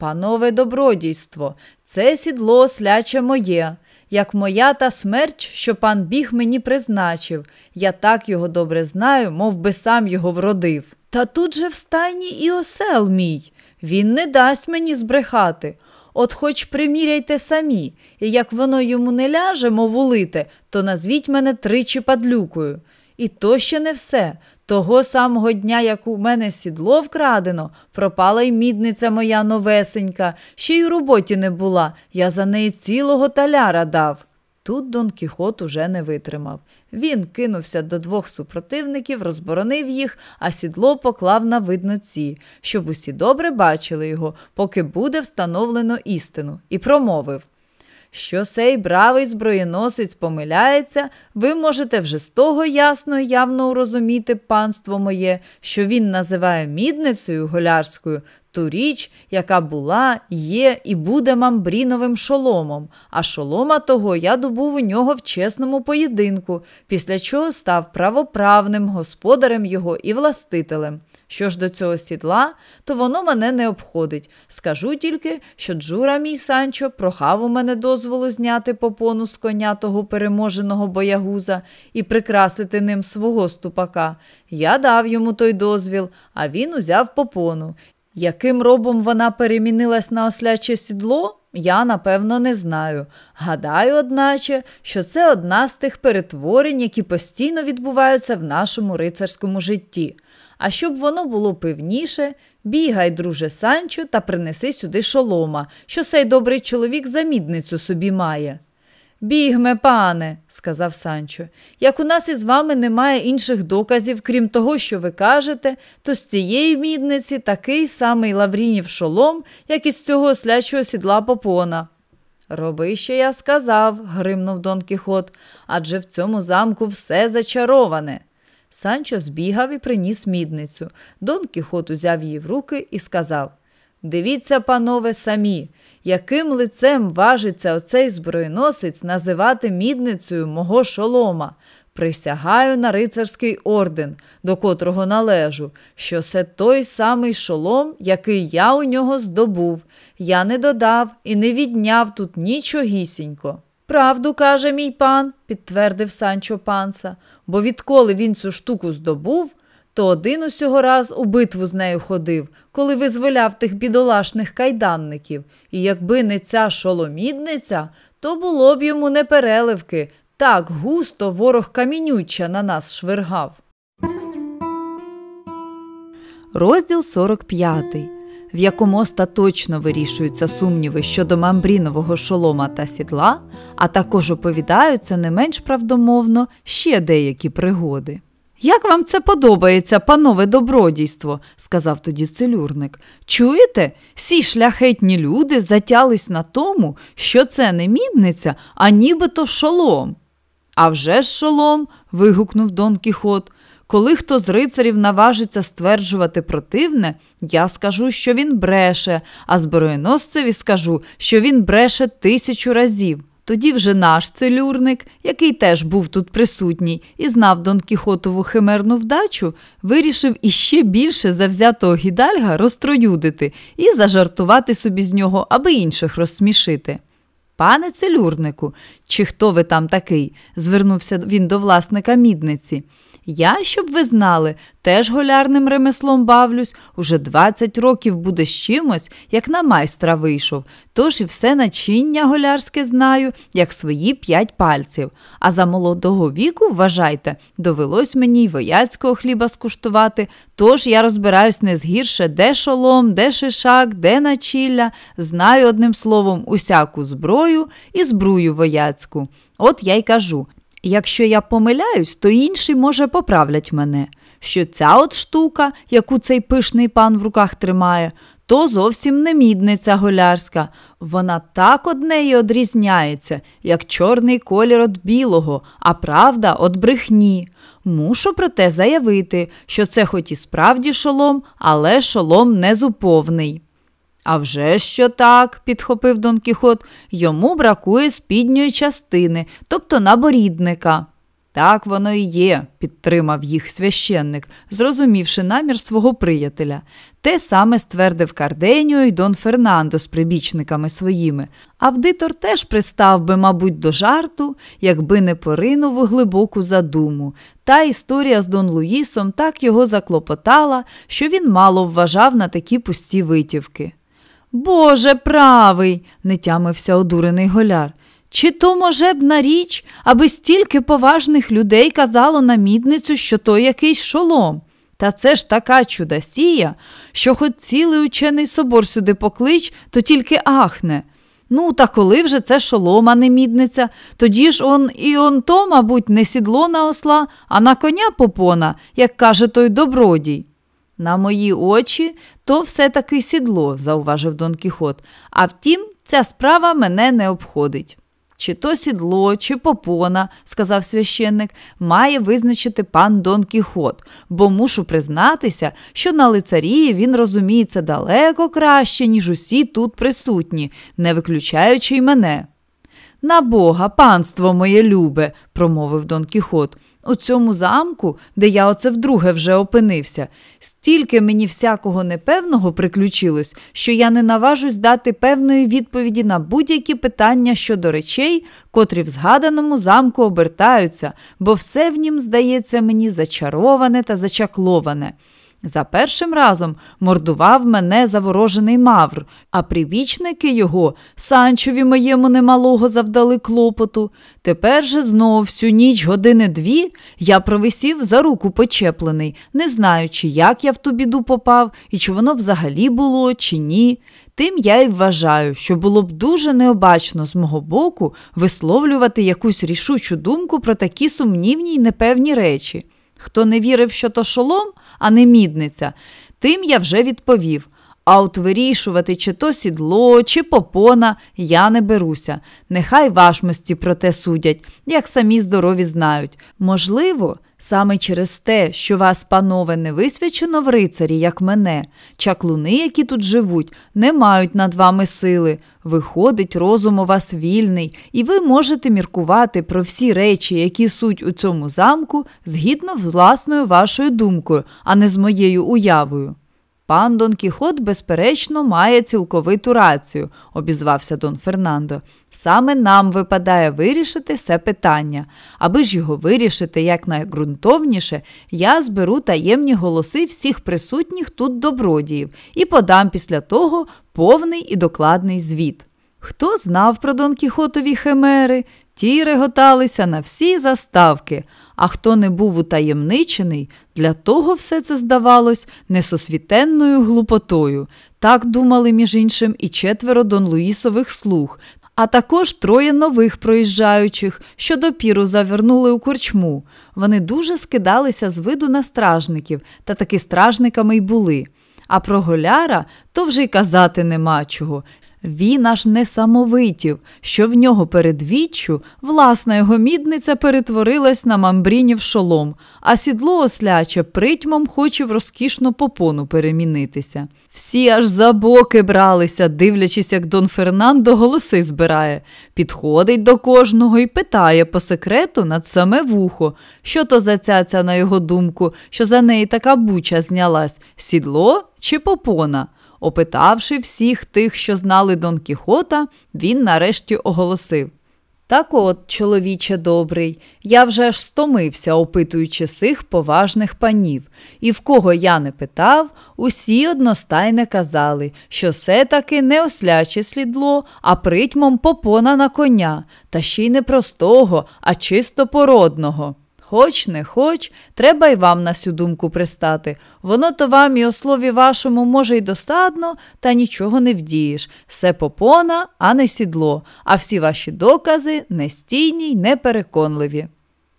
[SPEAKER 1] Панове добродійство, це сідло сляче моє, як моя та смерч, що пан біг мені призначив, я так його добре знаю, мов би сам його вродив. Та тут же в стайні і осел мій, він не дасть мені збрехати. От хоч приміряйте самі, і як воно йому не ляже, мов улите, то назвіть мене тричі падлюкою. І то ще не все. Того самого дня, як у мене сідло вкрадено, пропала й мідниця моя новесенька, ще й у роботі не була, я за неї цілого таляра дав. Тут Дон Кіхот уже не витримав. Він кинувся до двох супротивників, розборонив їх, а сідло поклав на видноці, щоб усі добре бачили його, поки буде встановлено істину, і промовив що сей бравий зброєносець помиляється, ви можете вже з того ясно і явно урозуміти панство моє, що він називає мідницею голярською ту річ, яка була, є і буде мамбріновим шоломом, а шолома того я добув у нього в чесному поєдинку, після чого став правоправним господарем його і властителем. Що ж до цього сідла, то воно мене не обходить. Скажу тільки, що Джура, мій Санчо, прохав у мене дозволу зняти попону з коня того переможеного боягуза і прикрасити ним свого ступака. Я дав йому той дозвіл, а він узяв попону. Яким робом вона перемінилась на осляче сідло? Я напевно не знаю. Гадаю, одначе, що це одна з тих перетворень, які постійно відбуваються в нашому рицарському житті. А щоб воно було певніше, бігай, друже Санчо, та принеси сюди шолома, що цей добрий чоловік за мідницю собі має. Бігме, пане, сказав Санчо, як у нас із вами немає інших доказів, крім того, що ви кажете, то з цієї мідниці такий самий Лаврінів шолом, як із цього слячого сідла попона. Роби, що я сказав, гримнув Дон Кіхот, адже в цьому замку все зачароване. Санчо збігав і приніс мідницю. Дон Кіхот узяв її в руки і сказав: Дивіться, панове, самі, яким лицем важиться оцей збройносець називати мідницею мого шолома. Присягаю на рицарський орден, до котрого належу, що це той самий шолом, який я у нього здобув. Я не додав і не відняв тут нічогісінько. Правду каже мій пан, підтвердив Санчо Панса бо відколи він цю штуку здобув, то один усього раз у битву з нею ходив, коли визволяв тих бідолашних кайданників, і якби не ця шоломідниця, то було б йому не переливки, так густо ворог камінюча на нас швиргав. Розділ 45 в якому остаточно вирішуються сумніви щодо мамбрінового шолома та сідла, а також оповідаються не менш правдомовно ще деякі пригоди. Як вам це подобається, панове добродійство, сказав тоді целюрник. Чуєте, всі шляхетні люди затялись на тому, що це не мідниця, а нібито шолом. «А вже ж шолом. вигукнув Дон Кіхот. Коли хто з рицарів наважиться стверджувати противне, я скажу, що він бреше, а зброєносцеві скажу, що він бреше тисячу разів. Тоді вже наш целюрник, який теж був тут присутній і знав Дон Кіхотову химерну вдачу, вирішив іще більше завзятого гідальга розтроюдити і зажартувати собі з нього, аби інших розсмішити. Пане целюрнику, чи хто ви там такий? звернувся він до власника мідниці. Я, щоб ви знали, теж голярним ремеслом бавлюсь, уже 20 років буде з чимось, як на майстра вийшов, тож і все начиння голярське знаю, як свої п'ять пальців. А за молодого віку, вважайте, довелось мені й вояцького хліба скуштувати, тож я розбираюсь не згірше, де шолом, де шишак, де начілля, знаю одним словом усяку зброю і збрую вояцьку. От я й кажу. Якщо я помиляюсь, то інші, може, поправлять мене, що ця от штука, яку цей пишний пан в руках тримає, то зовсім не мідниця голярська. Вона так од неї одрізняється, як чорний колір від білого, а правда від брехні. Мушу проте заявити, що це хоч і справді шолом, але шолом не зуповний. А вже що так, підхопив Дон Кіхот, йому бракує спідньої частини, тобто наборідника. Так воно і є, підтримав їх священник, зрозумівши намір свого приятеля. Те саме ствердив Карденіо і Дон Фернандо з прибічниками своїми. Авдитор теж пристав би, мабуть, до жарту, якби не поринув у глибоку задуму. Та історія з Дон Луїсом так його заклопотала, що він мало вважав на такі пусті витівки. Боже правий, не тямився одурений голяр. Чи то може б на річ, аби стільки поважних людей казало на мідницю, що то якийсь шолом? Та це ж така чудасія, що хоч цілий учений собор сюди поклич, то тільки ахне. Ну, та коли вже це шолом, а не мідниця, тоді ж он і он то, мабуть, не сідло на осла, а на коня попона, як каже той добродій. На мої очі, то все таки сідло, зауважив Дон Кіхот. А втім, ця справа мене не обходить. Чи то сідло, чи попона, сказав священник, має визначити пан Дон Кіхот, бо мушу признатися, що на лицарії він розуміється далеко краще, ніж усі тут присутні, не виключаючи й мене. На Бога, панство моє любе, промовив Дон Кіхот. У цьому замку, де я оце вдруге вже опинився, стільки мені всякого непевного приключилось, що я не наважусь дати певної відповіді на будь-які питання щодо речей, котрі в згаданому замку обертаються, бо все в нім здається мені зачароване та зачакловане. За першим разом мордував мене заворожений мавр, а прибічники його санчові моєму немалого завдали клопоту. Тепер же знов всю ніч години дві я провисів за руку почеплений, не знаючи, як я в ту біду попав і чи воно взагалі було, чи ні. Тим я й вважаю, що було б дуже необачно з мого боку висловлювати якусь рішучу думку про такі сумнівні й непевні речі. Хто не вірив, що то шолом, а не мідниця. Тим я вже відповів. А от вирішувати, чи то сідло, чи попона я не беруся. Нехай важмості про те судять, як самі здорові знають. Можливо, Саме через те, що вас, панове, не висвячено в рицарі, як мене, чаклуни, які тут живуть, не мають над вами сили. Виходить, розум у вас вільний, і ви можете міркувати про всі речі, які суть у цьому замку, згідно з власною вашою думкою, а не з моєю уявою. Пан Дон Кіхот, безперечно, має цілковиту рацію, обізвався Дон Фернандо. Саме нам випадає вирішити це питання. Аби ж його вирішити якнайґрунтовніше, я зберу таємні голоси всіх присутніх тут добродіїв і подам після того повний і докладний звіт. Хто знав про Дон Кіхотові химери, ті реготалися на всі заставки а хто не був утаємничений, для того все це здавалось несосвітенною глупотою. Так думали, між іншим, і четверо донлуїсових слуг, а також троє нових проїжджаючих, що допіру завернули у корчму. Вони дуже скидалися з виду на стражників, та таки стражниками й були. А про голяра то вже й казати нема чого. Він аж несамовитів, що в нього передвіччю власна його мідниця перетворилась на мамбрінів шолом, а сідло осляче притьмом хоче в розкішну попону перемінитися. Всі аж за боки бралися, дивлячись, як Дон Фернандо голоси збирає, підходить до кожного і питає по секрету над саме вухо, що то за цяця, на його думку, що за неї така буча знялась: сідло чи попона. Опитавши всіх тих, що знали Дон Кіхота, він нарешті оголосив: Так от, чоловіче добрий, я вже аж стомився, опитуючи сих поважних панів, і в кого я не питав, усі одностайне казали, що все таки не осляче слідло, а притьмом попона на коня, та ще й не простого, а чисто породного. Хоч не хоч, треба й вам на сю думку пристати. Воно то вам і о слові вашому, може, й досадно, та нічого не вдієш. Все попона, а не сідло, а всі ваші докази нестійні й непереконливі.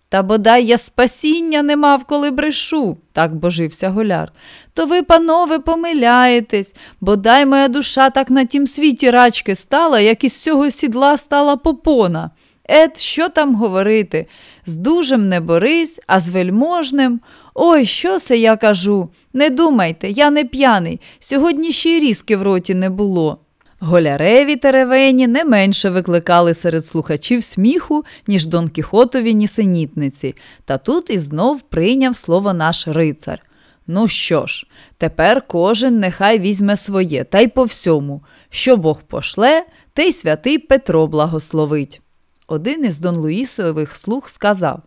[SPEAKER 1] Та бодай я спасіння не мав, коли брешу, так божився голяр. То ви, панове, помиляєтесь, бодай моя душа так на тім світі рачки стала, як із цього сідла стала попона. Ет, що там говорити? З дужим не борись, а з вельможним. Ой, що це я кажу? Не думайте, я не п'яний. Сьогодні ще й різки в роті не було. Голяреві теревені не менше викликали серед слухачів сміху, ніж Дон Кіхотові нісенітниці, та тут і знов прийняв слово наш рицар. Ну що ж, тепер кожен нехай візьме своє, та й по всьому. Що Бог пошле, те й святий Петро благословить. Один із Дон Луїсових слуг сказав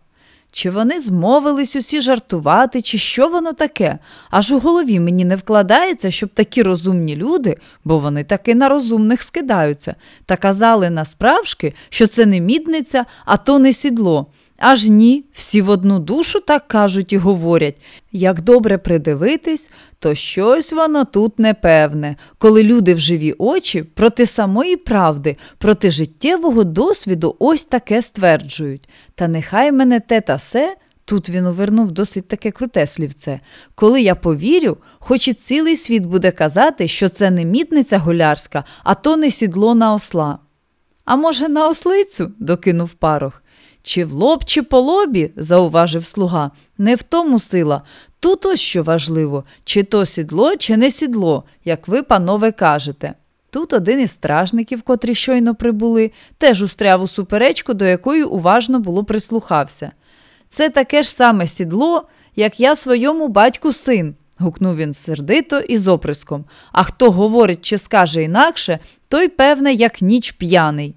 [SPEAKER 1] чи вони змовились усі жартувати, чи що воно таке? Аж у голові мені не вкладається, щоб такі розумні люди, бо вони таки на розумних скидаються, та казали насправжки, що це не мідниця, а то не сідло. Аж ні, всі в одну душу так кажуть і говорять. Як добре придивитись, то щось воно тут непевне, коли люди в живі очі проти самої правди, проти життєвого досвіду ось таке стверджують. Та нехай мене те та се. Тут він увернув досить таке круте слівце. Коли я повірю, хоч і цілий світ буде казати, що це не мітниця голярська, а то не сідло на осла. А може, на ослицю? докинув парох. Чи в лоб, чи по лобі, зауважив слуга, не в тому сила. Тут ось що важливо, чи то сідло, чи не сідло, як ви, панове, кажете. Тут один із стражників, котрі щойно прибули, теж устряв у суперечку, до якої уважно було прислухався. Це таке ж саме сідло, як я своєму батьку син, гукнув він сердито і з оприском. А хто говорить чи скаже інакше, той, певне, як ніч п'яний.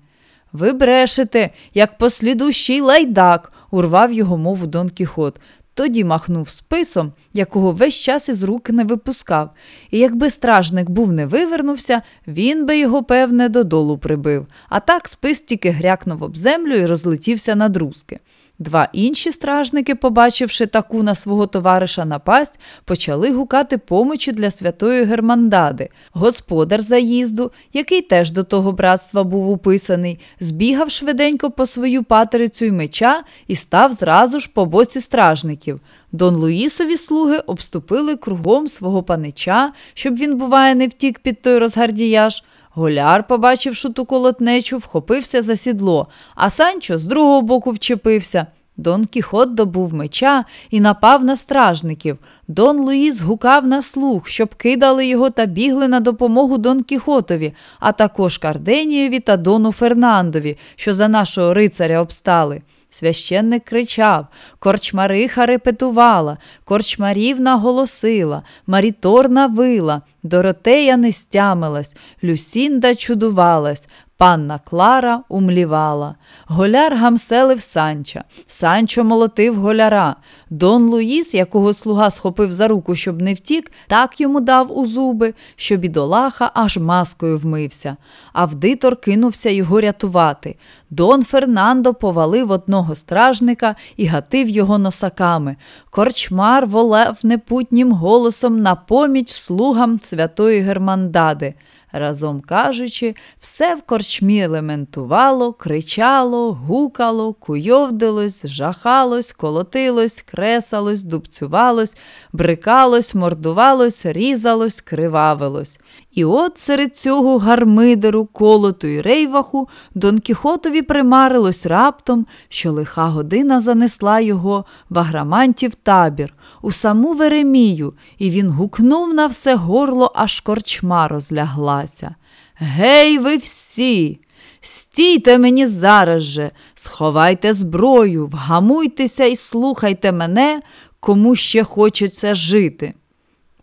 [SPEAKER 1] Ви брешете, як послідущий лайдак, урвав його мову Дон Кіхот. Тоді махнув списом, якого весь час із руки не випускав, і якби стражник був не вивернувся, він би його, певне, додолу прибив. А так спис тільки грякнув об землю і розлетівся на друзки. Два інші стражники, побачивши таку на свого товариша напасть, почали гукати помочі для святої Германдади. Господар заїзду, який теж до того братства був уписаний, збігав швиденько по свою патерицю й меча і став зразу ж по боці стражників. Дон Луїсові слуги обступили кругом свого панича, щоб він, буває, не втік під той розгардіяж. Голяр, побачивши ту колотнечу, вхопився за сідло, а Санчо з другого боку вчепився. Дон Кіхот добув меча і напав на стражників. Дон Луїс гукав на слух, щоб кидали його та бігли на допомогу Дон Кіхотові, а також Карденієві та Дону Фернандові, що за нашого рицаря обстали. Священник кричав, корчмариха репетувала, корчмарівна голосила, маріторна вила, Доротея не стямилась, Люсінда чудувалась, Панна Клара умлівала. Голяр гамселив Санча, Санчо молотив голяра. Дон Луїс, якого слуга схопив за руку, щоб не втік, так йому дав у зуби, що бідолаха аж маскою вмився. Авдитор кинувся його рятувати. Дон Фернандо повалив одного стражника і гатив його носаками. Корчмар волев непутнім голосом на поміч слугам святої Германдади. Разом кажучи, все в корчмі лементувало, кричало, гукало, куйовдилось, жахалось, колотилось, кресалось, дубцювалось, брикалось, мордувалось, різалось, кривавилось. І от серед цього гармидеру, колоту й рейваху Дон Кіхотові примарилось раптом, що лиха година занесла його в аграмантів табір у саму Веремію, і він гукнув на все горло, аж корчма розляглася. Гей, ви всі! Стійте мені зараз же, сховайте зброю, вгамуйтеся і слухайте мене, кому ще хочеться жити.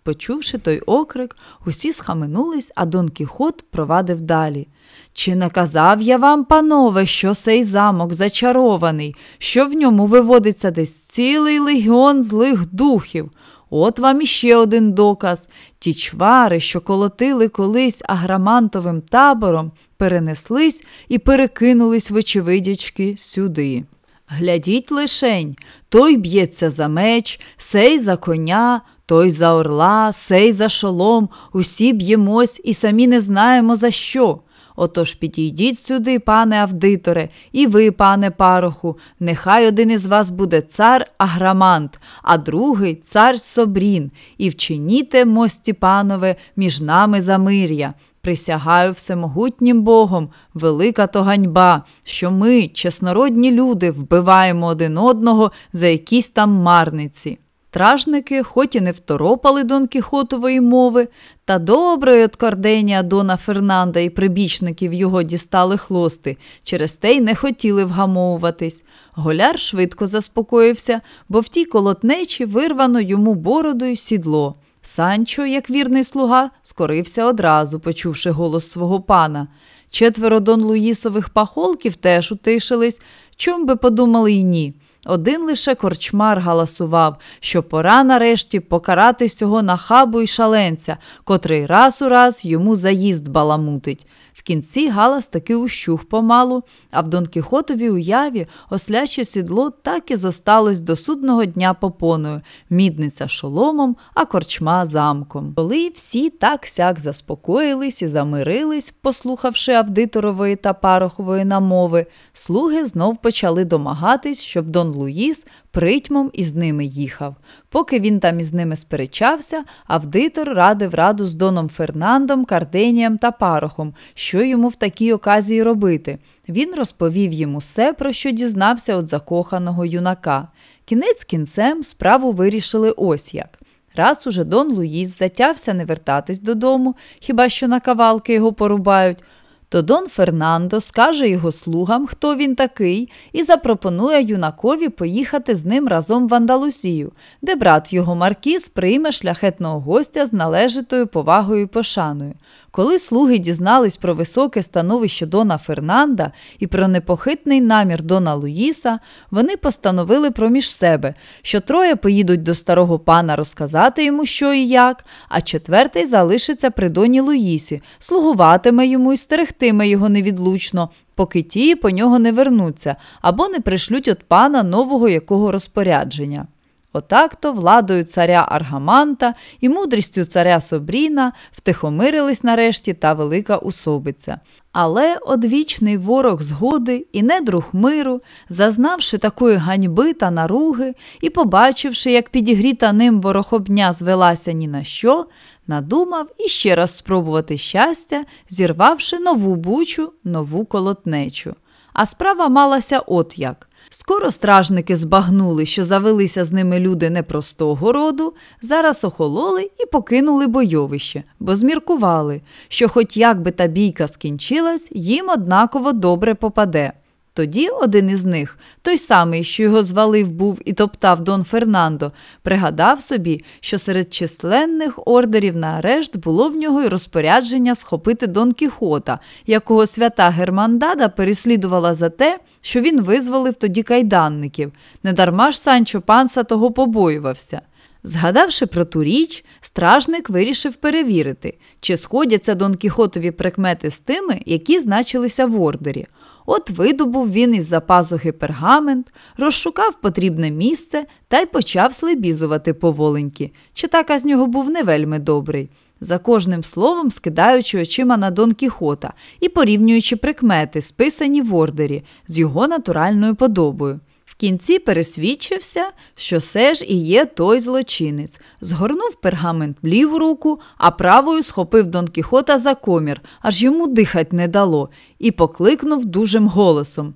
[SPEAKER 1] Почувши той окрик, усі схаменулись, а Дон Кіхот провадив далі. Чи наказав я вам, панове, що сей замок зачарований, що в ньому виводиться десь цілий легіон злих духів? От вам іще один доказ. Ті чвари, що колотили колись аграмантовим табором, перенеслись і перекинулись в очевидячки сюди. Глядіть лишень, той б'ється за меч, сей за коня. Той за орла, сей за шолом, усі б'ємось і самі не знаємо за що. Отож підійдіть сюди, пане авдиторе, і ви, пане пароху, нехай один із вас буде цар Аграмант, а другий цар Собрін, і вчиніте, мості панове, між нами замир'я. Присягаю всемогутнім Богом, велика то ганьба, що ми, чеснородні люди, вбиваємо один одного за якісь там марниці. Стражники, хоч і не второпали Дон Кіхотової мови, та добре від карденія Дона Фернанда і прибічників його дістали хлости, через те й не хотіли вгамовуватись. Голяр швидко заспокоївся, бо в тій колотнечі вирвано йому бороду й сідло. Санчо, як вірний слуга, скорився одразу, почувши голос свого пана. Четверо Дон Луїсових пахолків теж утишились, чом би подумали й ні. Один лише корчмар галасував, що пора нарешті покарати цього нахабу й шаленця, котрий раз у раз йому заїзд баламутить кінці галас таки ущух помалу, а в Дон Кіхотовій уяві осляче сідло так і зосталось до судного дня попоною, мідниця шоломом, а корчма замком. Коли всі так сяк заспокоїлись і замирились, послухавши авдиторової та парохової намови, слуги знов почали домагатись, щоб Дон Луїс притьмом із ними їхав. Поки він там із ними сперечався, авдитор радив раду з доном Фернандом, Карденієм та Парохом, що йому в такій оказії робити. Він розповів йому все, про що дізнався від закоханого юнака. Кінець кінцем справу вирішили ось як. Раз уже Дон Луїс затявся не вертатись додому, хіба що на кавалки його порубають то Дон Фернандо скаже його слугам, хто він такий, і запропонує юнакові поїхати з ним разом в Андалусію, де брат його Маркіз прийме шляхетного гостя з належитою повагою і пошаною. Коли слуги дізнались про високе становище Дона Фернанда і про непохитний намір Дона Луїса, вони постановили проміж себе, що троє поїдуть до старого пана розказати йому, що і як, а четвертий залишиться при доні Луїсі, слугуватиме йому і стерегти берегтиме його невідлучно, поки ті по нього не вернуться або не пришлють от пана нового якого розпорядження. Отак то владою царя Аргаманта і мудрістю царя Собріна втихомирились нарешті та велика особиця. Але одвічний ворог згоди і недруг миру, зазнавши такої ганьби та наруги і побачивши, як підігріта ним ворохобня звелася ні на що, надумав іще раз спробувати щастя, зірвавши нову бучу, нову колотнечу. А справа малася от як. Скоро стражники збагнули, що завелися з ними люди непростого роду, зараз охололи і покинули бойовище, бо зміркували, що, хоч як би та бійка скінчилась, їм однаково добре попаде. Тоді один із них, той самий, що його звалив був і топтав Дон Фернандо, пригадав собі, що серед численних ордерів на арешт було в нього й розпорядження схопити Дон Кіхота, якого свята Германдада переслідувала за те, що він визволив тоді кайданників. Недарма ж Санчо Панса того побоювався. Згадавши про ту річ, стражник вирішив перевірити, чи сходяться Дон Кіхотові прикмети з тими, які значилися в ордері. От видобув він із за пазухи пергамент, розшукав потрібне місце та й почав слебізувати поволеньки, читака з нього був не вельми добрий, за кожним словом скидаючи очима на Дон Кіхота і порівнюючи прикмети, списані в ордері, з його натуральною подобою кінці пересвідчився, що все ж і є той злочинець. Згорнув пергамент в ліву руку, а правою схопив Дон Кіхота за комір, аж йому дихать не дало, і покликнув дужим голосом.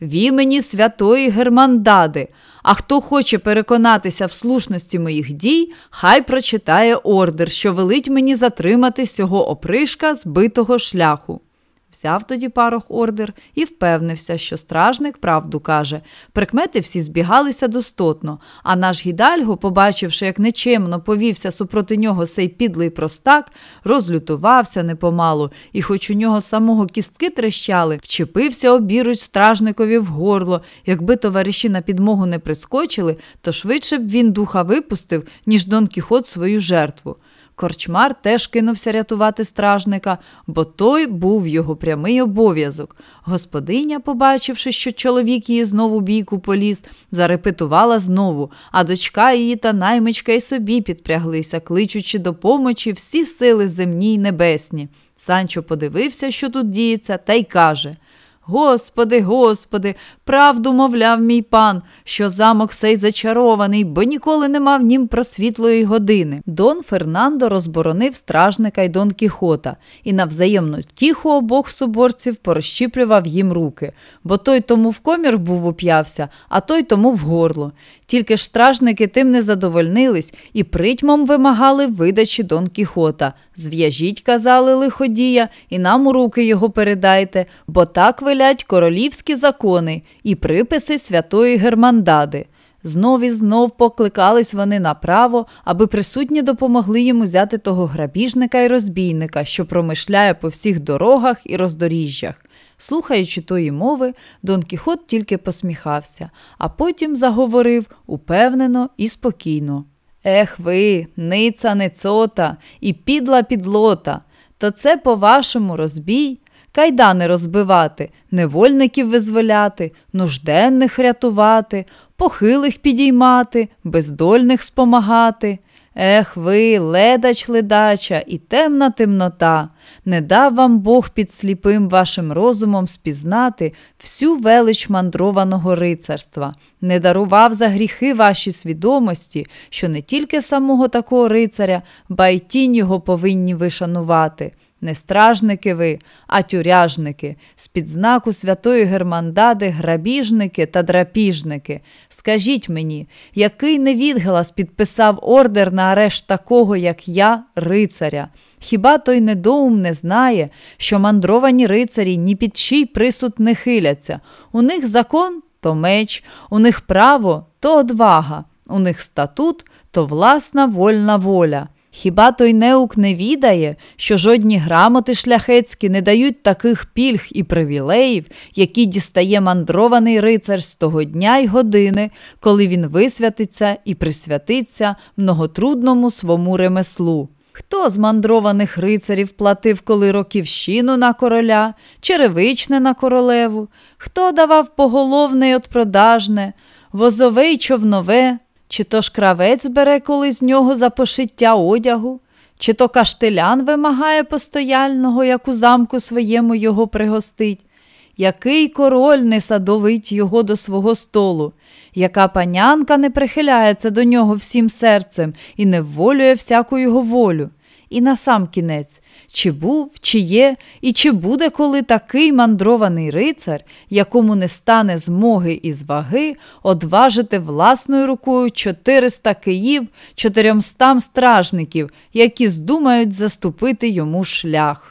[SPEAKER 1] В імені святої Германдади, а хто хоче переконатися в слушності моїх дій, хай прочитає ордер, що велить мені затримати цього опришка збитого шляху. Взяв тоді парох ордер і впевнився, що стражник правду каже. Прикмети всі збігалися достотно, а наш гідальго, побачивши, як нечемно повівся супроти нього сей підлий простак, розлютувався непомалу і, хоч у нього самого кістки трещали, вчепився обіруч стражникові в горло. Якби товариші на підмогу не прискочили, то швидше б він духа випустив, ніж Дон Кіхот свою жертву. Корчмар теж кинувся рятувати стражника, бо той був його прямий обов'язок. Господиня, побачивши, що чоловік її знову бійку поліз, зарепетувала знову, а дочка її та наймичка й собі підпряглися, кличучи до помочі всі сили земні й небесні. Санчо подивився, що тут діється, та й каже Господи, Господи, правду мовляв мій пан, що замок сей зачарований, бо ніколи не мав нім просвітлої години. Дон Фернандо розборонив стражника й Дон Кіхота і на взаємну втіху обох соборців порозчіплював їм руки, бо той тому в комір був уп'явся, а той тому в горло. Тільки ж стражники тим не задовольнились і притьмом вимагали видачі Дон Кіхота. Зв'яжіть, казали лиходія, і нам у руки його передайте, бо так велять королівські закони і приписи святої Германдади. Знов і знов покликались вони направо, аби присутні допомогли йому взяти того грабіжника і розбійника, що промишляє по всіх дорогах і роздоріжжях. Слухаючи тої мови, Дон Кіхот тільки посміхався, а потім заговорив упевнено і спокійно. Ех ви, ниця нецота і підла підлота, то це по вашому розбій. Кайдани розбивати, невольників визволяти, нужденних рятувати, похилих підіймати, бездольних спомагати. Ех ви, ледач ледача і темна темнота, не дав вам Бог під сліпим вашим розумом спізнати всю велич мандрованого рицарства, не дарував за гріхи ваші свідомості, що не тільки самого такого рицаря, ба й тінь його повинні вишанувати не стражники ви, а тюряжники, з під знаку святої германдади, грабіжники та драпіжники. Скажіть мені, який невідглас підписав ордер на арешт такого, як я, рицаря? Хіба той недоум не знає, що мандровані рицарі ні під чий присуд не хиляться? У них закон то меч, у них право то одвага, у них статут то власна вольна воля. Хіба той неук не відає, що жодні грамоти шляхецькі не дають таких пільг і привілеїв, які дістає мандрований рицар з того дня й години, коли він висвятиться і присвятиться многотрудному свому ремеслу? Хто з мандрованих рицарів платив коли роківщину на короля, черевичне на королеву, хто давав поголовне й отпродажне, возове й човнове, чи то ж кравець бере коли з нього за пошиття одягу, чи то каштелян вимагає постояльного, як у замку своєму його пригостить, який король не садовить його до свого столу, яка панянка не прихиляється до нього всім серцем і не вволює всяку його волю і на сам кінець, чи був, чи є, і чи буде коли такий мандрований рицар, якому не стане змоги і зваги одважити власною рукою 400 київ, 400 стражників, які здумають заступити йому шлях.